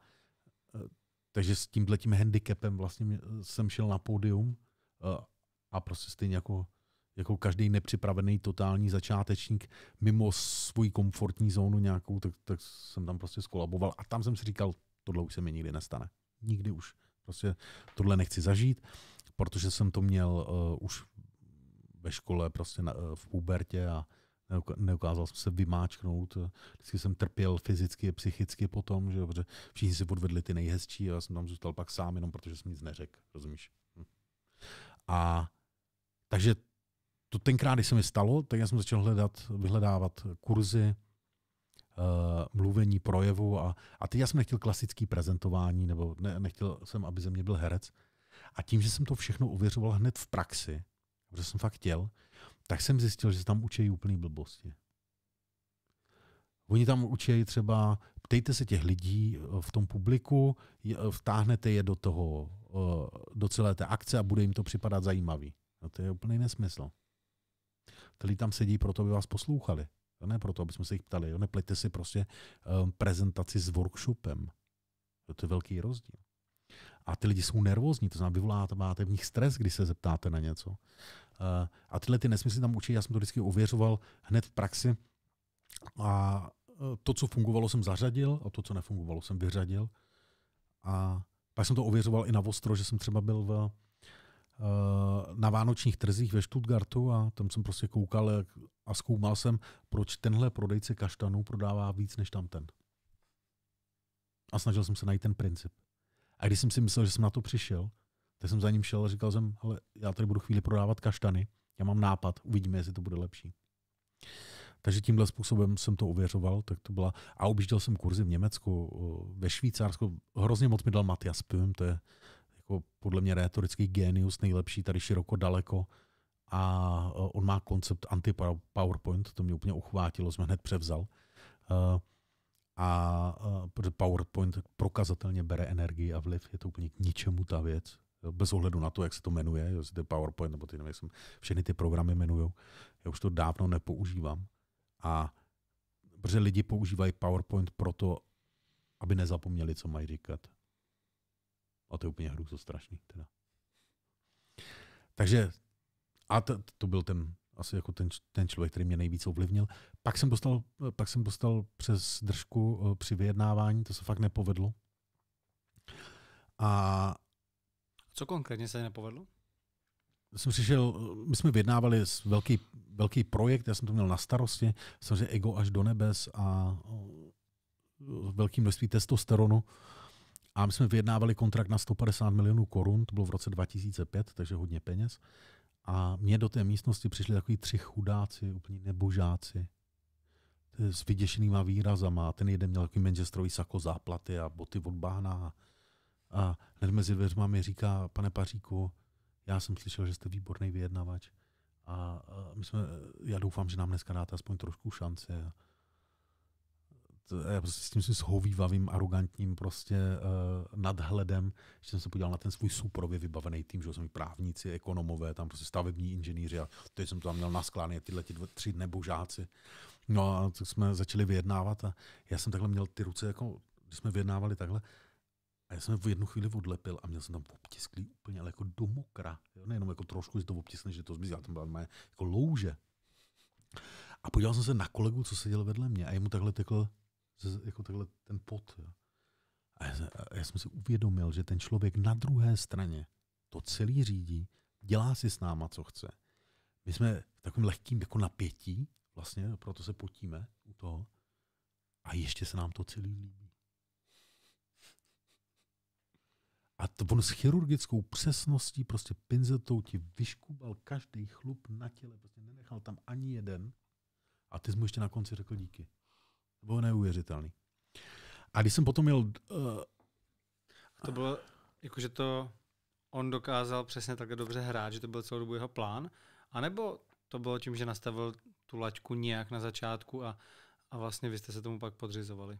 takže s tímhle tím handicapem vlastně jsem šel na pódium a prostě stejně jako jako každý nepřipravený totální začátečník mimo svoji komfortní zónu nějakou, tak, tak jsem tam prostě skolaboval a tam jsem si říkal, tohle už se mi nikdy nestane. Nikdy už. Prostě tohle nechci zažít, protože jsem to měl uh, už ve škole, prostě na, uh, v pubertě a neukázal jsem se vymáčknout. Vždycky jsem trpěl fyzicky, psychicky potom, že protože všichni si odvedli ty nejhezčí a já jsem tam zůstal pak sám, jenom protože jsem nic neřekl, rozumíš? Hm. A takže to tenkrát, když se mi stalo, tak já jsem začal hledat, vyhledávat kurzy, Uh, mluvení, projevu a, a teď já jsem nechtěl klasický prezentování nebo ne, nechtěl jsem, aby ze mě byl herec. A tím, že jsem to všechno ověřoval hned v praxi, protože jsem fakt chtěl, tak jsem zjistil, že se tam učí úplný blbosti. Oni tam učí třeba, ptejte se těch lidí eh, v tom publiku, eh, vtáhnete je do toho, do celé té akce a bude jim to připadat zajímavý. No to je úplný nesmysl kteří tam sedí proto, aby vás poslouchali. ne proto, aby jsme se jich ptali. Jo? Neplejte si prostě um, prezentaci s workshopem. To je velký rozdíl. A ty lidi jsou nervózní, to znamená, máte v nich stres, když se zeptáte na něco. Uh, a tyhle ty nesmysly tam učí, já jsem to vždycky ověřoval hned v praxi. A eh, to, co fungovalo, jsem zařadil a to, co nefungovalo, jsem vyřadil. A pak jsem to ověřoval i na ostro, že jsem třeba byl v Eh, na vánočních trzích ve Stuttgartu a tam jsem prostě koukal a zkoumal jsem, proč tenhle prodejce kaštanů prodává víc než tamten. A snažil jsem se najít ten princip. A když jsem si myslel, že jsem na to přišel, tak jsem za ním šel a říkal jsem, ale já tady budu chvíli prodávat kaštany, já mám nápad, uvidíme, jestli to bude lepší. Takže tímhle způsobem jsem to ověřoval, tak to byla, a objížděl jsem kurzy v Německu, eh, ve Švýcarsku, hrozně moc mi dal Matias Pym, to je jako podle mě rétorický genius, nejlepší tady široko daleko a e, on má koncept anti-PowerPoint, to mě úplně uchvátilo, jsme hned převzal. E, a e, PowerPoint prokazatelně bere energii a vliv, je to úplně k ničemu ta věc, bez ohledu na to, jak se to jmenuje, jestli to je PowerPoint, nebo ty nevím, jak se všechny ty programy jmenují. Já už to dávno nepoužívám. A protože lidi používají PowerPoint proto, aby nezapomněli, co mají říkat. A to je úplně hrůzo strašný. Teda. Takže a to, to byl ten asi jako ten, ten člověk, který mě nejvíc ovlivnil. Pak jsem dostal, pak jsem dostal přes držku eh, při vyjednávání, to se fakt nepovedlo. A co konkrétně se nepovedlo? Jsem přišel, eh, my jsme vyjednávali velký, velký projekt, já jsem to měl na starosti, samozřejmě ego až do nebes a eh, velké množství testosteronu. A my jsme vyjednávali kontrakt na 150 milionů korun, to bylo v roce 2005, takže hodně peněz. A mě do té místnosti přišli takový tři chudáci, úplně nebožáci, s vyděšenýma výrazama. Ten jeden měl takový menžestrový sako záplaty a boty od bána. A hned mezi dveřma mi říká, pane Paříku, já jsem slyšel, že jste výborný vyjednavač. A my jsme, já doufám, že nám dneska dáte aspoň trošku šance já prostě s tím svým shovývavým, arrogantním prostě uh, nadhledem, že jsem se podíval na ten svůj suprově vybavený tým, že jsem právníci, ekonomové, tam prostě stavební inženýři a to jsem tam měl nasklány tyhle ty dva, tři nebožáci. No a tak jsme začali vyjednávat a já jsem takhle měl ty ruce, jako, když jsme vyjednávali takhle, a já jsem v jednu chvíli odlepil a měl jsem tam obtisklý úplně, ale jako do mokra. Nejenom jako trošku, že to obtiskne, že to zmizí, ale tam byla moje jako louže. A podíval jsem se na kolegu, co seděl vedle mě a jemu takhle tekl jako takhle ten pot. Jo. A já, jsem si uvědomil, že ten člověk na druhé straně to celý řídí, dělá si s náma, co chce. My jsme v takovém lehkým jako napětí, vlastně, proto se potíme u toho. A ještě se nám to celý líbí. A to on s chirurgickou přesností, prostě pinzetou ti vyškubal každý chlup na těle, prostě nenechal tam ani jeden. A ty jsi mu ještě na konci řekl díky bylo neuvěřitelný. A když jsem potom měl. Uh, eh, to bylo, jakože to on dokázal přesně tak dobře hrát, že to byl celou dobu jeho plán, anebo to bylo tím, že nastavil tu laťku nějak na začátku a, a vlastně vy jste se tomu pak podřizovali?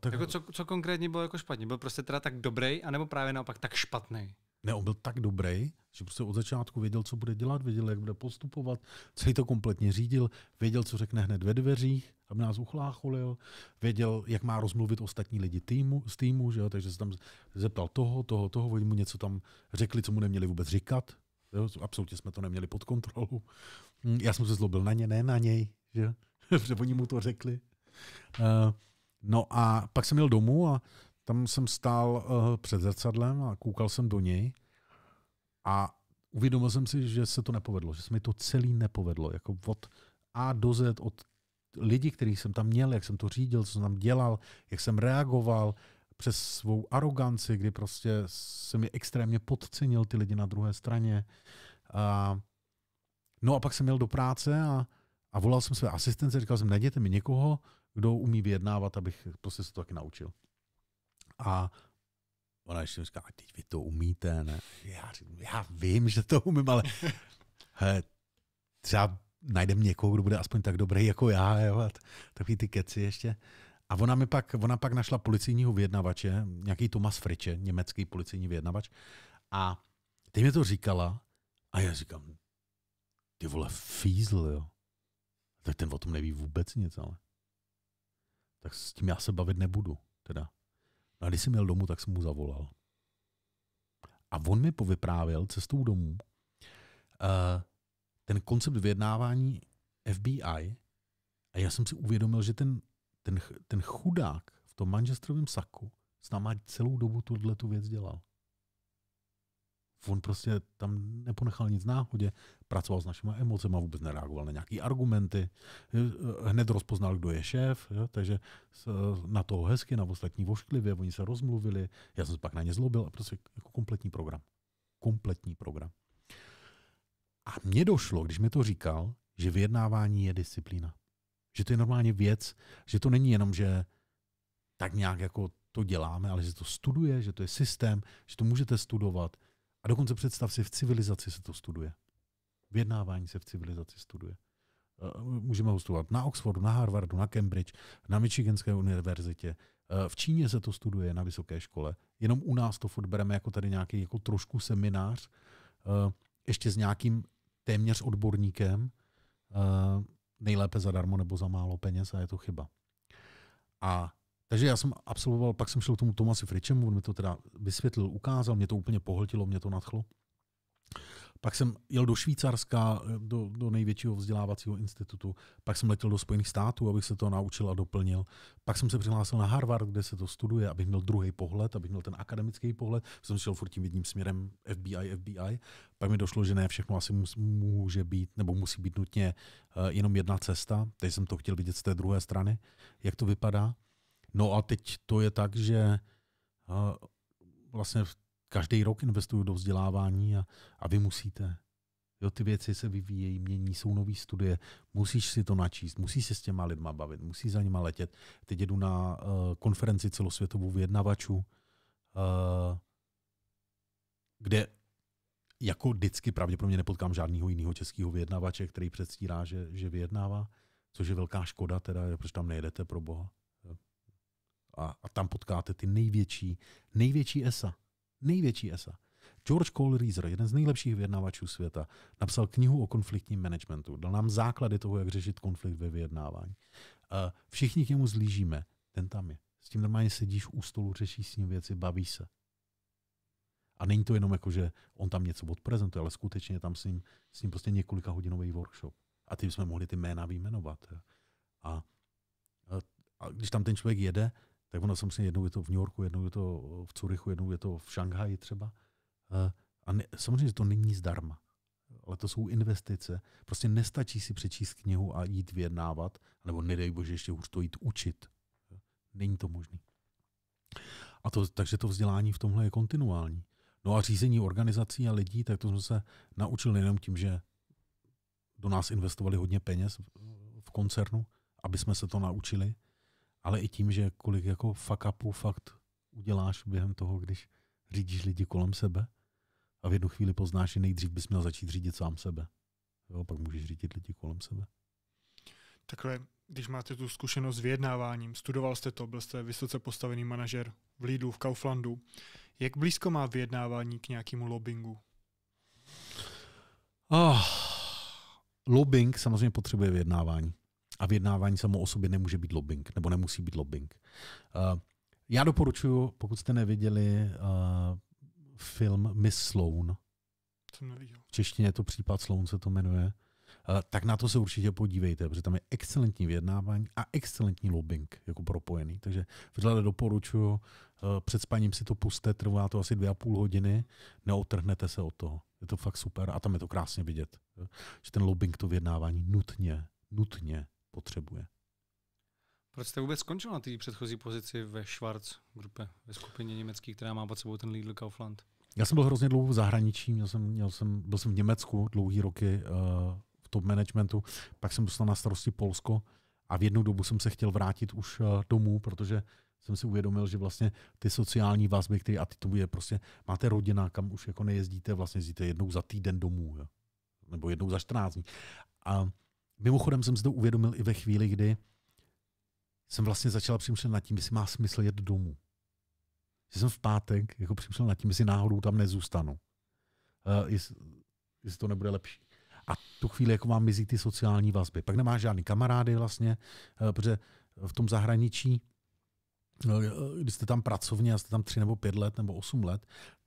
tak... jako co, co konkrétně bylo jako špatně? Byl prostě teda tak dobrý, anebo právě naopak tak špatný? Ne, on byl tak dobrý, že prostě od začátku věděl, co bude dělat, věděl, jak bude postupovat, celý to kompletně řídil, věděl, co řekne hned ve dveřích, aby nás uchlácholil, věděl, jak má rozmluvit ostatní lidi týmu, z týmu, že jo? takže se tam zeptal toho, toho, toho, oni mu něco tam řekli, co mu neměli vůbec říkat, jo? absolutně jsme to neměli pod kontrolou. Hm, já jsem se zlobil na ně, ne na něj, že, že oni mu to řekli. Uh, no a pak jsem jel domů a tam jsem stál uh, před zrcadlem a koukal jsem do něj a uvědomil jsem si, že se to nepovedlo, že se mi to celý nepovedlo. Jako od A do Z, od lidí, kterých jsem tam měl, jak jsem to řídil, co jsem tam dělal, jak jsem reagoval, přes svou aroganci, kdy prostě jsem je extrémně podcenil ty lidi na druhé straně. A, no a pak jsem jel do práce a, a volal jsem své asistence, říkal jsem, najděte mi někoho, kdo umí vyjednávat, abych prostě se to taky naučil a ona ještě mi říká, a teď vy to umíte, ne? Já, já vím, že to umím, ale he, třeba najdem někoho, kdo bude aspoň tak dobrý jako já, jo, takový ty keci ještě. A ona, mi pak, ona pak našla policijního vyjednavače, nějaký Tomas Friče, německý policijní vyjednavač. A ty mi to říkala a já říkám, ty vole, fízl, jo. Tak ten o tom neví vůbec nic, ale. Tak s tím já se bavit nebudu, teda. No a když jsem měl domů, tak jsem mu zavolal. A on mi povyprávěl cestou domů uh, ten koncept vyjednávání FBI a já jsem si uvědomil, že ten, ten, ten chudák v tom manžestrovém saku s náma celou dobu tuhle tu věc dělal on prostě tam neponechal nic náhodě, pracoval s našimi emocemi, vůbec nereagoval na nějaké argumenty, eh, hned rozpoznal, kdo je šéf, jo? takže na toho hezky, na ostatní vošklivě, oni se rozmluvili, já jsem se pak na ně zlobil a prostě jako kompletní program. Kompletní program. A mně došlo, když mi to říkal, že vyjednávání je disciplína. Že to je normálně věc, že to není jenom, že tak nějak jako to děláme, ale že to studuje, že to je systém, že to můžete studovat, a dokonce představ si, v civilizaci se to studuje. jednávání se v civilizaci studuje. Eh, můžeme ho studovat na Oxfordu, na Harvardu, na Cambridge, na Michiganské univerzitě. Eh, v Číně se to studuje na vysoké škole. Jenom u nás to furt bereme jako tady nějaký jako trošku seminář, eh, ještě s nějakým téměř odborníkem, nejlépe zadarmo nebo za málo peněz a je to chyba. A takže já jsem absolvoval, pak jsem šel k tomu Tomasi Fričemu, on mi to teda vysvětlil, ukázal, mě to úplně pohltilo, mě to nadchlo. Pak jsem jel do Švýcarska, do, do největšího vzdělávacího institutu, pak jsem letěl do Spojených států, abych se to naučil a doplnil. Pak jsem se přihlásil na Harvard, kde se to studuje, abych měl druhý pohled, abych měl ten akademický pohled. Jsem šel furt tím jedním směrem FBI, FBI. Pak mi došlo, že ne všechno asi může být, nebo musí být nutně eh, jenom jedna cesta. Teď jsem to chtěl vidět z té druhé strany, jak to vypadá. No a teď to je tak, že eh, vlastně každý rok investuju do vzdělávání a, a vy musíte. Jo, ty věci se vyvíjejí, mění, jsou nové studie, musíš si to načíst, musíš se s těma lidma bavit, musíš za nima letět. Teď jedu na uh, konferenci celosvětovou vyjednavačů, uh, kde jako vždycky pravděpodobně nepotkám žádného jiného českého vyjednavače, který předstírá, že, že vyjednává, což je velká škoda, teda, protože tam nejedete pro boha. A, a tam potkáte ty největší, největší esa. Největší esa. George Cole Reeser, jeden z nejlepších vyjednavačů světa, napsal knihu o konfliktním managementu. Dal nám základy toho, jak řešit konflikt ve vyjednávání. Všichni k němu zlížíme. Ten tam je. S tím normálně sedíš u stolu, řešíš s ním věci, baví se. A není to jenom jako, že on tam něco odprezentuje, ale skutečně tam s ním, s ním prostě několika hodinový workshop. A tím jsme mohli ty jména vyjmenovat. A, a, a když tam ten člověk jede, tak ono samozřejmě jednou je to v New Yorku, jednou je to eh, v Curychu, jednou je to v Šanghaji třeba. Eh, a ne, samozřejmě to není zdarma, ale to jsou investice. Prostě nestačí si přečíst knihu a jít vyjednávat, nebo nedej bože ještě hůř to jít učit. Není to možné. A to, takže to vzdělání v tomhle je kontinuální. No a řízení organizací a lidí, tak to jsme se naučili jenom tím, že do nás investovali hodně peněz v koncernu, aby jsme se to naučili – ale i tím, že kolik jako fuck upů fakt uděláš během toho, když řídíš lidi kolem sebe a v jednu chvíli poznáš, že nejdřív bys měl začít řídit sám sebe. Jo, pak můžeš řídit lidi kolem sebe. Takhle, když máte tu zkušenost s vyjednáváním, studoval jste to, byl jste vysoce postavený manažer v Lidu, v Kauflandu, jak blízko má vyjednávání k nějakému lobbingu? Oh, ah, lobbying samozřejmě potřebuje vyjednávání. A vyjednávání samo o sobě nemůže být lobbying, nebo nemusí být lobbying. Uh, já doporučuji, pokud jste neviděli uh, film Miss Sloan, jsem neviděl. V češtině je to případ Sloan se to jmenuje. Uh, tak na to se určitě podívejte, protože tam je excelentní vyjednávání a excelentní lobbying jako propojený. Takže vřele doporučuji, uh, před spaním si to puste, trvá to asi dvě a půl hodiny, neotrhnete se od toho. Je to fakt super a tam je to krásně vidět. Že ten lobbying, to vyjednávání nutně, nutně potřebuje. Proč jste vůbec skončil na té předchozí pozici ve Schwarz grupe, ve skupině německých, která má pod sebou ten Lidl Kaufland? Já jsem byl hrozně dlouho v zahraničí, měl jsem, měl jsem, byl jsem v Německu dlouhý roky uh, v top managementu, pak jsem dostal na starosti Polsko a v jednu dobu jsem se chtěl vrátit už uh, domů, protože jsem si uvědomil, že vlastně ty sociální vazby, které a ty to je prostě, máte rodina, kam už jako nejezdíte, vlastně jezdíte jednou za týden domů, jo? nebo jednou za 14 dní. A Mimochodem jsem si to uvědomil i ve chvíli, kdy jsem vlastně začal přemýšlet nad tím, jestli má smysl jet domů. Že jsem v pátek jako přemýšlel nad tím, jestli náhodou tam nezůstanu. Uh, eh, jestli, jestli to nebude lepší. A tu chvíli jako mám mizí ty sociální vazby. Pak nemáš žádný kamarády vlastně, uh, protože v tom zahraničí, uh, když jste tam pracovně a jste tam tři nebo pět let nebo osm let,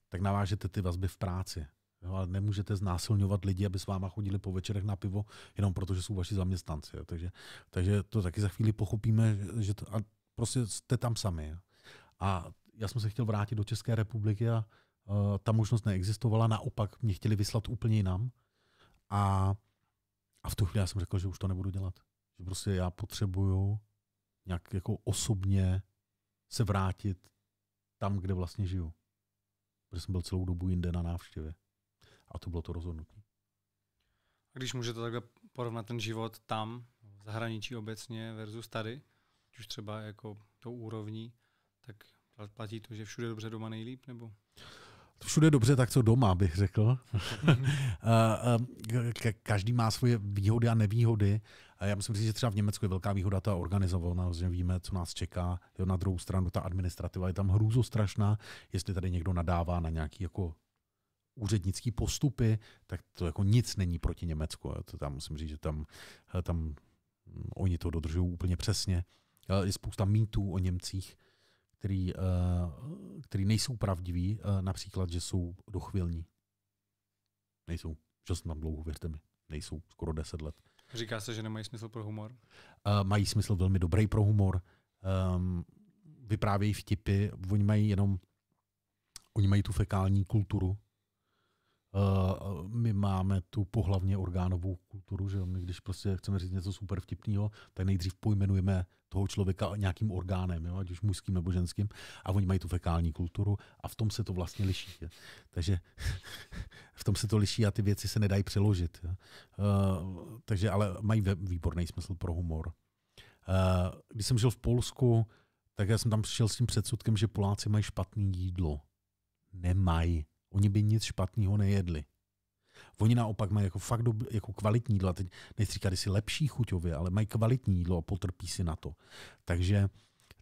tak navážete ty vazby v práci. Jo, ale nemůžete znásilňovat lidi, aby s váma chodili po večerech na pivo, jenom protože jsou vaši zaměstnanci. Jo. Takže, takže to taky za chvíli pochopíme, že to, a prostě jste tam sami. Jo. A já jsem se chtěl vrátit do České republiky a uh, ta možnost neexistovala, naopak mě chtěli vyslat úplně jinam. A, a v tu chvíli já jsem řekl, že už to nebudu dělat. Že prostě já potřebuju nějak jako osobně se vrátit tam, kde vlastně žiju. Protože jsem byl celou dobu jinde na návštěvě. A to bylo to rozhodnutí. A když můžete takhle porovnat ten život tam, v zahraničí obecně versus tady, už třeba jako to úrovní, tak platí to, že všude dobře doma nejlíp, nebo? Všude dobře, tak co doma, bych řekl. Každý má svoje výhody a nevýhody. Já myslím říct, že třeba v Německu je velká výhoda ta organizovanost, že víme, co nás čeká. Jo, na druhou stranu ta administrativa je tam hrůzostrašná, jestli tady někdo nadává na nějaký jako úřednické postupy, tak to jako nic není proti Německu. Já to tam musím říct, že tam, eh, tam hm, oni to dodržují úplně přesně. Eh, je spousta mýtů o Němcích, který, eh, který nejsou pravdiví, například, že jsou dochvilní. Nejsou. Že jsem tam dlouho, věřte mi. Nejsou. Skoro deset let. Říká se, že nemají smysl pro humor? Uh, mají smysl velmi dobrý pro humor. Um, vyprávějí vtipy. Oni mají jenom Oni mají tu fekální kulturu, Uh, my máme tu pohlavně orgánovou kulturu, že my když prostě chceme říct něco super vtipného, tak nejdřív pojmenujeme toho člověka nějakým orgánem, jo? ať už mužským nebo ženským, a oni mají tu fekální kulturu a v tom se to vlastně liší. Je. Takže v tom se to liší a ty věci se nedají přeložit. Je. Uh, takže ale mají výborný smysl pro humor. Uh, když jsem žil v Polsku, tak já jsem tam přišel s tím předsudkem, že Poláci mají špatný jídlo. Nemají Oni by nic špatného nejedli. Oni naopak mají jako fakt dobře, jako kvalitní jídlo. Teď nechci říkat, si lepší chuťově, ale mají kvalitní jídlo a potrpí si na to. Takže,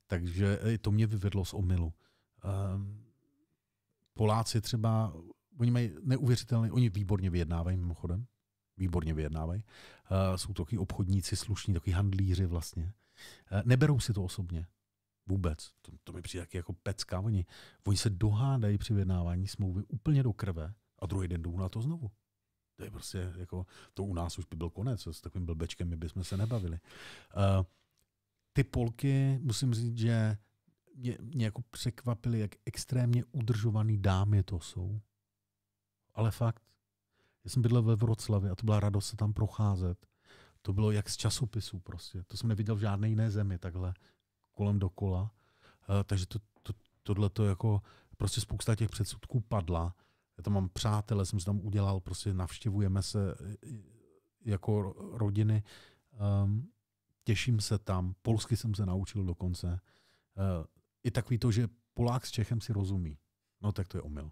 takže eh, to mě vyvedlo z omylu. Um, Poláci třeba, oni mají neuvěřitelný, oni výborně vyjednávají mimochodem, výborně vyjednávají. Uh, jsou to taky obchodníci slušní, taky handlíři vlastně. Uh, neberou si to osobně. Vůbec. To, to mi přijde taky jako pecka. Oni, oni se dohádají při vyjednávání smlouvy úplně do krve a druhý den jdou na to znovu. To je prostě jako, to u nás už by byl konec, s takovým blbečkem my bychom se nebavili. Uh, ty Polky, musím říct, že mě, mě jako překvapily, jak extrémně udržovaný dámy to jsou. Ale fakt. Já jsem bydlel ve Vroclavě a to byla radost se tam procházet. To bylo jak z časopisů prostě. To jsem neviděl v žádné jiné zemi takhle kolem dokola. Eh, takže to, to, tohle to jako prostě spousta těch předsudků padla. Já tam mám přátele, jsem se tam udělal, prostě navštěvujeme se eh, jako rodiny. Um, těším se tam, polsky jsem se naučil dokonce. Uh, I takový to, že Polák s Čechem si rozumí. No tak to je omyl.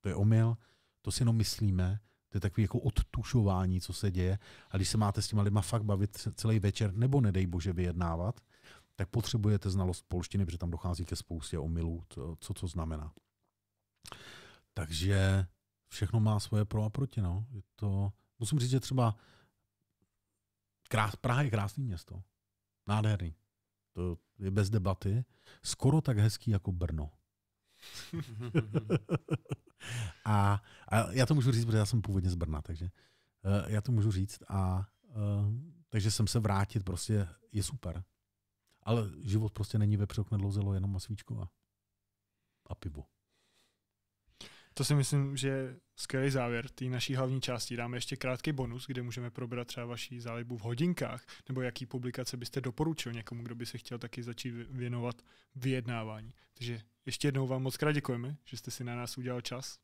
To je omyl, to si jenom myslíme, to je takový jako odtušování, co se děje. A když se máte s těma lidma fakt bavit celý večer, nebo nedej bože vyjednávat, tak potřebujete znalost polštiny, protože tam dochází ke spoustě omylů, co co znamená. Takže všechno má svoje pro a proti. No. Je to, musím říct, že třeba krás, Praha je krásné město. Nádherný. To je bez debaty. Skoro tak hezký jako Brno. a, a já to můžu říct, protože já jsem původně z Brna, takže uh, já to můžu říct. A uh, takže jsem se vrátit prostě je super. Ale život prostě není vepřok nedlouzelo jenom masvíčko A pivo. To si myslím, že je skvělý závěr té naší hlavní části. Dáme ještě krátký bonus, kde můžeme probrat třeba vaši zálibu v hodinkách, nebo jaký publikace byste doporučil někomu, kdo by se chtěl taky začít věnovat vyjednávání. Takže ještě jednou vám moc krát děkujeme, že jste si na nás udělal čas.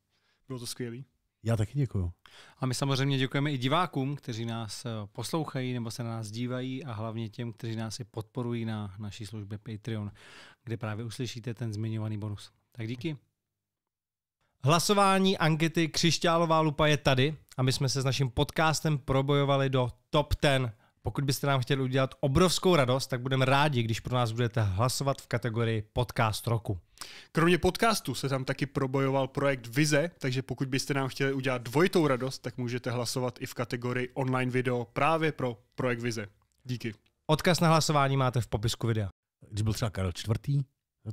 Bylo to skvělé. Já taky děkuju. A my samozřejmě děkujeme i divákům, kteří nás eh, poslouchají nebo se na nás dívají a hlavně těm, kteří nás i podporují na naší službě Patreon, kde právě uslyšíte ten zmiňovaný bonus. Tak díky. Hlasování ankety Křišťálová lupa je tady a my jsme se s naším podcastem probojovali do top 10 pokud byste nám chtěli udělat obrovskou radost, tak budeme rádi, když pro nás budete hlasovat v kategorii Podcast roku. Kromě podcastu se tam taky probojoval projekt Vize, takže pokud byste nám chtěli udělat dvojitou radost, tak můžete hlasovat i v kategorii online video právě pro projekt Vize. Díky. Odkaz na hlasování máte v popisku videa. Když byl třeba Karel čtvrtý,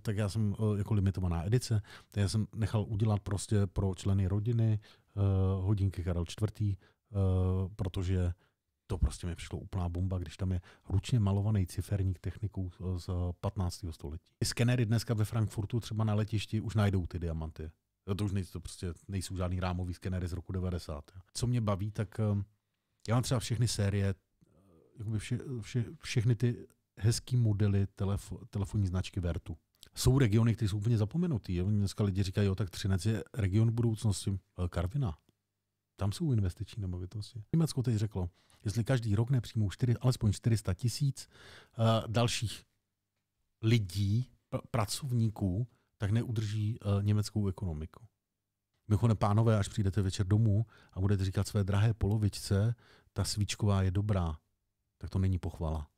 tak já jsem eh, jako limitovaná edice, tak já jsem nechal udělat prostě pro členy rodiny uh, hodinky Karel čtvrtý, uh, protože to prostě mi přišlo úplná bomba, když tam je ručně malovaný ciferník technikou z 15. století. I skenery dneska ve Frankfurtu třeba na letišti už najdou ty diamanty. To už nejsou, to prostě nejsou žádný rámový skenery z roku 90. Co mě baví, tak ehm, já mám třeba všechny série, eh, jakoby vše, vše, všechny ty hezký modely telefo, telefonní značky Vertu. Jsou regiony, které jsou úplně zapomenutý. Jo? Dneska lidi říkají, jo, tak Třinec je region budoucnosti. Eh, Karvina. Tam jsou investiční nemovitosti. Německo teď řeklo, jestli každý rok nepřijmou 4, alespoň 400 tisíc uh, dalších lidí, pr- pracovníků, tak neudrží uh, německou ekonomiku. Mimochodem, pánové, až přijdete večer domů a budete říkat své drahé polovičce, ta svíčková je dobrá, tak to není pochvala.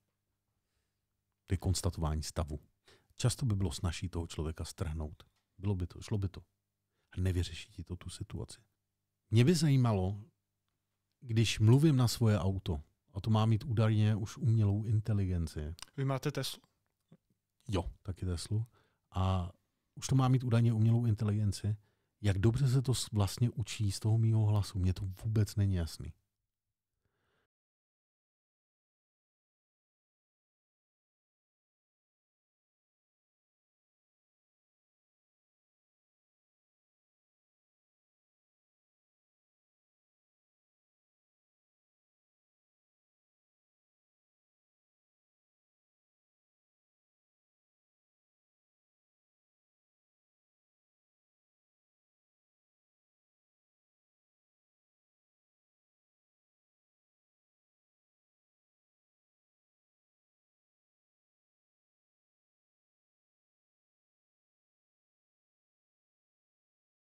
To je konstatování stavu. Často by bylo snažší toho člověka strhnout. Bylo by to, šlo by to. A nevyřeší ti to tu situaci. Mě by zajímalo, když mluvím na svoje auto, a to má mít údajně už umělou inteligenci. Vy máte Teslu? Jo, taky Teslu. A už to má mít údajně umělou inteligenci. Jak dobře se to vlastně učí z toho mýho hlasu, mně to vůbec není jasný.